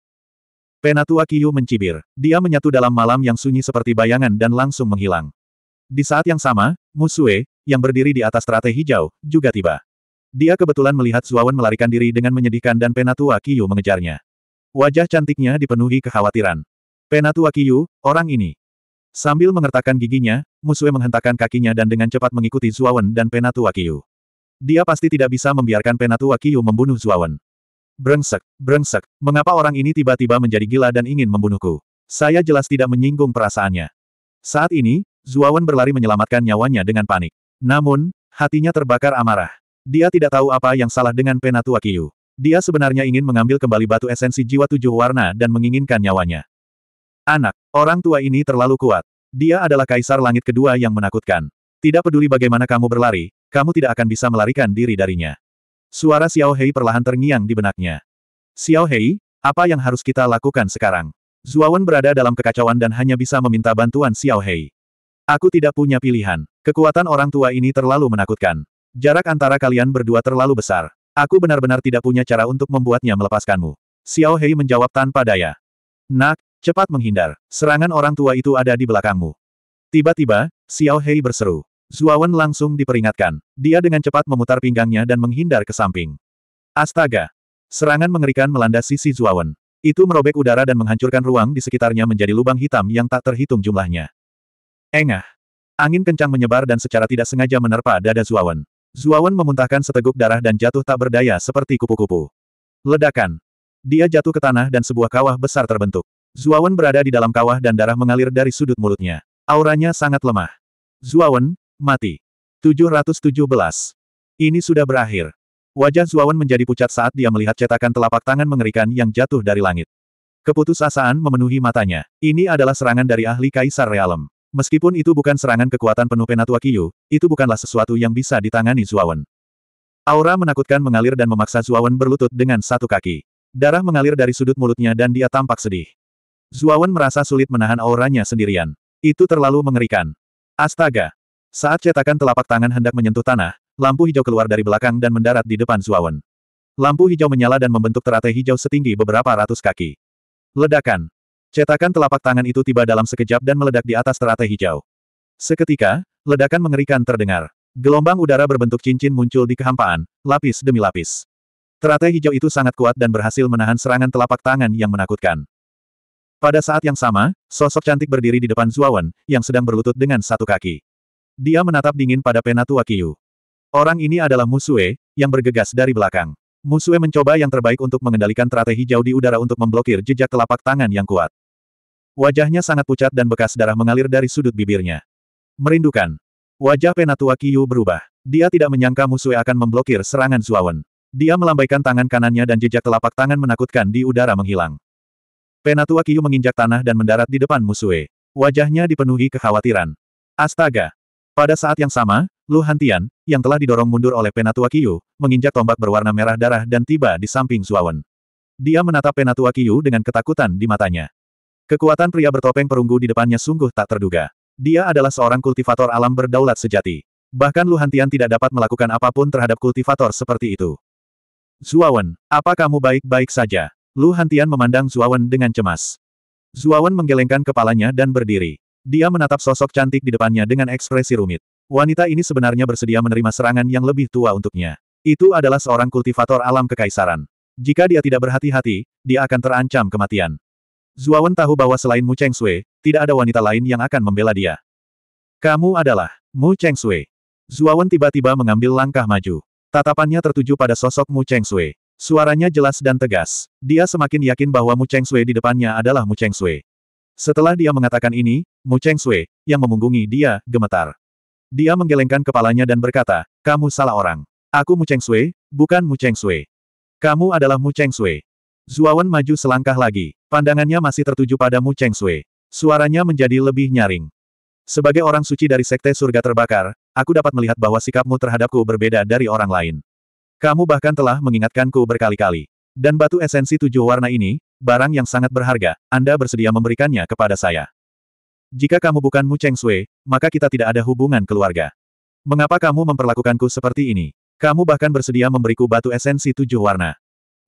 Penatua Kiyu mencibir. Dia menyatu dalam malam yang sunyi seperti bayangan dan langsung menghilang. Di saat yang sama, Musue, yang berdiri di atas teratai hijau, juga tiba. Dia kebetulan melihat Zuawan melarikan diri dengan menyedihkan dan Penatua Kiyu mengejarnya. Wajah cantiknya dipenuhi kekhawatiran. Penatua Kiyu, orang ini. Sambil mengertakkan giginya, Musue menghentakkan kakinya dan dengan cepat mengikuti Zuawan dan Penatua Kiyu. Dia pasti tidak bisa membiarkan Penatua Kiyu membunuh Zuawan. Brengsek, brengsek, mengapa orang ini tiba-tiba menjadi gila dan ingin membunuhku? Saya jelas tidak menyinggung perasaannya. Saat ini, Zuawan berlari menyelamatkan nyawanya dengan panik. Namun, hatinya terbakar amarah. Dia tidak tahu apa yang salah dengan Penatua Kiyu. Dia sebenarnya ingin mengambil kembali batu esensi jiwa tujuh warna dan menginginkan nyawanya. Anak, orang tua ini terlalu kuat. Dia adalah kaisar langit kedua yang menakutkan. Tidak peduli bagaimana kamu berlari, kamu tidak akan bisa melarikan diri darinya. Suara Xiao Hei perlahan terngiang di benaknya. Xiao Hei, apa yang harus kita lakukan sekarang? Zuawan berada dalam kekacauan dan hanya bisa meminta bantuan Xiao Hei. Aku tidak punya pilihan. Kekuatan orang tua ini terlalu menakutkan. Jarak antara kalian berdua terlalu besar. Aku benar-benar tidak punya cara untuk membuatnya melepaskanmu. Xiao Hei menjawab tanpa daya. Nak, cepat menghindar. Serangan orang tua itu ada di belakangmu. Tiba-tiba, Xiao Hei berseru. Zuawan langsung diperingatkan. Dia dengan cepat memutar pinggangnya dan menghindar ke samping. Astaga! Serangan mengerikan melanda sisi Zuawan. Itu merobek udara dan menghancurkan ruang di sekitarnya menjadi lubang hitam yang tak terhitung jumlahnya. Engah! Angin kencang menyebar dan secara tidak sengaja menerpa dada Zuawan. Zuawan memuntahkan seteguk darah dan jatuh tak berdaya seperti kupu-kupu. Ledakan! Dia jatuh ke tanah dan sebuah kawah besar terbentuk. Zuawan berada di dalam kawah dan darah mengalir dari sudut mulutnya. Auranya sangat lemah. Zuawan, Mati. 717. Ini sudah berakhir. Wajah Zuawan menjadi pucat saat dia melihat cetakan telapak tangan mengerikan yang jatuh dari langit. Keputusasaan memenuhi matanya. Ini adalah serangan dari ahli Kaisar Realem. Meskipun itu bukan serangan kekuatan penuh Penatua Kiyu, itu bukanlah sesuatu yang bisa ditangani Zuawan. Aura menakutkan mengalir dan memaksa Zuawan berlutut dengan satu kaki. Darah mengalir dari sudut mulutnya dan dia tampak sedih. Zuawan merasa sulit menahan auranya sendirian. Itu terlalu mengerikan. Astaga! Saat cetakan telapak tangan hendak menyentuh tanah, lampu hijau keluar dari belakang dan mendarat di depan Zuawan. Lampu hijau menyala dan membentuk teratai hijau setinggi beberapa ratus kaki. Ledakan. Cetakan telapak tangan itu tiba dalam sekejap dan meledak di atas teratai hijau. Seketika, ledakan mengerikan terdengar. Gelombang udara berbentuk cincin muncul di kehampaan, lapis demi lapis. Teratai hijau itu sangat kuat dan berhasil menahan serangan telapak tangan yang menakutkan. Pada saat yang sama, sosok cantik berdiri di depan Zuawan, yang sedang berlutut dengan satu kaki. Dia menatap dingin pada Penatua Kiyu. Orang ini adalah Musue, yang bergegas dari belakang. Musue mencoba yang terbaik untuk mengendalikan teratai hijau di udara untuk memblokir jejak telapak tangan yang kuat. Wajahnya sangat pucat dan bekas darah mengalir dari sudut bibirnya. Merindukan. Wajah Penatua Kiyu berubah. Dia tidak menyangka Musue akan memblokir serangan Zuawan. Dia melambaikan tangan kanannya dan jejak telapak tangan menakutkan di udara menghilang. Penatua Kiyu menginjak tanah dan mendarat di depan Musue. Wajahnya dipenuhi kekhawatiran. Astaga! Pada saat yang sama, Lu Hantian, yang telah didorong mundur oleh Penatua Kiyu, menginjak tombak berwarna merah darah dan tiba di samping Zuawan. Dia menatap Penatua Kiyu dengan ketakutan di matanya. Kekuatan pria bertopeng perunggu di depannya sungguh tak terduga. Dia adalah seorang kultivator alam berdaulat sejati. Bahkan Lu Hantian tidak dapat melakukan apapun terhadap kultivator seperti itu. Zuawan, apa kamu baik-baik saja? Lu Hantian memandang Zuawan dengan cemas. Zuawan menggelengkan kepalanya dan berdiri. Dia menatap sosok cantik di depannya dengan ekspresi rumit. Wanita ini sebenarnya bersedia menerima serangan yang lebih tua untuknya. Itu adalah seorang kultivator alam kekaisaran. Jika dia tidak berhati-hati, dia akan terancam kematian. Zuawan tahu bahwa selain Mu Cheng Sui, tidak ada wanita lain yang akan membela dia. Kamu adalah Mu Cheng Sui. Zuawan tiba-tiba mengambil langkah maju. Tatapannya tertuju pada sosok Mu Cheng Sui. Suaranya jelas dan tegas. Dia semakin yakin bahwa Mu Cheng Sui di depannya adalah Mu Cheng Sui. Setelah dia mengatakan ini, Mu Cheng Sui, yang memunggungi dia, gemetar. Dia menggelengkan kepalanya dan berkata, kamu salah orang. Aku Mu Cheng Sui, bukan Mu Cheng Sui. Kamu adalah Mu Cheng Sui. Zuawan maju selangkah lagi. Pandangannya masih tertuju pada Mu Cheng Sui. Suaranya menjadi lebih nyaring. Sebagai orang suci dari Sekte Surga Terbakar, aku dapat melihat bahwa sikapmu terhadapku berbeda dari orang lain. Kamu bahkan telah mengingatkanku berkali-kali. Dan batu esensi tujuh warna ini, barang yang sangat berharga, Anda bersedia memberikannya kepada saya. Jika kamu bukan Mu Cheng Sui, maka kita tidak ada hubungan keluarga. Mengapa kamu memperlakukanku seperti ini? Kamu bahkan bersedia memberiku batu esensi tujuh warna.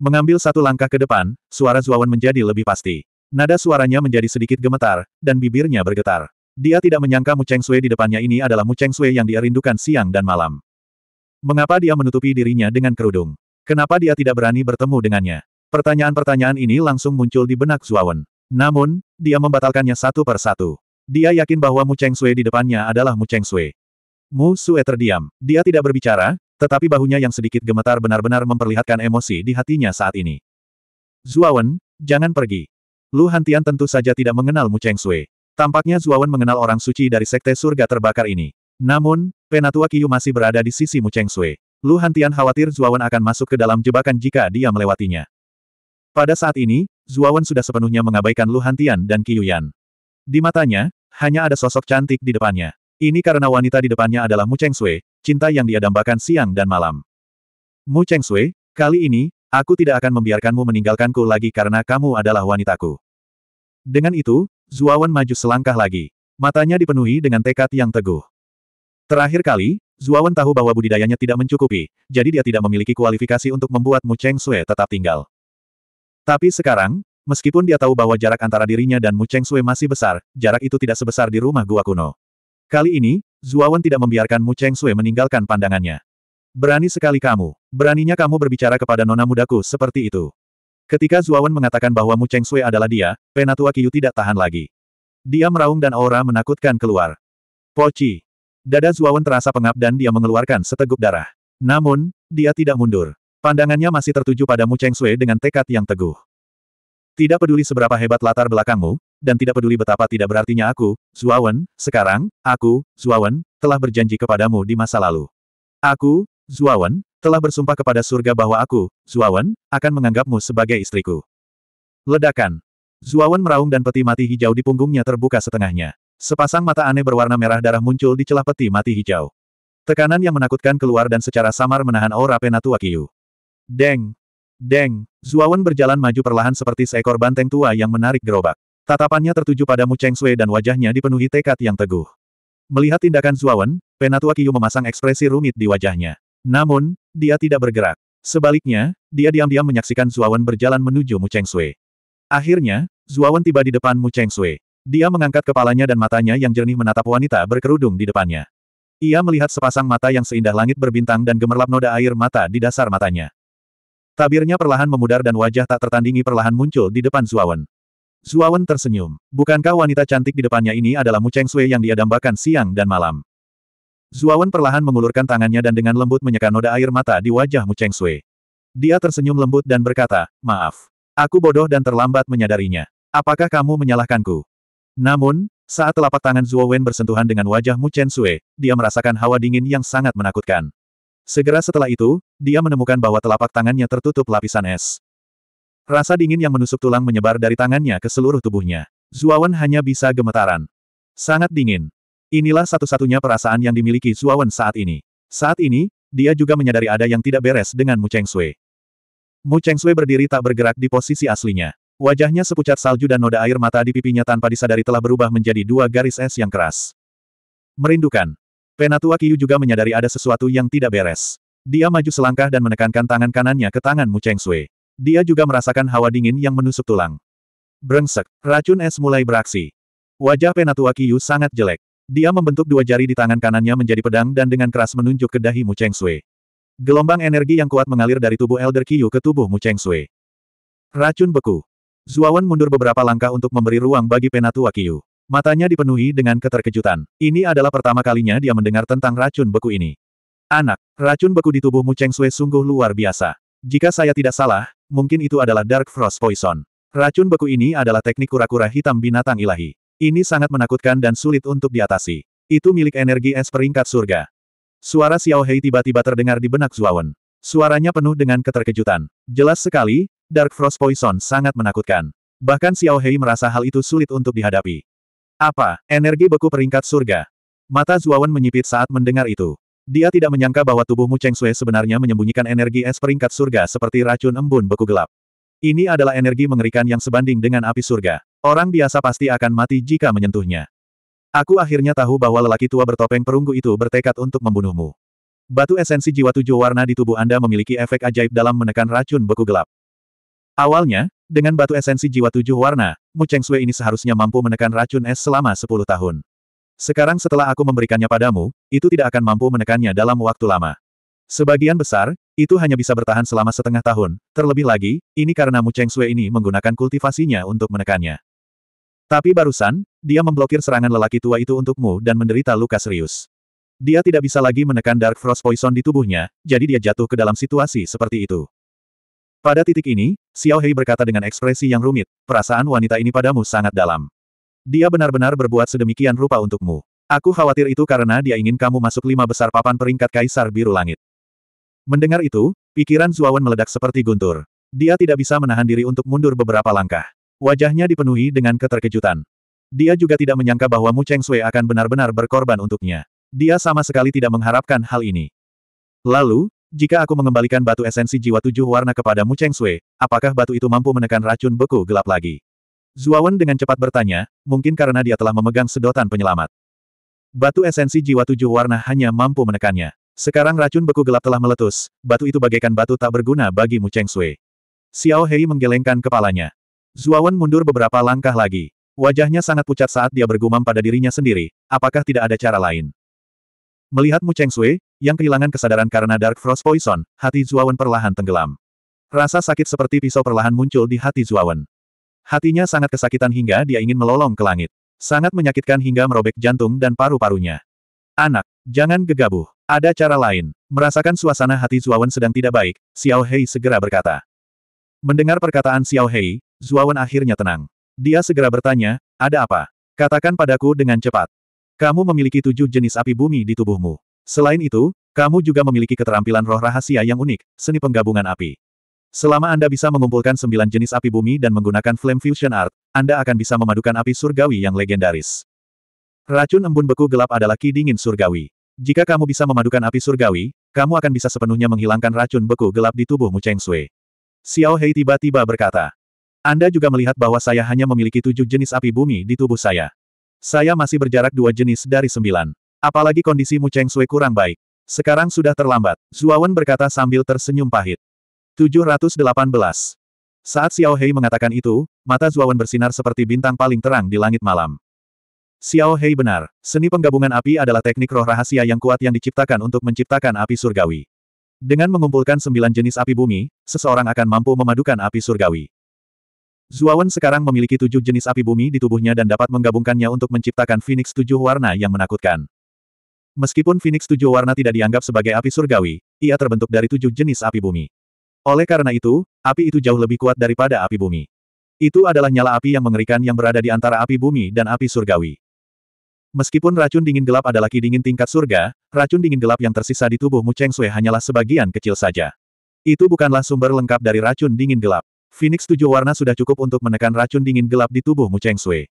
Mengambil satu langkah ke depan, suara Zuawan menjadi lebih pasti. Nada suaranya menjadi sedikit gemetar, dan bibirnya bergetar. Dia tidak menyangka Mu Cheng Sui di depannya ini adalah Mu Cheng Sui yang dia rindukan siang dan malam. Mengapa dia menutupi dirinya dengan kerudung? Kenapa dia tidak berani bertemu dengannya? Pertanyaan-pertanyaan ini langsung muncul di benak Zuawan. Namun, dia membatalkannya satu per satu. Dia yakin bahwa Mu Cheng Sui di depannya adalah Mu Cheng Sui. Mu Sue terdiam. Dia tidak berbicara, tetapi bahunya yang sedikit gemetar benar-benar memperlihatkan emosi di hatinya saat ini. Zuawan, jangan pergi. Lu Hantian tentu saja tidak mengenal Mu Cheng Sui. Tampaknya Zuawan mengenal orang suci dari sekte surga terbakar ini. Namun, Penatua Kiyu masih berada di sisi Mu Cheng Sui. Lu Hantian khawatir Zuawan akan masuk ke dalam jebakan jika dia melewatinya. Pada saat ini, Zuawan sudah sepenuhnya mengabaikan Lu Hantian dan Yan. Di matanya, hanya ada sosok cantik di depannya. Ini karena wanita di depannya adalah Mu Cheng Sui, cinta yang dia dambakan siang dan malam. Mu Cheng Sui, kali ini, aku tidak akan membiarkanmu meninggalkanku lagi karena kamu adalah wanitaku. Dengan itu, Zuawan maju selangkah lagi. Matanya dipenuhi dengan tekad yang teguh. Terakhir kali, Zuawan tahu bahwa budidayanya tidak mencukupi, jadi dia tidak memiliki kualifikasi untuk membuat Mu Cheng Sui tetap tinggal. Tapi sekarang, Meskipun dia tahu bahwa jarak antara dirinya dan Mu Cheng Sui masih besar, jarak itu tidak sebesar di rumah gua kuno. Kali ini, Zuawan tidak membiarkan Mu Cheng Sui meninggalkan pandangannya. Berani sekali kamu. Beraninya kamu berbicara kepada nona mudaku seperti itu. Ketika Zuawan mengatakan bahwa Mu Cheng Sui adalah dia, Penatua Kiyu tidak tahan lagi. Dia meraung dan aura menakutkan keluar. Poci. Dada Zuawan terasa pengap dan dia mengeluarkan seteguk darah. Namun, dia tidak mundur. Pandangannya masih tertuju pada Mu Cheng Sui dengan tekad yang teguh. Tidak peduli seberapa hebat latar belakangmu, dan tidak peduli betapa tidak berartinya aku, Zuawan, sekarang, aku, Zuawan, telah berjanji kepadamu di masa lalu. Aku, Zuawan, telah bersumpah kepada surga bahwa aku, Zuawan, akan menganggapmu sebagai istriku. Ledakan. Zuawan meraung dan peti mati hijau di punggungnya terbuka setengahnya. Sepasang mata aneh berwarna merah darah muncul di celah peti mati hijau. Tekanan yang menakutkan keluar dan secara samar menahan aura Penatua Kiyu. Deng! Deng, Zuawan berjalan maju perlahan seperti seekor banteng tua yang menarik gerobak. Tatapannya tertuju pada Mu Cheng Sui dan wajahnya dipenuhi tekad yang teguh. Melihat tindakan Zuawan, Penatua Kiyu memasang ekspresi rumit di wajahnya. Namun, dia tidak bergerak. Sebaliknya, dia diam-diam menyaksikan Zuawan berjalan menuju Mu Cheng Sui. Akhirnya, Zuawan tiba di depan Mu Cheng Sui. Dia mengangkat kepalanya dan matanya yang jernih menatap wanita berkerudung di depannya. Ia melihat sepasang mata yang seindah langit berbintang dan gemerlap noda air mata di dasar matanya. Tabirnya perlahan memudar dan wajah tak tertandingi perlahan muncul di depan Zuawan. Zuawan tersenyum. Bukankah wanita cantik di depannya ini adalah Mu Cheng Sui yang dia siang dan malam? Zuawan perlahan mengulurkan tangannya dan dengan lembut menyeka noda air mata di wajah Mu Cheng Sui. Dia tersenyum lembut dan berkata, maaf. Aku bodoh dan terlambat menyadarinya. Apakah kamu menyalahkanku? Namun, saat telapak tangan Zuawan bersentuhan dengan wajah Mu Chen Sui, dia merasakan hawa dingin yang sangat menakutkan. Segera setelah itu, dia menemukan bahwa telapak tangannya tertutup lapisan es. Rasa dingin yang menusuk tulang menyebar dari tangannya ke seluruh tubuhnya. Zuawan hanya bisa gemetaran. Sangat dingin. Inilah satu-satunya perasaan yang dimiliki Zuawan saat ini. Saat ini, dia juga menyadari ada yang tidak beres dengan Mu Cheng Sui. Mu Cheng Sui berdiri tak bergerak di posisi aslinya. Wajahnya sepucat salju dan noda air mata di pipinya tanpa disadari telah berubah menjadi dua garis es yang keras. Merindukan. Penatua Kiyu juga menyadari ada sesuatu yang tidak beres. Dia maju selangkah dan menekankan tangan kanannya ke tangan Mu Cheng Sui. Dia juga merasakan hawa dingin yang menusuk tulang. Brengsek, racun es mulai beraksi. Wajah Penatua Kiyu sangat jelek. Dia membentuk dua jari di tangan kanannya menjadi pedang dan dengan keras menunjuk ke dahi Mu Cheng Sui. Gelombang energi yang kuat mengalir dari tubuh Elder Kiyu ke tubuh Mu Cheng Sui. Racun beku. Zuawan mundur beberapa langkah untuk memberi ruang bagi Penatua Kiyu. Matanya dipenuhi dengan keterkejutan. Ini adalah pertama kalinya dia mendengar tentang racun beku ini. Anak, racun beku di tubuhmu Cheng Sui sungguh luar biasa. Jika saya tidak salah, mungkin itu adalah Dark Frost Poison. Racun beku ini adalah teknik kura-kura hitam binatang ilahi. Ini sangat menakutkan dan sulit untuk diatasi. Itu milik energi es peringkat surga. Suara Xiao Hei tiba-tiba terdengar di benak Zuawan. Suaranya penuh dengan keterkejutan. Jelas sekali, Dark Frost Poison sangat menakutkan. Bahkan Xiao Hei merasa hal itu sulit untuk dihadapi. Apa, energi beku peringkat surga? Mata Zuawan menyipit saat mendengar itu. Dia tidak menyangka bahwa tubuhmu Cheng Sui sebenarnya menyembunyikan energi es peringkat surga seperti racun embun beku gelap. Ini adalah energi mengerikan yang sebanding dengan api surga. Orang biasa pasti akan mati jika menyentuhnya. Aku akhirnya tahu bahwa lelaki tua bertopeng perunggu itu bertekad untuk membunuhmu. Batu esensi jiwa tujuh warna di tubuh Anda memiliki efek ajaib dalam menekan racun beku gelap. Awalnya, dengan batu esensi jiwa tujuh warna, Mu Cheng Sui ini seharusnya mampu menekan racun es selama sepuluh tahun. Sekarang setelah aku memberikannya padamu, itu tidak akan mampu menekannya dalam waktu lama. Sebagian besar, itu hanya bisa bertahan selama setengah tahun, terlebih lagi, ini karena Mu Cheng Sui ini menggunakan kultivasinya untuk menekannya. Tapi barusan, dia memblokir serangan lelaki tua itu untukmu dan menderita luka serius. Dia tidak bisa lagi menekan Dark Frost Poison di tubuhnya, jadi dia jatuh ke dalam situasi seperti itu. Pada titik ini, Xiao Hei berkata dengan ekspresi yang rumit, perasaan wanita ini padamu sangat dalam. Dia benar-benar berbuat sedemikian rupa untukmu. Aku khawatir itu karena dia ingin kamu masuk lima besar papan peringkat Kaisar Biru Langit. Mendengar itu, pikiran Zuawan meledak seperti guntur. Dia tidak bisa menahan diri untuk mundur beberapa langkah. Wajahnya dipenuhi dengan keterkejutan. Dia juga tidak menyangka bahwa Mu Cheng Sui akan benar-benar berkorban untuknya. Dia sama sekali tidak mengharapkan hal ini. Lalu, jika aku mengembalikan batu esensi jiwa tujuh warna kepada Mu Cheng Sui, apakah batu itu mampu menekan racun beku gelap lagi? Zuawan dengan cepat bertanya, mungkin karena dia telah memegang sedotan penyelamat. Batu esensi jiwa tujuh warna hanya mampu menekannya. Sekarang racun beku gelap telah meletus, batu itu bagaikan batu tak berguna bagi Mu Cheng Sui. Xiao Hei menggelengkan kepalanya. Zuawan mundur beberapa langkah lagi. Wajahnya sangat pucat saat dia bergumam pada dirinya sendiri, apakah tidak ada cara lain? Melihat Mu Cheng Sui, yang kehilangan kesadaran karena Dark Frost Poison, hati Zuawan perlahan tenggelam. Rasa sakit seperti pisau perlahan muncul di hati Zuawan. Hatinya sangat kesakitan hingga dia ingin melolong ke langit. Sangat menyakitkan hingga merobek jantung dan paru-parunya. Anak, jangan gegabah. Ada cara lain. Merasakan suasana hati Zuawan sedang tidak baik, Xiao Hei segera berkata. Mendengar perkataan Xiao Hei, Zuawan akhirnya tenang. Dia segera bertanya, ada apa? Katakan padaku dengan cepat. Kamu memiliki tujuh jenis api bumi di tubuhmu. Selain itu, kamu juga memiliki keterampilan roh rahasia yang unik, seni penggabungan api. Selama Anda bisa mengumpulkan sembilan jenis api bumi dan menggunakan Flame Fusion Art, Anda akan bisa memadukan api surgawi yang legendaris. Racun embun beku gelap adalah ki dingin surgawi. Jika kamu bisa memadukan api surgawi, kamu akan bisa sepenuhnya menghilangkan racun beku gelap di tubuhmu Cheng Sui. Xiao Hei tiba-tiba berkata. Anda juga melihat bahwa saya hanya memiliki tujuh jenis api bumi di tubuh saya. Saya masih berjarak dua jenis dari sembilan. Apalagi kondisi Mu Cheng Sui kurang baik. Sekarang sudah terlambat, Zuawan berkata sambil tersenyum pahit. 718. Saat Xiao Hei mengatakan itu, mata Zuawan bersinar seperti bintang paling terang di langit malam. Xiao Hei benar, seni penggabungan api adalah teknik roh rahasia yang kuat yang diciptakan untuk menciptakan api surgawi. Dengan mengumpulkan sembilan jenis api bumi, seseorang akan mampu memadukan api surgawi. Zuawan sekarang memiliki tujuh jenis api bumi di tubuhnya dan dapat menggabungkannya untuk menciptakan Phoenix tujuh warna yang menakutkan. Meskipun Phoenix tujuh warna tidak dianggap sebagai api surgawi, ia terbentuk dari tujuh jenis api bumi. Oleh karena itu, api itu jauh lebih kuat daripada api bumi. Itu adalah nyala api yang mengerikan yang berada di antara api bumi dan api surgawi. Meskipun racun dingin gelap adalah ki dingin tingkat surga, racun dingin gelap yang tersisa di tubuh Mu Cheng Sui hanyalah sebagian kecil saja. Itu bukanlah sumber lengkap dari racun dingin gelap. Phoenix tujuh warna sudah cukup untuk menekan racun dingin gelap di tubuh Mu Cheng Sui.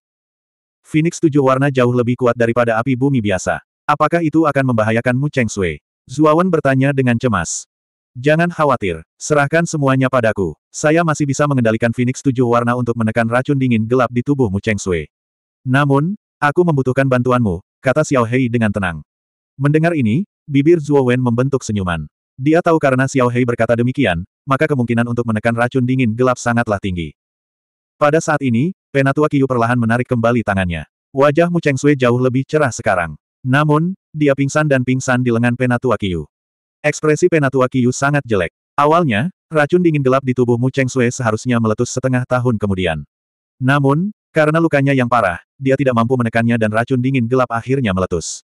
Phoenix tujuh warna jauh lebih kuat daripada api bumi biasa. Apakah itu akan membahayakanmu Cheng Sui? Zuawan bertanya dengan cemas. Jangan khawatir, serahkan semuanya padaku. Saya masih bisa mengendalikan Phoenix tujuh warna untuk menekan racun dingin gelap di tubuhmu Cheng Sui. Namun, aku membutuhkan bantuanmu, kata Xiao Hei dengan tenang. Mendengar ini, bibir Zhuo membentuk senyuman. Dia tahu karena Xiao Hei berkata demikian, maka kemungkinan untuk menekan racun dingin gelap sangatlah tinggi. Pada saat ini, Penatua Kiyu perlahan menarik kembali tangannya. Wajah Mu Cheng Sui jauh lebih cerah sekarang. Namun, dia pingsan dan pingsan di lengan Penatua Kiyu. Ekspresi Penatua Kiyu sangat jelek. Awalnya, racun dingin gelap di tubuh Mu Cheng Sui seharusnya meletus setengah tahun kemudian. Namun, karena lukanya yang parah, dia tidak mampu menekannya dan racun dingin gelap akhirnya meletus.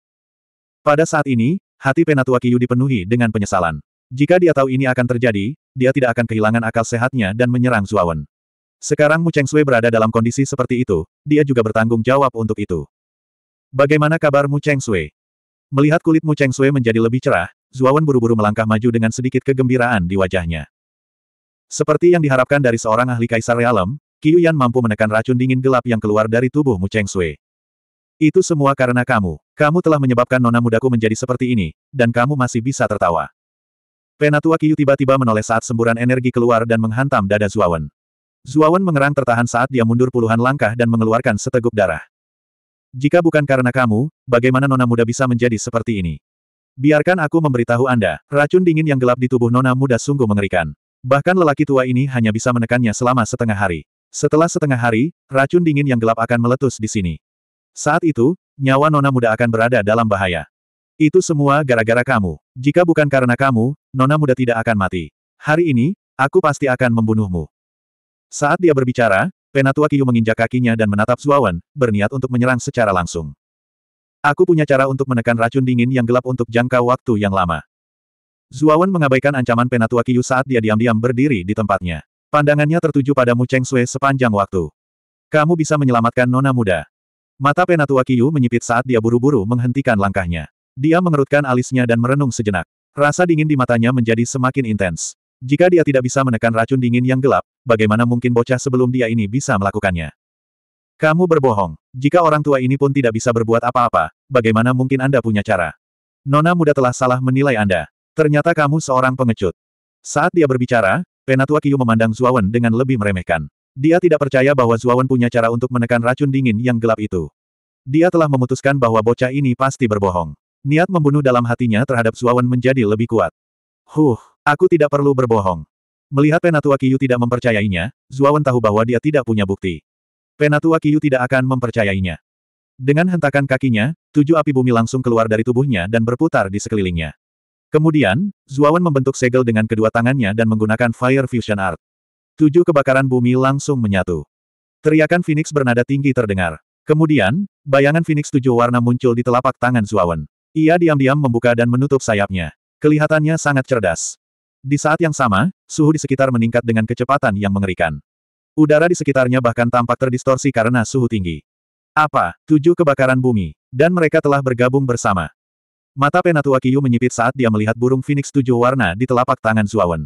Pada saat ini, hati Penatua Kiyu dipenuhi dengan penyesalan. Jika dia tahu ini akan terjadi, dia tidak akan kehilangan akal sehatnya dan menyerang Zuawan. Sekarang Mu Cheng Sui berada dalam kondisi seperti itu, dia juga bertanggung jawab untuk itu. Bagaimana kabarmu Cheng Sui? Melihat kulit Mu Cheng Sui menjadi lebih cerah, Zuawan buru-buru melangkah maju dengan sedikit kegembiraan di wajahnya. Seperti yang diharapkan dari seorang ahli kaisar realem, Qiu Yan mampu menekan racun dingin gelap yang keluar dari tubuh Mu Cheng Sui. Itu semua karena kamu. Kamu telah menyebabkan nona mudaku menjadi seperti ini, dan kamu masih bisa tertawa. Penatua Qiu tiba-tiba menoleh saat semburan energi keluar dan menghantam dada Zuawan. Zuawan mengerang tertahan saat dia mundur puluhan langkah dan mengeluarkan seteguk darah. Jika bukan karena kamu, bagaimana nona muda bisa menjadi seperti ini? Biarkan aku memberitahu Anda, racun dingin yang gelap di tubuh nona muda sungguh mengerikan. Bahkan lelaki tua ini hanya bisa menekannya selama setengah hari. Setelah setengah hari, racun dingin yang gelap akan meletus di sini. Saat itu, nyawa nona muda akan berada dalam bahaya. Itu semua gara-gara kamu. Jika bukan karena kamu, nona muda tidak akan mati. Hari ini, aku pasti akan membunuhmu. Saat dia berbicara, Penatua Kiyu menginjak kakinya dan menatap Zuawan, berniat untuk menyerang secara langsung. Aku punya cara untuk menekan racun dingin yang gelap untuk jangka waktu yang lama. Zuawan mengabaikan ancaman Penatua Kiyu saat dia diam-diam berdiri di tempatnya. Pandangannya tertuju pada Mu Cheng Sui sepanjang waktu. Kamu bisa menyelamatkan nona muda. Mata Penatua Kiyu menyipit saat dia buru-buru menghentikan langkahnya. Dia mengerutkan alisnya dan merenung sejenak. Rasa dingin di matanya menjadi semakin intens. Jika dia tidak bisa menekan racun dingin yang gelap, bagaimana mungkin bocah sebelum dia ini bisa melakukannya? Kamu berbohong. Jika orang tua ini pun tidak bisa berbuat apa-apa, bagaimana mungkin Anda punya cara? Nona muda telah salah menilai Anda. Ternyata kamu seorang pengecut. Saat dia berbicara, Penatua Kiyu memandang Zuawan dengan lebih meremehkan. Dia tidak percaya bahwa Zuawan punya cara untuk menekan racun dingin yang gelap itu. Dia telah memutuskan bahwa bocah ini pasti berbohong. Niat membunuh dalam hatinya terhadap Zuawan menjadi lebih kuat. Huh, Aku tidak perlu berbohong. Melihat Penatua Kiyu tidak mempercayainya, Zuawan tahu bahwa dia tidak punya bukti. Penatua Kiyu tidak akan mempercayainya. Dengan hentakan kakinya, tujuh api bumi langsung keluar dari tubuhnya dan berputar di sekelilingnya. Kemudian, Zuawan membentuk segel dengan kedua tangannya dan menggunakan Fire Fusion Art. Tujuh kebakaran bumi langsung menyatu. Teriakan Phoenix bernada tinggi terdengar. Kemudian, bayangan Phoenix tujuh warna muncul di telapak tangan Zuawan. Ia diam-diam membuka dan menutup sayapnya. Kelihatannya sangat cerdas. Di saat yang sama, suhu di sekitar meningkat dengan kecepatan yang mengerikan. Udara di sekitarnya bahkan tampak terdistorsi karena suhu tinggi. Apa? Tujuh kebakaran bumi. Dan mereka telah bergabung bersama. Mata Penatua Kiyu menyipit saat dia melihat burung Phoenix tujuh warna di telapak tangan Zuawan.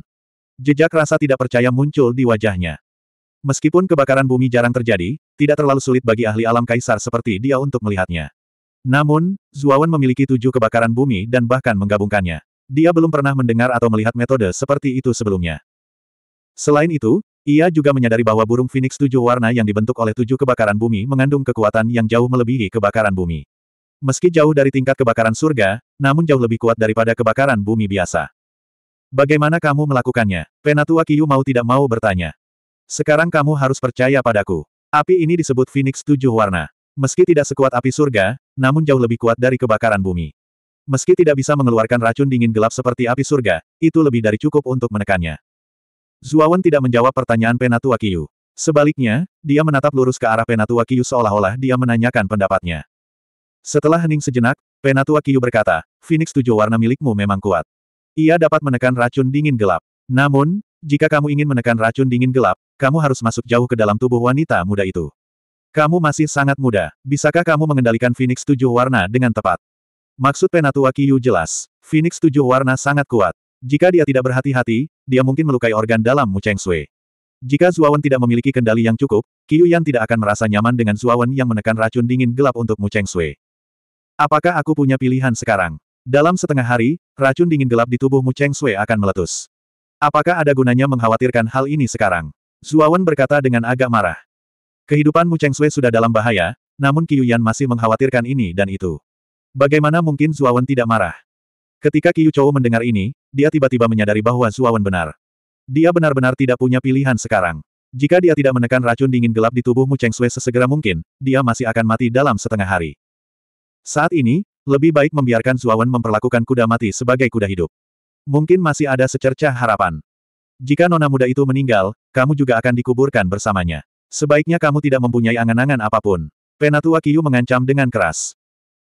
Jejak rasa tidak percaya muncul di wajahnya. Meskipun kebakaran bumi jarang terjadi, tidak terlalu sulit bagi ahli alam kaisar seperti dia untuk melihatnya. Namun, Zuawan memiliki tujuh kebakaran bumi dan bahkan menggabungkannya. Dia belum pernah mendengar atau melihat metode seperti itu sebelumnya. Selain itu, ia juga menyadari bahwa burung Phoenix tujuh warna yang dibentuk oleh tujuh kebakaran bumi mengandung kekuatan yang jauh melebihi kebakaran bumi. Meski jauh dari tingkat kebakaran surga, namun jauh lebih kuat daripada kebakaran bumi biasa. Bagaimana kamu melakukannya? Penatua Kiyu mau tidak mau bertanya. Sekarang kamu harus percaya padaku. Api ini disebut Phoenix tujuh warna. Meski tidak sekuat api surga, namun jauh lebih kuat dari kebakaran bumi. Meski tidak bisa mengeluarkan racun dingin gelap seperti api surga, itu lebih dari cukup untuk menekannya. Zuawan tidak menjawab pertanyaan Penatua Kiyu. Sebaliknya, dia menatap lurus ke arah Penatua Kiyu seolah-olah dia menanyakan pendapatnya. Setelah hening sejenak, Penatua Kiyu berkata, Phoenix tujuh warna milikmu memang kuat. Ia dapat menekan racun dingin gelap. Namun, jika kamu ingin menekan racun dingin gelap, kamu harus masuk jauh ke dalam tubuh wanita muda itu. Kamu masih sangat muda. Bisakah kamu mengendalikan Phoenix tujuh warna dengan tepat? Maksud penatua Kiyu jelas. Phoenix tujuh warna sangat kuat. Jika dia tidak berhati-hati, dia mungkin melukai organ dalam Mu Cheng Sui. Jika Zuawan tidak memiliki kendali yang cukup, Kiyu Yan tidak akan merasa nyaman dengan Zuawan yang menekan racun dingin gelap untuk Mu Cheng Sui. Apakah aku punya pilihan sekarang? Dalam setengah hari, racun dingin gelap di tubuh Mu Cheng Sui akan meletus. Apakah ada gunanya mengkhawatirkan hal ini sekarang? Zuawan berkata dengan agak marah. Kehidupan Mu Cheng Sui sudah dalam bahaya, namun Kiyu Yan masih mengkhawatirkan ini dan itu. Bagaimana mungkin Zuawan tidak marah? Ketika Qiu Chou mendengar ini, dia tiba-tiba menyadari bahwa Zuawan benar. Dia benar-benar tidak punya pilihan sekarang. Jika dia tidak menekan racun dingin gelap di tubuh Mu Cheng Sui sesegera mungkin, dia masih akan mati dalam setengah hari. Saat ini, lebih baik membiarkan Zuawan memperlakukan kuda mati sebagai kuda hidup. Mungkin masih ada secercah harapan. Jika nona muda itu meninggal, kamu juga akan dikuburkan bersamanya. Sebaiknya kamu tidak mempunyai angan-angan apapun. Penatua Kiyu mengancam dengan keras.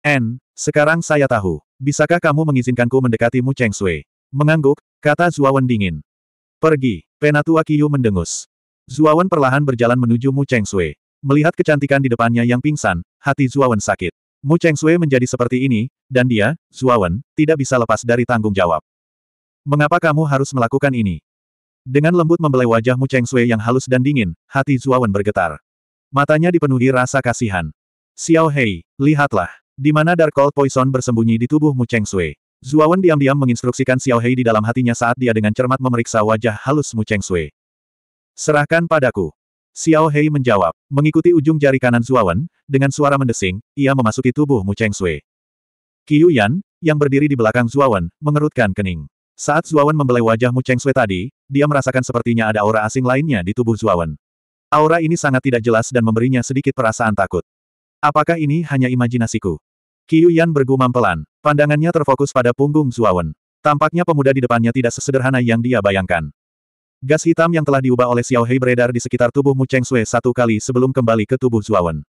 N, sekarang saya tahu. Bisakah kamu mengizinkanku mendekatimu Cheng Sui? Mengangguk, kata Zuawan dingin. Pergi, Penatua Yu mendengus. Zuawan perlahan berjalan menuju Mu Cheng Sui. Melihat kecantikan di depannya yang pingsan, hati Zuawan sakit. Mu Cheng Sui menjadi seperti ini, dan dia, Zuawan, tidak bisa lepas dari tanggung jawab. Mengapa kamu harus melakukan ini? Dengan lembut membelai wajah Mu Cheng Sui yang halus dan dingin, hati Zuawan bergetar. Matanya dipenuhi rasa kasihan. Xiao Hei, lihatlah. Di mana Dark Poison bersembunyi di tubuh Mu Cheng Sui. Zuawan diam-diam menginstruksikan Xiao Hei di dalam hatinya saat dia dengan cermat memeriksa wajah halus Mu Cheng Sui. Serahkan padaku. Xiao Hei menjawab, mengikuti ujung jari kanan Zuawan, dengan suara mendesing, ia memasuki tubuh Mu Cheng Sui. Qiu Yan, yang berdiri di belakang Zuawan, mengerutkan kening. Saat Zuawan membelai wajah Mu Cheng Sui tadi, dia merasakan sepertinya ada aura asing lainnya di tubuh Zuawan. Aura ini sangat tidak jelas dan memberinya sedikit perasaan takut. Apakah ini hanya imajinasiku? Qiu Yan bergumam pelan, pandangannya terfokus pada punggung Zuawan. Tampaknya pemuda di depannya tidak sesederhana yang dia bayangkan. Gas hitam yang telah diubah oleh Xiao Hei beredar di sekitar tubuh Mu Cheng Sui satu kali sebelum kembali ke tubuh Zuawan.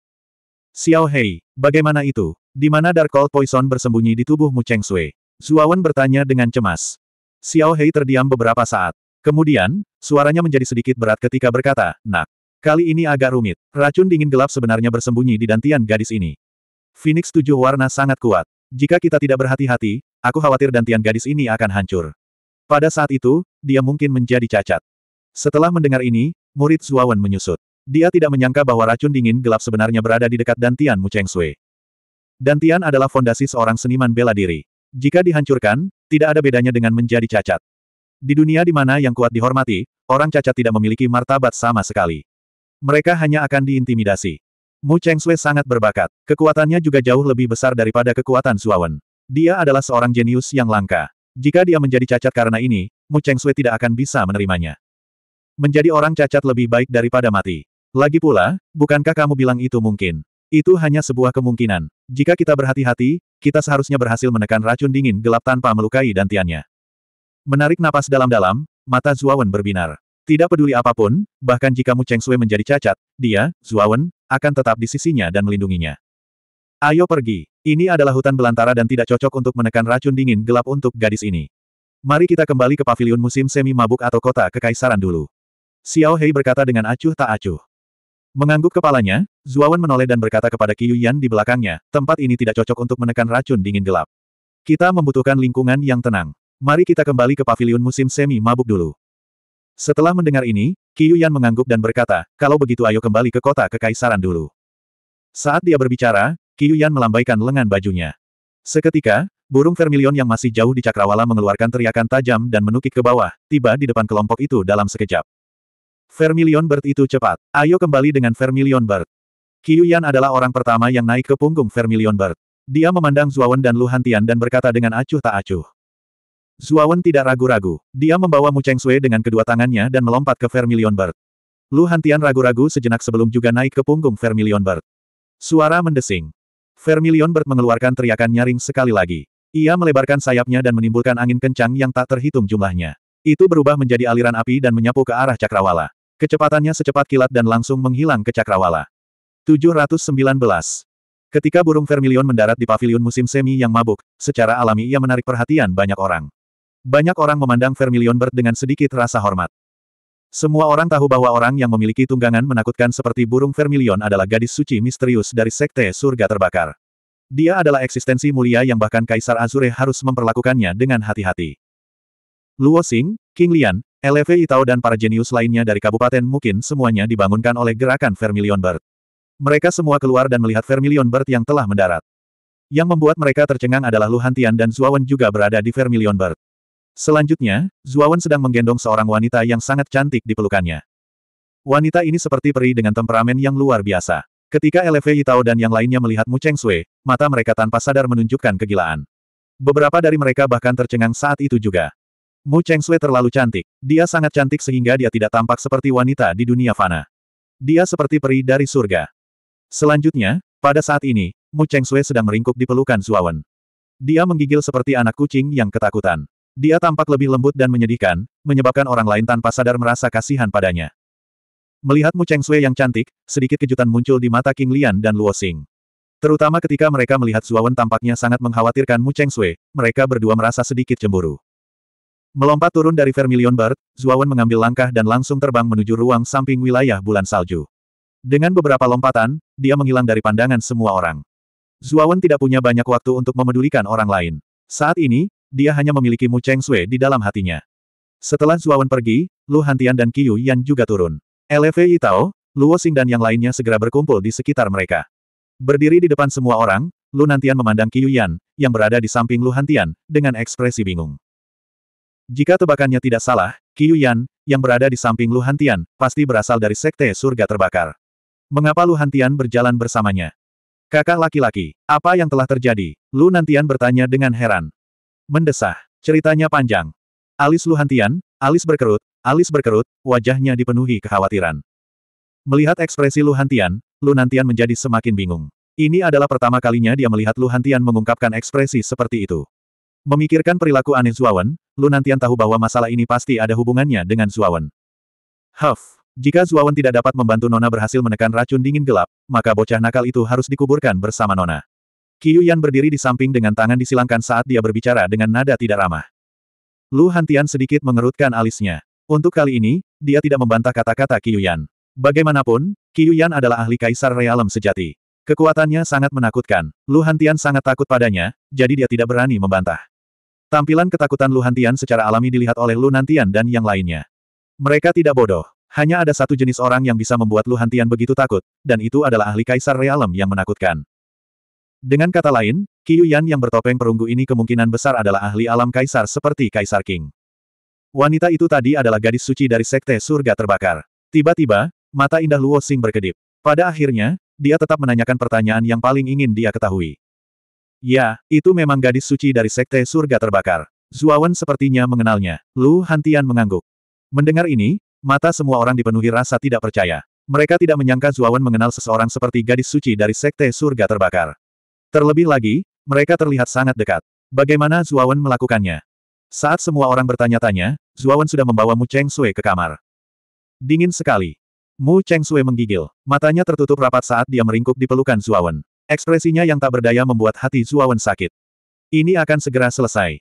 Xiao Hei, bagaimana itu? Di mana Dark Cold Poison bersembunyi di tubuh Mu Cheng Sui? Zuawan bertanya dengan cemas. Xiao Hei terdiam beberapa saat. Kemudian, suaranya menjadi sedikit berat ketika berkata, Nak, kali ini agak rumit. Racun dingin gelap sebenarnya bersembunyi di dantian gadis ini. Phoenix tujuh warna sangat kuat. Jika kita tidak berhati-hati, aku khawatir dantian gadis ini akan hancur. Pada saat itu, dia mungkin menjadi cacat. Setelah mendengar ini, murid Zuawan menyusut. Dia tidak menyangka bahwa racun dingin gelap sebenarnya berada di dekat dantian Mucheng Sui. Dantian adalah fondasi seorang seniman bela diri. Jika dihancurkan, tidak ada bedanya dengan menjadi cacat. Di dunia di mana yang kuat dihormati, orang cacat tidak memiliki martabat sama sekali. Mereka hanya akan diintimidasi. Mu Chengsui sangat berbakat. Kekuatannya juga jauh lebih besar daripada kekuatan Suawen. Dia adalah seorang jenius yang langka. Jika dia menjadi cacat karena ini, Mu Chengsui tidak akan bisa menerimanya. Menjadi orang cacat lebih baik daripada mati. Lagi pula, bukankah kamu bilang itu mungkin? Itu hanya sebuah kemungkinan. Jika kita berhati-hati, kita seharusnya berhasil menekan racun dingin gelap tanpa melukai dantiannya. Menarik napas dalam-dalam, mata Zuawan berbinar. Tidak peduli apapun, bahkan jika Mu Cheng Sui menjadi cacat, dia, Zuawan, akan tetap di sisinya dan melindunginya. Ayo pergi. Ini adalah hutan belantara dan tidak cocok untuk menekan racun dingin gelap untuk gadis ini. Mari kita kembali ke pavilion musim semi mabuk atau kota kekaisaran dulu. Xiao Hei berkata dengan acuh tak acuh. Mengangguk kepalanya, Zuawan menoleh dan berkata kepada Qiu Yan di belakangnya, tempat ini tidak cocok untuk menekan racun dingin gelap. Kita membutuhkan lingkungan yang tenang. Mari kita kembali ke pavilion musim semi mabuk dulu. Setelah mendengar ini, Yuyan mengangguk dan berkata, kalau begitu ayo kembali ke kota kekaisaran dulu. Saat dia berbicara, Yuyan melambaikan lengan bajunya. Seketika, burung vermilion yang masih jauh di cakrawala mengeluarkan teriakan tajam dan menukik ke bawah, tiba di depan kelompok itu dalam sekejap. Vermilion Bird itu cepat. Ayo kembali dengan Vermilion Bird. Yuyan adalah orang pertama yang naik ke punggung Vermilion Bird. Dia memandang Zuawan dan Luhantian dan berkata dengan acuh tak acuh. Zuawan tidak ragu-ragu. Dia membawa Mu Cheng Sui dengan kedua tangannya dan melompat ke Vermilion Bird. Lu Hantian ragu-ragu sejenak sebelum juga naik ke punggung Vermilion Bird. Suara mendesing. Vermilion Bird mengeluarkan teriakan nyaring sekali lagi. Ia melebarkan sayapnya dan menimbulkan angin kencang yang tak terhitung jumlahnya. Itu berubah menjadi aliran api dan menyapu ke arah cakrawala. Kecepatannya secepat kilat dan langsung menghilang ke cakrawala. 719. Ketika burung vermilion mendarat di pavilion musim semi yang mabuk, secara alami ia menarik perhatian banyak orang. Banyak orang memandang Vermilion Bird dengan sedikit rasa hormat. Semua orang tahu bahwa orang yang memiliki tunggangan menakutkan seperti burung Vermilion adalah gadis suci misterius dari Sekte Surga Terbakar. Dia adalah eksistensi mulia yang bahkan Kaisar Azure harus memperlakukannya dengan hati-hati. Luo Xing, King Lian, LV Itao dan para jenius lainnya dari kabupaten mungkin semuanya dibangunkan oleh gerakan Vermilion Bird. Mereka semua keluar dan melihat Vermilion Bird yang telah mendarat. Yang membuat mereka tercengang adalah Luhantian dan Zuawan juga berada di Vermilion Bird. Selanjutnya, Zuawan sedang menggendong seorang wanita yang sangat cantik di pelukannya. Wanita ini seperti peri dengan temperamen yang luar biasa. Ketika LV Yitao dan yang lainnya melihat Mu Cheng Sui, mata mereka tanpa sadar menunjukkan kegilaan. Beberapa dari mereka bahkan tercengang saat itu juga. Mu Cheng Sui terlalu cantik. Dia sangat cantik sehingga dia tidak tampak seperti wanita di dunia fana. Dia seperti peri dari surga. Selanjutnya, pada saat ini, Mu Cheng Sui sedang meringkuk di pelukan Zuawan. Dia menggigil seperti anak kucing yang ketakutan. Dia tampak lebih lembut dan menyedihkan, menyebabkan orang lain tanpa sadar merasa kasihan padanya. Melihat Mu Cheng Sui yang cantik, sedikit kejutan muncul di mata King Lian dan Luo Xing. Terutama ketika mereka melihat Zuawan tampaknya sangat mengkhawatirkan Mu Cheng Sui, mereka berdua merasa sedikit cemburu. Melompat turun dari Vermilion Bird, Zuawan mengambil langkah dan langsung terbang menuju ruang samping wilayah bulan salju. Dengan beberapa lompatan, dia menghilang dari pandangan semua orang. Zuawan tidak punya banyak waktu untuk memedulikan orang lain. Saat ini, dia hanya memiliki Mu Cheng Sui di dalam hatinya. Setelah Zuawan pergi, Lu Hantian dan Qiu Yan juga turun. LV Itao, Luo Xing dan yang lainnya segera berkumpul di sekitar mereka. Berdiri di depan semua orang, Lu Nantian memandang Qiu Yan, yang berada di samping Lu Hantian, dengan ekspresi bingung. Jika tebakannya tidak salah, Qiu Yan, yang berada di samping Lu Hantian, pasti berasal dari Sekte Surga Terbakar. Mengapa Lu Hantian berjalan bersamanya? Kakak laki-laki, apa yang telah terjadi? Lu Nantian bertanya dengan heran. Mendesah. Ceritanya panjang. Alis Luhantian, alis berkerut, alis berkerut, wajahnya dipenuhi kekhawatiran. Melihat ekspresi Luhantian, Lunantian menjadi semakin bingung. Ini adalah pertama kalinya dia melihat Luhantian mengungkapkan ekspresi seperti itu. Memikirkan perilaku aneh Zuawan, Lunantian tahu bahwa masalah ini pasti ada hubungannya dengan Zuawan. Huff, jika Zuawan tidak dapat membantu Nona berhasil menekan racun dingin gelap, maka bocah nakal itu harus dikuburkan bersama Nona. Qiu Yan berdiri di samping dengan tangan disilangkan saat dia berbicara dengan nada tidak ramah. Lu Hantian sedikit mengerutkan alisnya. Untuk kali ini, dia tidak membantah kata-kata Qiu Yan. Bagaimanapun, Qiu Yan adalah ahli kaisar realem sejati. Kekuatannya sangat menakutkan. Lu Hantian sangat takut padanya, jadi dia tidak berani membantah. Tampilan ketakutan Lu Hantian secara alami dilihat oleh Lu Nantian dan yang lainnya. Mereka tidak bodoh. Hanya ada satu jenis orang yang bisa membuat Lu Hantian begitu takut, dan itu adalah ahli kaisar realem yang menakutkan. Dengan kata lain, Qiu Yan yang bertopeng perunggu ini kemungkinan besar adalah ahli alam kaisar seperti Kaisar King. Wanita itu tadi adalah gadis suci dari Sekte Surga Terbakar. Tiba-tiba, mata indah Luo Xing berkedip. Pada akhirnya, dia tetap menanyakan pertanyaan yang paling ingin dia ketahui. Ya, itu memang gadis suci dari Sekte Surga Terbakar. Zuawan sepertinya mengenalnya. Lu Hantian mengangguk. Mendengar ini, mata semua orang dipenuhi rasa tidak percaya. Mereka tidak menyangka Zuawan mengenal seseorang seperti gadis suci dari Sekte Surga Terbakar. Terlebih lagi, mereka terlihat sangat dekat. Bagaimana Zuawan melakukannya? Saat semua orang bertanya-tanya, Zuawan sudah membawa Mu Cheng Sui ke kamar. Dingin sekali. Mu Cheng Sui menggigil, matanya tertutup rapat saat dia meringkuk di pelukan Zuawan. Ekspresinya yang tak berdaya membuat hati Zuawan sakit. Ini akan segera selesai.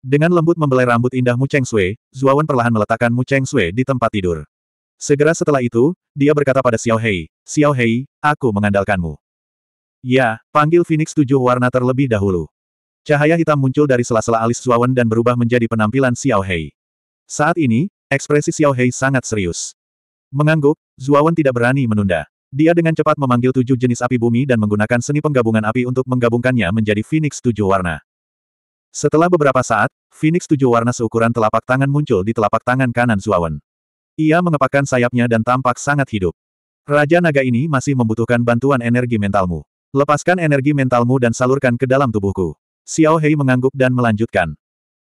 Dengan lembut membelai rambut indah Mu Cheng Sui, Zuawan perlahan meletakkan Mu Cheng Sui di tempat tidur. Segera setelah itu, dia berkata pada Xiao Hei, Xiao Hei, aku mengandalkanmu. Ya, panggil Phoenix tujuh warna terlebih dahulu. Cahaya hitam muncul dari sela-sela alis Zuawan dan berubah menjadi penampilan Xiao Hei. Saat ini, ekspresi Xiao Hei sangat serius. Mengangguk, Zuawan tidak berani menunda. Dia dengan cepat memanggil tujuh jenis api bumi dan menggunakan seni penggabungan api untuk menggabungkannya menjadi Phoenix tujuh warna. Setelah beberapa saat, Phoenix tujuh warna seukuran telapak tangan muncul di telapak tangan kanan Zuawan. Ia mengepakkan sayapnya dan tampak sangat hidup. Raja naga ini masih membutuhkan bantuan energi mentalmu. Lepaskan energi mentalmu dan salurkan ke dalam tubuhku. Xiao Hei mengangguk dan melanjutkan.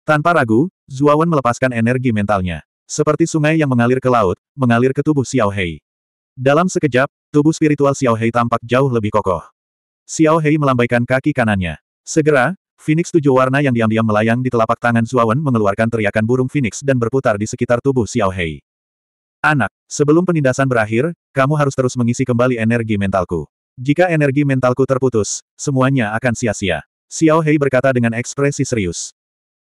Tanpa ragu, Zuawan melepaskan energi mentalnya. Seperti sungai yang mengalir ke laut, mengalir ke tubuh Xiao Hei. Dalam sekejap, tubuh spiritual Xiao Hei tampak jauh lebih kokoh. Xiao Hei melambaikan kaki kanannya. Segera, Phoenix tujuh warna yang diam-diam melayang di telapak tangan Zuawan mengeluarkan teriakan burung Phoenix dan berputar di sekitar tubuh Xiao Hei. Anak, sebelum penindasan berakhir, kamu harus terus mengisi kembali energi mentalku. Jika energi mentalku terputus, semuanya akan sia-sia. Xiao Hei berkata dengan ekspresi serius.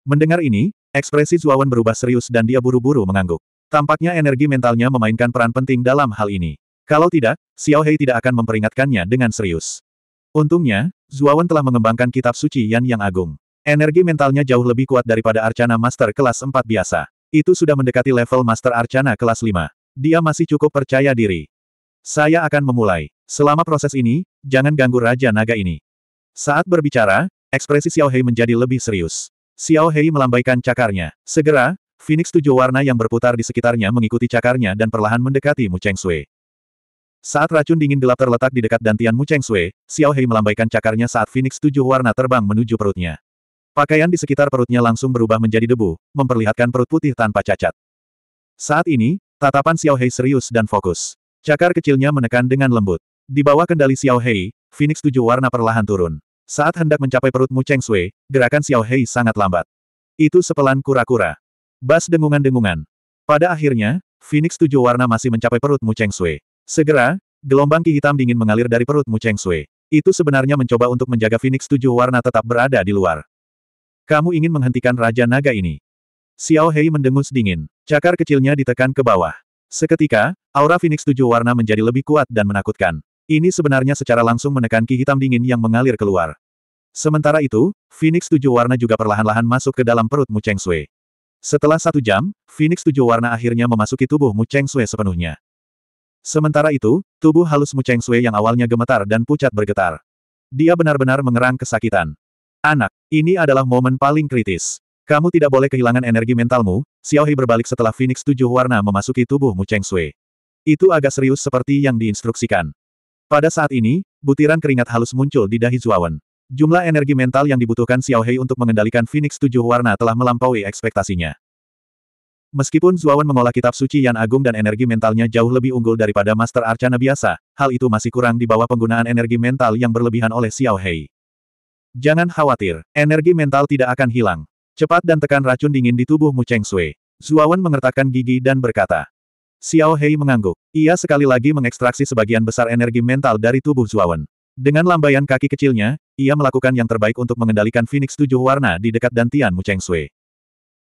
Mendengar ini, ekspresi Zuawan berubah serius dan dia buru-buru mengangguk. Tampaknya energi mentalnya memainkan peran penting dalam hal ini. Kalau tidak, Xiao Hei tidak akan memperingatkannya dengan serius. Untungnya, Zuawan telah mengembangkan kitab suci Yan yang agung. Energi mentalnya jauh lebih kuat daripada Arcana Master kelas 4 biasa. Itu sudah mendekati level Master Arcana kelas 5. Dia masih cukup percaya diri. Saya akan memulai. Selama proses ini, jangan ganggu Raja Naga ini. Saat berbicara, ekspresi Xiao Hei menjadi lebih serius. Xiao Hei melambaikan cakarnya. Segera, Phoenix tujuh warna yang berputar di sekitarnya mengikuti cakarnya dan perlahan mendekati Mu Cheng Sui. Saat racun dingin gelap terletak di dekat dantian Mu Cheng Sui, Xiao Hei melambaikan cakarnya saat Phoenix tujuh warna terbang menuju perutnya. Pakaian di sekitar perutnya langsung berubah menjadi debu, memperlihatkan perut putih tanpa cacat. Saat ini, tatapan Xiao Hei serius dan fokus. Cakar kecilnya menekan dengan lembut. Di bawah kendali Xiao Hei, Phoenix tujuh warna perlahan turun. Saat hendak mencapai perut Mu Cheng Sui, gerakan Xiao Hei sangat lambat. Itu sepelan kura-kura. Bas dengungan-dengungan. Pada akhirnya, Phoenix tujuh warna masih mencapai perut Mu Cheng Sui. Segera, gelombang ki hitam dingin mengalir dari perut Mu Cheng Sui. Itu sebenarnya mencoba untuk menjaga Phoenix tujuh warna tetap berada di luar. Kamu ingin menghentikan Raja Naga ini. Xiao Hei mendengus dingin. Cakar kecilnya ditekan ke bawah. Seketika, aura Phoenix tujuh warna menjadi lebih kuat dan menakutkan. Ini sebenarnya secara langsung menekan ki hitam dingin yang mengalir keluar. Sementara itu, Phoenix tujuh warna juga perlahan-lahan masuk ke dalam perut Mu Cheng Sui. Setelah satu jam, Phoenix tujuh warna akhirnya memasuki tubuh Mu Cheng Sui sepenuhnya. Sementara itu, tubuh halus Mu Cheng Sui yang awalnya gemetar dan pucat bergetar. Dia benar-benar mengerang kesakitan. Anak, ini adalah momen paling kritis. Kamu tidak boleh kehilangan energi mentalmu, Xiaohe berbalik setelah Phoenix tujuh warna memasuki tubuh Mu Cheng Sui. Itu agak serius seperti yang diinstruksikan. Pada saat ini, butiran keringat halus muncul di dahi Zuawan. Jumlah energi mental yang dibutuhkan Xiaohei untuk mengendalikan Phoenix tujuh warna telah melampaui ekspektasinya. Meskipun Zuawan mengolah kitab suci yang agung dan energi mentalnya jauh lebih unggul daripada Master Arcana biasa, hal itu masih kurang di bawah penggunaan energi mental yang berlebihan oleh Xiaohei. Jangan khawatir, energi mental tidak akan hilang. Cepat dan tekan racun dingin di tubuhmu Cheng Sui. Zuawan mengertakkan gigi dan berkata. Xiao Hei mengangguk. Ia sekali lagi mengekstraksi sebagian besar energi mental dari tubuh Zuawan. Dengan lambaian kaki kecilnya, ia melakukan yang terbaik untuk mengendalikan Phoenix tujuh warna di dekat dantian Mu Cheng Sui.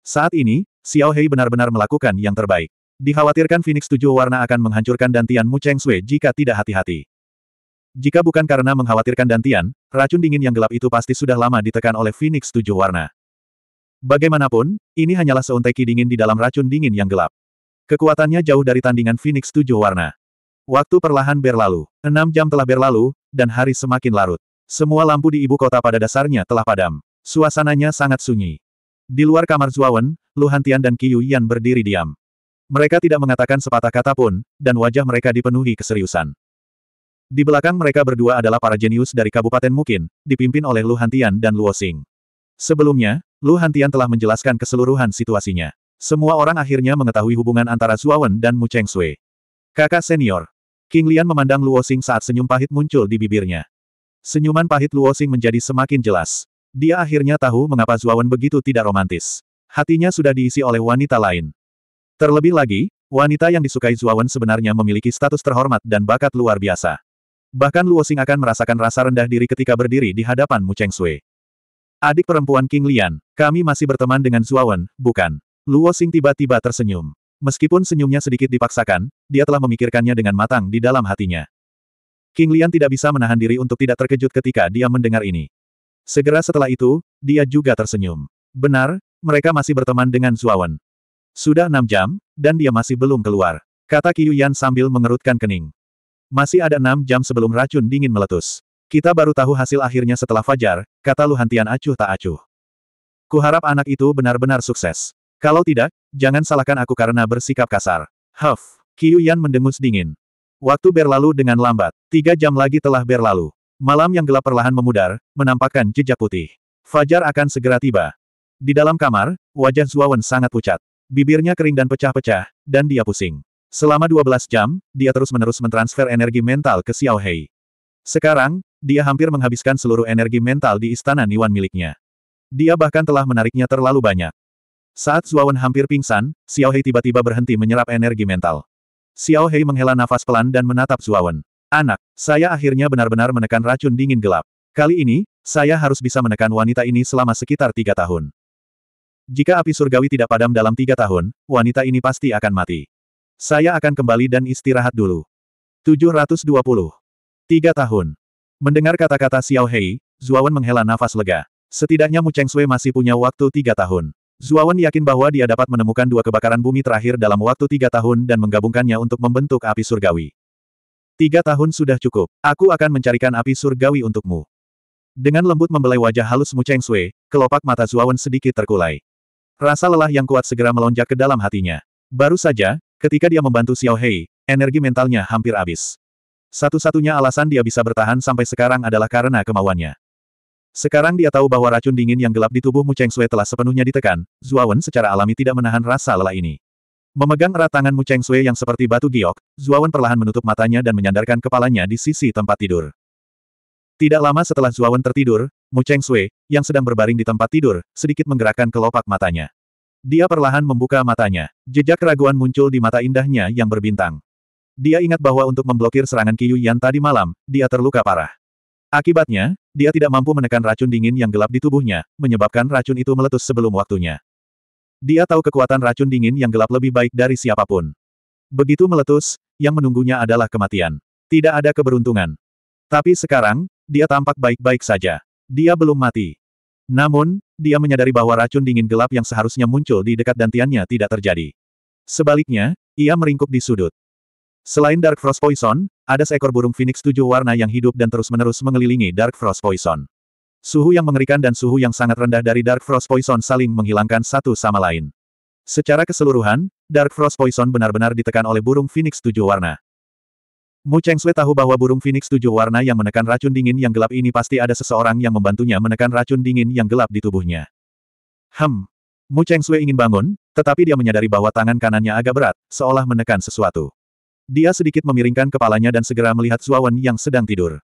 Saat ini, Xiao Hei benar-benar melakukan yang terbaik. Dikhawatirkan Phoenix tujuh warna akan menghancurkan dantian Mu Cheng Sui jika tidak hati-hati. Jika bukan karena mengkhawatirkan dantian, racun dingin yang gelap itu pasti sudah lama ditekan oleh Phoenix tujuh warna. Bagaimanapun, ini hanyalah seuntai dingin di dalam racun dingin yang gelap. Kekuatannya jauh dari tandingan Phoenix tujuh warna. Waktu perlahan berlalu. Enam jam telah berlalu, dan hari semakin larut. Semua lampu di ibu kota pada dasarnya telah padam. Suasananya sangat sunyi. Di luar kamar Zuawan, Lu Hantian dan Qiu Yan berdiri diam. Mereka tidak mengatakan sepatah kata pun, dan wajah mereka dipenuhi keseriusan. Di belakang mereka berdua adalah para jenius dari Kabupaten Mukin, dipimpin oleh Lu Hantian dan Luo Xing. Sebelumnya, Lu Hantian telah menjelaskan keseluruhan situasinya. Semua orang akhirnya mengetahui hubungan antara Zuawan dan Mu Cheng Sui. Kakak senior. King Lian memandang Luo Xing saat senyum pahit muncul di bibirnya. Senyuman pahit Luo Xing menjadi semakin jelas. Dia akhirnya tahu mengapa Zuawan begitu tidak romantis. Hatinya sudah diisi oleh wanita lain. Terlebih lagi, wanita yang disukai Zuawan sebenarnya memiliki status terhormat dan bakat luar biasa. Bahkan Luo Xing akan merasakan rasa rendah diri ketika berdiri di hadapan Mu Cheng Sui. Adik perempuan King Lian, kami masih berteman dengan Zuawan, bukan? Luo Xing tiba-tiba tersenyum. Meskipun senyumnya sedikit dipaksakan, dia telah memikirkannya dengan matang di dalam hatinya. King Lian tidak bisa menahan diri untuk tidak terkejut ketika dia mendengar ini. Segera setelah itu, dia juga tersenyum. Benar, mereka masih berteman dengan Zuawan. Sudah enam jam, dan dia masih belum keluar. Kata Qiu Yan sambil mengerutkan kening. Masih ada enam jam sebelum racun dingin meletus. Kita baru tahu hasil akhirnya setelah Fajar, kata Luhantian acuh tak acuh. Kuharap anak itu benar-benar sukses. Kalau tidak, jangan salahkan aku karena bersikap kasar. Huff, Qiu Yan mendengus dingin. Waktu berlalu dengan lambat. Tiga jam lagi telah berlalu. Malam yang gelap perlahan memudar, menampakkan jejak putih. Fajar akan segera tiba. Di dalam kamar, wajah Zuawan sangat pucat. Bibirnya kering dan pecah-pecah, dan dia pusing. Selama 12 jam, dia terus-menerus mentransfer energi mental ke Xiao Hei. Sekarang, dia hampir menghabiskan seluruh energi mental di istana Niwan miliknya. Dia bahkan telah menariknya terlalu banyak. Saat Zuawan hampir pingsan, Xiao Hei tiba-tiba berhenti menyerap energi mental. Xiao Hei menghela nafas pelan dan menatap Zuawan. Anak, saya akhirnya benar-benar menekan racun dingin gelap. Kali ini, saya harus bisa menekan wanita ini selama sekitar tiga tahun. Jika api surgawi tidak padam dalam tiga tahun, wanita ini pasti akan mati. Saya akan kembali dan istirahat dulu. 720 Tiga tahun. Mendengar kata-kata Xiao Hei, Zuawan menghela nafas lega. Setidaknya Mu Cheng Sui masih punya waktu tiga tahun. Zuawan yakin bahwa dia dapat menemukan dua kebakaran bumi terakhir dalam waktu tiga tahun dan menggabungkannya untuk membentuk api surgawi. Tiga tahun sudah cukup. Aku akan mencarikan api surgawi untukmu. Dengan lembut membelai wajah halus Mu Cheng Sui, kelopak mata Zuawan sedikit terkulai. Rasa lelah yang kuat segera melonjak ke dalam hatinya. Baru saja, ketika dia membantu Xiao Hei, energi mentalnya hampir habis. Satu-satunya alasan dia bisa bertahan sampai sekarang adalah karena kemauannya. Sekarang dia tahu bahwa racun dingin yang gelap di tubuh Mu Cheng Sui telah sepenuhnya ditekan, Zuawan secara alami tidak menahan rasa lelah ini. Memegang erat tangan Mu Cheng Sui yang seperti batu giok, Zuawan perlahan menutup matanya dan menyandarkan kepalanya di sisi tempat tidur. Tidak lama setelah Zuawan tertidur, Mu Cheng Sui, yang sedang berbaring di tempat tidur, sedikit menggerakkan kelopak matanya. Dia perlahan membuka matanya. Jejak keraguan muncul di mata indahnya yang berbintang. Dia ingat bahwa untuk memblokir serangan Qiyu Yan tadi malam, dia terluka parah. Akibatnya, dia tidak mampu menekan racun dingin yang gelap di tubuhnya, menyebabkan racun itu meletus sebelum waktunya. Dia tahu kekuatan racun dingin yang gelap lebih baik dari siapapun. Begitu meletus, yang menunggunya adalah kematian. Tidak ada keberuntungan. Tapi sekarang, dia tampak baik-baik saja. Dia belum mati. Namun, dia menyadari bahwa racun dingin gelap yang seharusnya muncul di dekat dantiannya tidak terjadi. Sebaliknya, ia meringkuk di sudut. Selain Dark Frost Poison, ada seekor burung phoenix tujuh warna yang hidup dan terus-menerus mengelilingi Dark Frost Poison. Suhu yang mengerikan dan suhu yang sangat rendah dari Dark Frost Poison saling menghilangkan satu sama lain. Secara keseluruhan, Dark Frost Poison benar-benar ditekan oleh burung phoenix tujuh warna. Mu Cheng Sui tahu bahwa burung phoenix tujuh warna yang menekan racun dingin yang gelap ini pasti ada seseorang yang membantunya menekan racun dingin yang gelap di tubuhnya. Hmm. Mu Cheng Sui ingin bangun, tetapi dia menyadari bahwa tangan kanannya agak berat, seolah menekan sesuatu. Dia sedikit memiringkan kepalanya dan segera melihat Zuawan yang sedang tidur.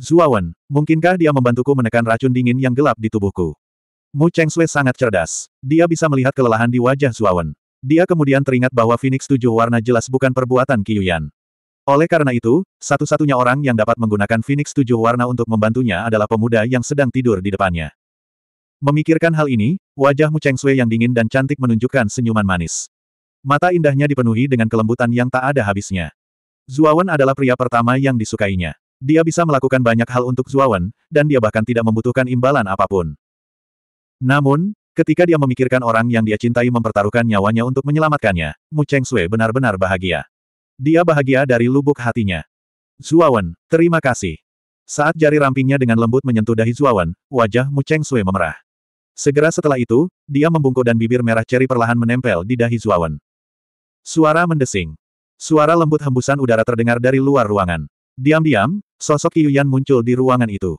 Zuawan, mungkinkah dia membantuku menekan racun dingin yang gelap di tubuhku? Mu Cheng Sui sangat cerdas. Dia bisa melihat kelelahan di wajah Zuawan. Dia kemudian teringat bahwa Phoenix tujuh warna jelas bukan perbuatan Qiyuan. Oleh karena itu, satu-satunya orang yang dapat menggunakan Phoenix tujuh warna untuk membantunya adalah pemuda yang sedang tidur di depannya. Memikirkan hal ini, wajah Mu Cheng Sui yang dingin dan cantik menunjukkan senyuman manis. Mata indahnya dipenuhi dengan kelembutan yang tak ada habisnya. Zuawan adalah pria pertama yang disukainya. Dia bisa melakukan banyak hal untuk Zuawan, dan dia bahkan tidak membutuhkan imbalan apapun. Namun, ketika dia memikirkan orang yang dia cintai mempertaruhkan nyawanya untuk menyelamatkannya, Mu Cheng Sui benar-benar bahagia. Dia bahagia dari lubuk hatinya. Zuawan, terima kasih. Saat jari rampingnya dengan lembut menyentuh dahi Zuawan, wajah Mu Cheng Sui memerah. Segera setelah itu, dia membungkuk dan bibir merah ceri perlahan menempel di dahi Zuawan. Suara mendesing. Suara lembut hembusan udara terdengar dari luar ruangan. Diam-diam, sosok Yuyan muncul di ruangan itu.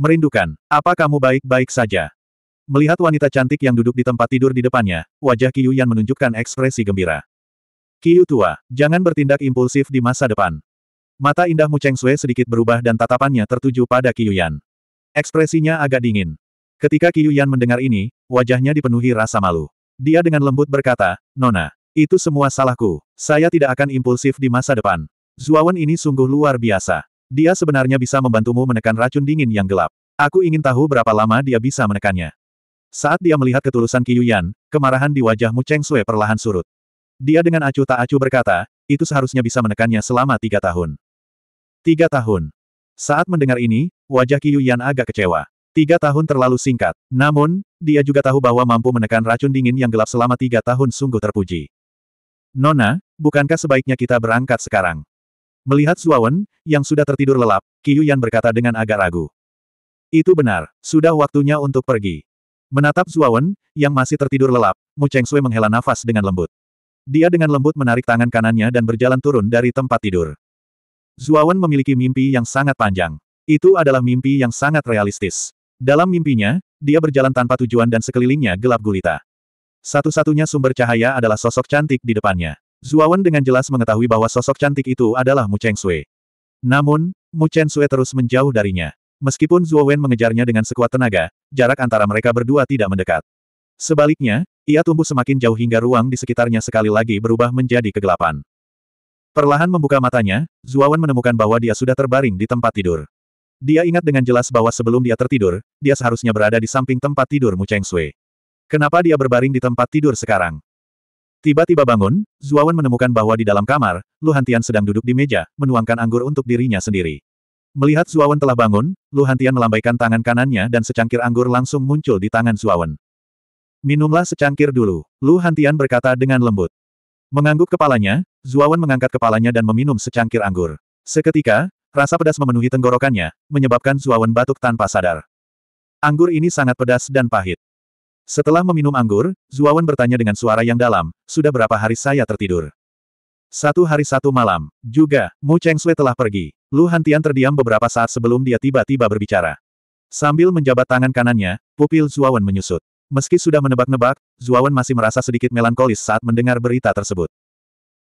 Merindukan, apa kamu baik-baik saja? Melihat wanita cantik yang duduk di tempat tidur di depannya, wajah Qiyu Yan menunjukkan ekspresi gembira. Qiyu tua, jangan bertindak impulsif di masa depan. Mata indah Mu Cheng Sui sedikit berubah dan tatapannya tertuju pada Qiyu Yan. Ekspresinya agak dingin. Ketika Qiyu Yan mendengar ini, wajahnya dipenuhi rasa malu. Dia dengan lembut berkata, Nona, itu semua salahku. Saya tidak akan impulsif di masa depan. Zuawan ini sungguh luar biasa. Dia sebenarnya bisa membantumu menekan racun dingin yang gelap. Aku ingin tahu berapa lama dia bisa menekannya. Saat dia melihat ketulusan Yan, kemarahan di wajahmu Cheng Sui perlahan surut. Dia dengan acuh tak acuh berkata, itu seharusnya bisa menekannya selama tiga tahun. Tiga tahun. Saat mendengar ini, wajah Yan agak kecewa. Tiga tahun terlalu singkat. Namun, dia juga tahu bahwa mampu menekan racun dingin yang gelap selama tiga tahun sungguh terpuji. Nona, bukankah sebaiknya kita berangkat sekarang? Melihat Zuawan, yang sudah tertidur lelap, Yan berkata dengan agak ragu. Itu benar, sudah waktunya untuk pergi. Menatap Zuawan, yang masih tertidur lelap, Mu Cheng Sui menghela nafas dengan lembut. Dia dengan lembut menarik tangan kanannya dan berjalan turun dari tempat tidur. Zuawan memiliki mimpi yang sangat panjang. Itu adalah mimpi yang sangat realistis. Dalam mimpinya, dia berjalan tanpa tujuan dan sekelilingnya gelap gulita. Satu-satunya sumber cahaya adalah sosok cantik di depannya. Zuawan dengan jelas mengetahui bahwa sosok cantik itu adalah Mu Cheng Sui. Namun, Mu Cheng Sui terus menjauh darinya. Meskipun Wen mengejarnya dengan sekuat tenaga, jarak antara mereka berdua tidak mendekat. Sebaliknya, ia tumbuh semakin jauh hingga ruang di sekitarnya sekali lagi berubah menjadi kegelapan. Perlahan membuka matanya, Zuawan menemukan bahwa dia sudah terbaring di tempat tidur. Dia ingat dengan jelas bahwa sebelum dia tertidur, dia seharusnya berada di samping tempat tidur Mu Cheng Sui. Kenapa dia berbaring di tempat tidur sekarang? Tiba-tiba bangun, Zuawan menemukan bahwa di dalam kamar, Luhantian sedang duduk di meja, menuangkan anggur untuk dirinya sendiri. Melihat Zuawan telah bangun, Luhantian melambaikan tangan kanannya dan secangkir anggur langsung muncul di tangan Zuawan. Minumlah secangkir dulu, Luhantian berkata dengan lembut. Mengangguk kepalanya, Zuawan mengangkat kepalanya dan meminum secangkir anggur. Seketika, rasa pedas memenuhi tenggorokannya, menyebabkan Zuawan batuk tanpa sadar. Anggur ini sangat pedas dan pahit. Setelah meminum anggur, Zuawan bertanya dengan suara yang dalam, sudah berapa hari saya tertidur? Satu hari satu malam. Juga, Mu Cheng Sui telah pergi. Lu Hantian terdiam beberapa saat sebelum dia tiba-tiba berbicara. Sambil menjabat tangan kanannya, pupil Zuawan menyusut. Meski sudah menebak-nebak, Zuawan masih merasa sedikit melankolis saat mendengar berita tersebut.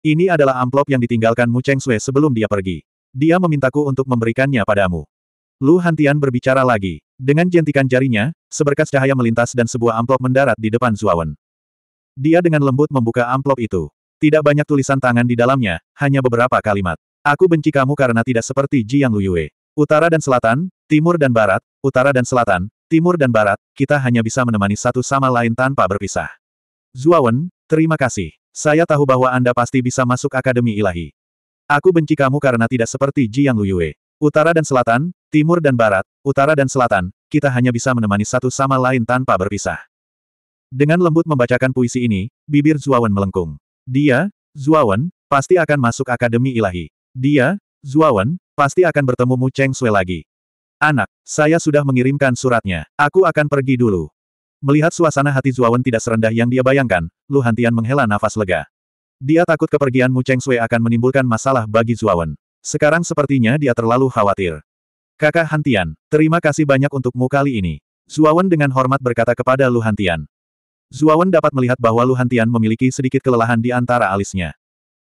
Ini adalah amplop yang ditinggalkan Mu Cheng Sui sebelum dia pergi. Dia memintaku untuk memberikannya padamu. Lu Hantian berbicara lagi. Dengan jentikan jarinya, seberkas cahaya melintas dan sebuah amplop mendarat di depan Zuawan. Dia dengan lembut membuka amplop itu. Tidak banyak tulisan tangan di dalamnya, hanya beberapa kalimat. Aku benci kamu karena tidak seperti Jiang Luyue. Utara dan selatan, timur dan barat, utara dan selatan, timur dan barat, kita hanya bisa menemani satu sama lain tanpa berpisah. Zuawan, terima kasih. Saya tahu bahwa Anda pasti bisa masuk Akademi Ilahi. Aku benci kamu karena tidak seperti Jiang Luyue. Utara dan selatan, timur dan barat, utara dan selatan, kita hanya bisa menemani satu sama lain tanpa berpisah. Dengan lembut membacakan puisi ini, bibir Zuawan melengkung. Dia, Zuawan, pasti akan masuk Akademi Ilahi. Dia, Zuawan, pasti akan bertemu Mu Cheng Sui lagi. Anak, saya sudah mengirimkan suratnya. Aku akan pergi dulu. Melihat suasana hati Zuawan tidak serendah yang dia bayangkan, Lu Hantian menghela nafas lega. Dia takut kepergian Mu Cheng Sui akan menimbulkan masalah bagi Zuawan. Sekarang sepertinya dia terlalu khawatir. Kakak Hantian, terima kasih banyak untukmu kali ini. Zuawan dengan hormat berkata kepada Lu Hantian. Zuawan dapat melihat bahwa Lu Hantian memiliki sedikit kelelahan di antara alisnya.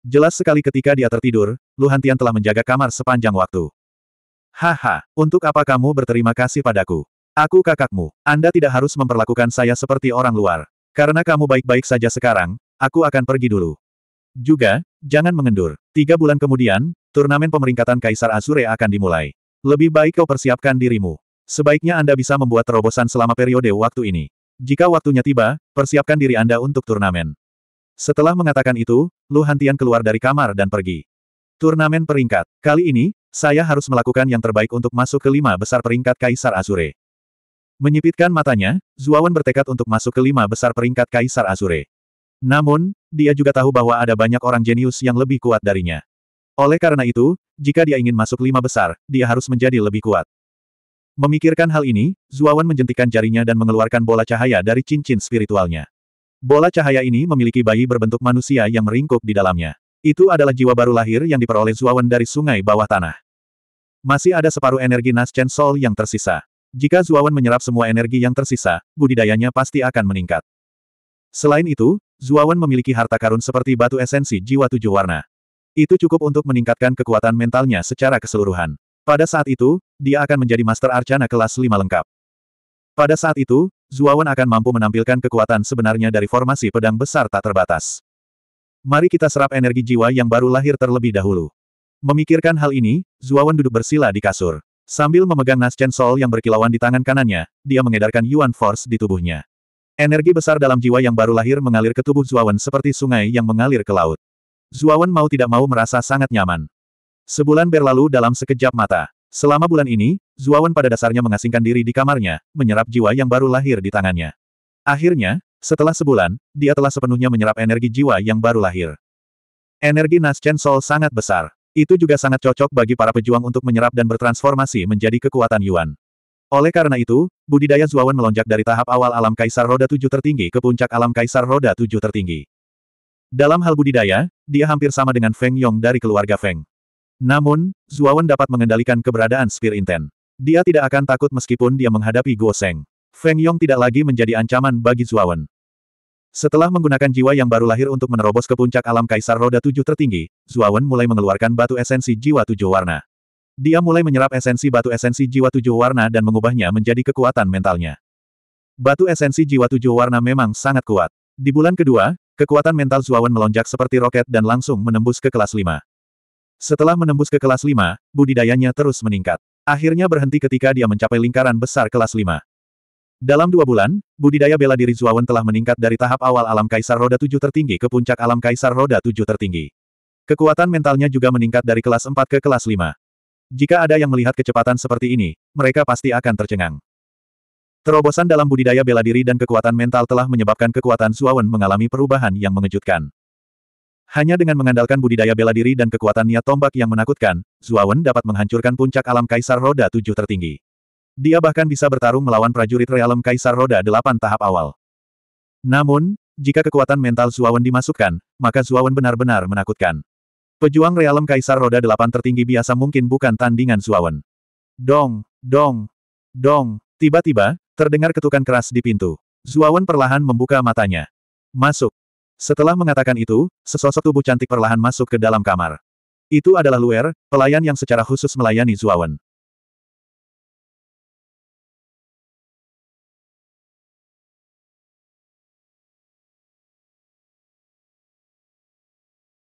Jelas sekali ketika dia tertidur, Lu Hantian telah menjaga kamar sepanjang waktu. Haha, untuk apa kamu berterima kasih padaku? Aku kakakmu, Anda tidak harus memperlakukan saya seperti orang luar. Karena kamu baik-baik saja sekarang, aku akan pergi dulu. Juga, jangan mengendur. Tiga bulan kemudian, turnamen pemeringkatan Kaisar Azure akan dimulai. Lebih baik kau persiapkan dirimu. Sebaiknya Anda bisa membuat terobosan selama periode waktu ini. Jika waktunya tiba, persiapkan diri Anda untuk turnamen. Setelah mengatakan itu, Lu Hantian keluar dari kamar dan pergi. Turnamen peringkat. Kali ini, saya harus melakukan yang terbaik untuk masuk ke lima besar peringkat Kaisar Azure. Menyipitkan matanya, Zuawan bertekad untuk masuk ke lima besar peringkat Kaisar Azure. Namun, dia juga tahu bahwa ada banyak orang jenius yang lebih kuat darinya. Oleh karena itu, jika dia ingin masuk lima besar, dia harus menjadi lebih kuat. Memikirkan hal ini, Zuawan menjentikan jarinya dan mengeluarkan bola cahaya dari cincin spiritualnya. Bola cahaya ini memiliki bayi berbentuk manusia yang meringkuk di dalamnya. Itu adalah jiwa baru lahir yang diperoleh Zuawan dari sungai bawah tanah. Masih ada separuh energi Naschen Sol yang tersisa. Jika Zuawan menyerap semua energi yang tersisa, budidayanya pasti akan meningkat. Selain itu, Zuawan memiliki harta karun seperti batu esensi jiwa tujuh warna. Itu cukup untuk meningkatkan kekuatan mentalnya secara keseluruhan. Pada saat itu, dia akan menjadi Master Arcana kelas 5 lengkap. Pada saat itu, Zuawan akan mampu menampilkan kekuatan sebenarnya dari formasi pedang besar tak terbatas. Mari kita serap energi jiwa yang baru lahir terlebih dahulu. Memikirkan hal ini, Zuawan duduk bersila di kasur. Sambil memegang Naschen Sol yang berkilauan di tangan kanannya, dia mengedarkan Yuan Force di tubuhnya. Energi besar dalam jiwa yang baru lahir mengalir ke tubuh Zuawan seperti sungai yang mengalir ke laut. Zuawan mau tidak mau merasa sangat nyaman. Sebulan berlalu dalam sekejap mata. Selama bulan ini, Zuawan pada dasarnya mengasingkan diri di kamarnya, menyerap jiwa yang baru lahir di tangannya. Akhirnya, setelah sebulan, dia telah sepenuhnya menyerap energi jiwa yang baru lahir. Energi Naschen sol sangat besar. Itu juga sangat cocok bagi para pejuang untuk menyerap dan bertransformasi menjadi kekuatan Yuan. Oleh karena itu, budidaya Zuawan melonjak dari tahap awal alam Kaisar Roda tujuh tertinggi ke puncak alam Kaisar Roda tujuh tertinggi. Dalam hal budidaya, dia hampir sama dengan Feng Yong dari keluarga Feng. Namun, Zuawan dapat mengendalikan keberadaan Spear Inten. Dia tidak akan takut meskipun dia menghadapi Guo Seng. Feng Yong tidak lagi menjadi ancaman bagi Zuawan. Setelah menggunakan jiwa yang baru lahir untuk menerobos ke puncak alam kaisar roda tujuh tertinggi, Zuawan mulai mengeluarkan batu esensi jiwa tujuh warna. Dia mulai menyerap esensi batu esensi jiwa tujuh warna dan mengubahnya menjadi kekuatan mentalnya. Batu esensi jiwa tujuh warna memang sangat kuat. Di bulan kedua, Kekuatan mental Zuawan melonjak seperti roket dan langsung menembus ke kelas 5. Setelah menembus ke kelas 5, budidayanya terus meningkat. Akhirnya berhenti ketika dia mencapai lingkaran besar kelas 5. Dalam dua bulan, budidaya bela diri Zuawan telah meningkat dari tahap awal alam kaisar roda tujuh tertinggi ke puncak alam kaisar roda tujuh tertinggi. Kekuatan mentalnya juga meningkat dari kelas 4 ke kelas 5. Jika ada yang melihat kecepatan seperti ini, mereka pasti akan tercengang. Terobosan dalam budidaya bela diri dan kekuatan mental telah menyebabkan kekuatan Suawen mengalami perubahan yang mengejutkan. Hanya dengan mengandalkan budidaya bela diri dan kekuatan niat tombak yang menakutkan, Suawen dapat menghancurkan puncak alam Kaisar Roda tujuh tertinggi. Dia bahkan bisa bertarung melawan prajurit realem Kaisar Roda delapan tahap awal. Namun, jika kekuatan mental Suawen dimasukkan, maka Suawen benar-benar menakutkan. Pejuang realem Kaisar Roda delapan tertinggi biasa mungkin bukan tandingan Suawen. Dong, dong, dong. Tiba-tiba, Terdengar ketukan keras di pintu. Zuawan perlahan membuka matanya. Masuk. Setelah mengatakan itu, sesosok tubuh cantik perlahan masuk ke dalam kamar. Itu adalah Luer, pelayan yang secara khusus melayani Zuawan.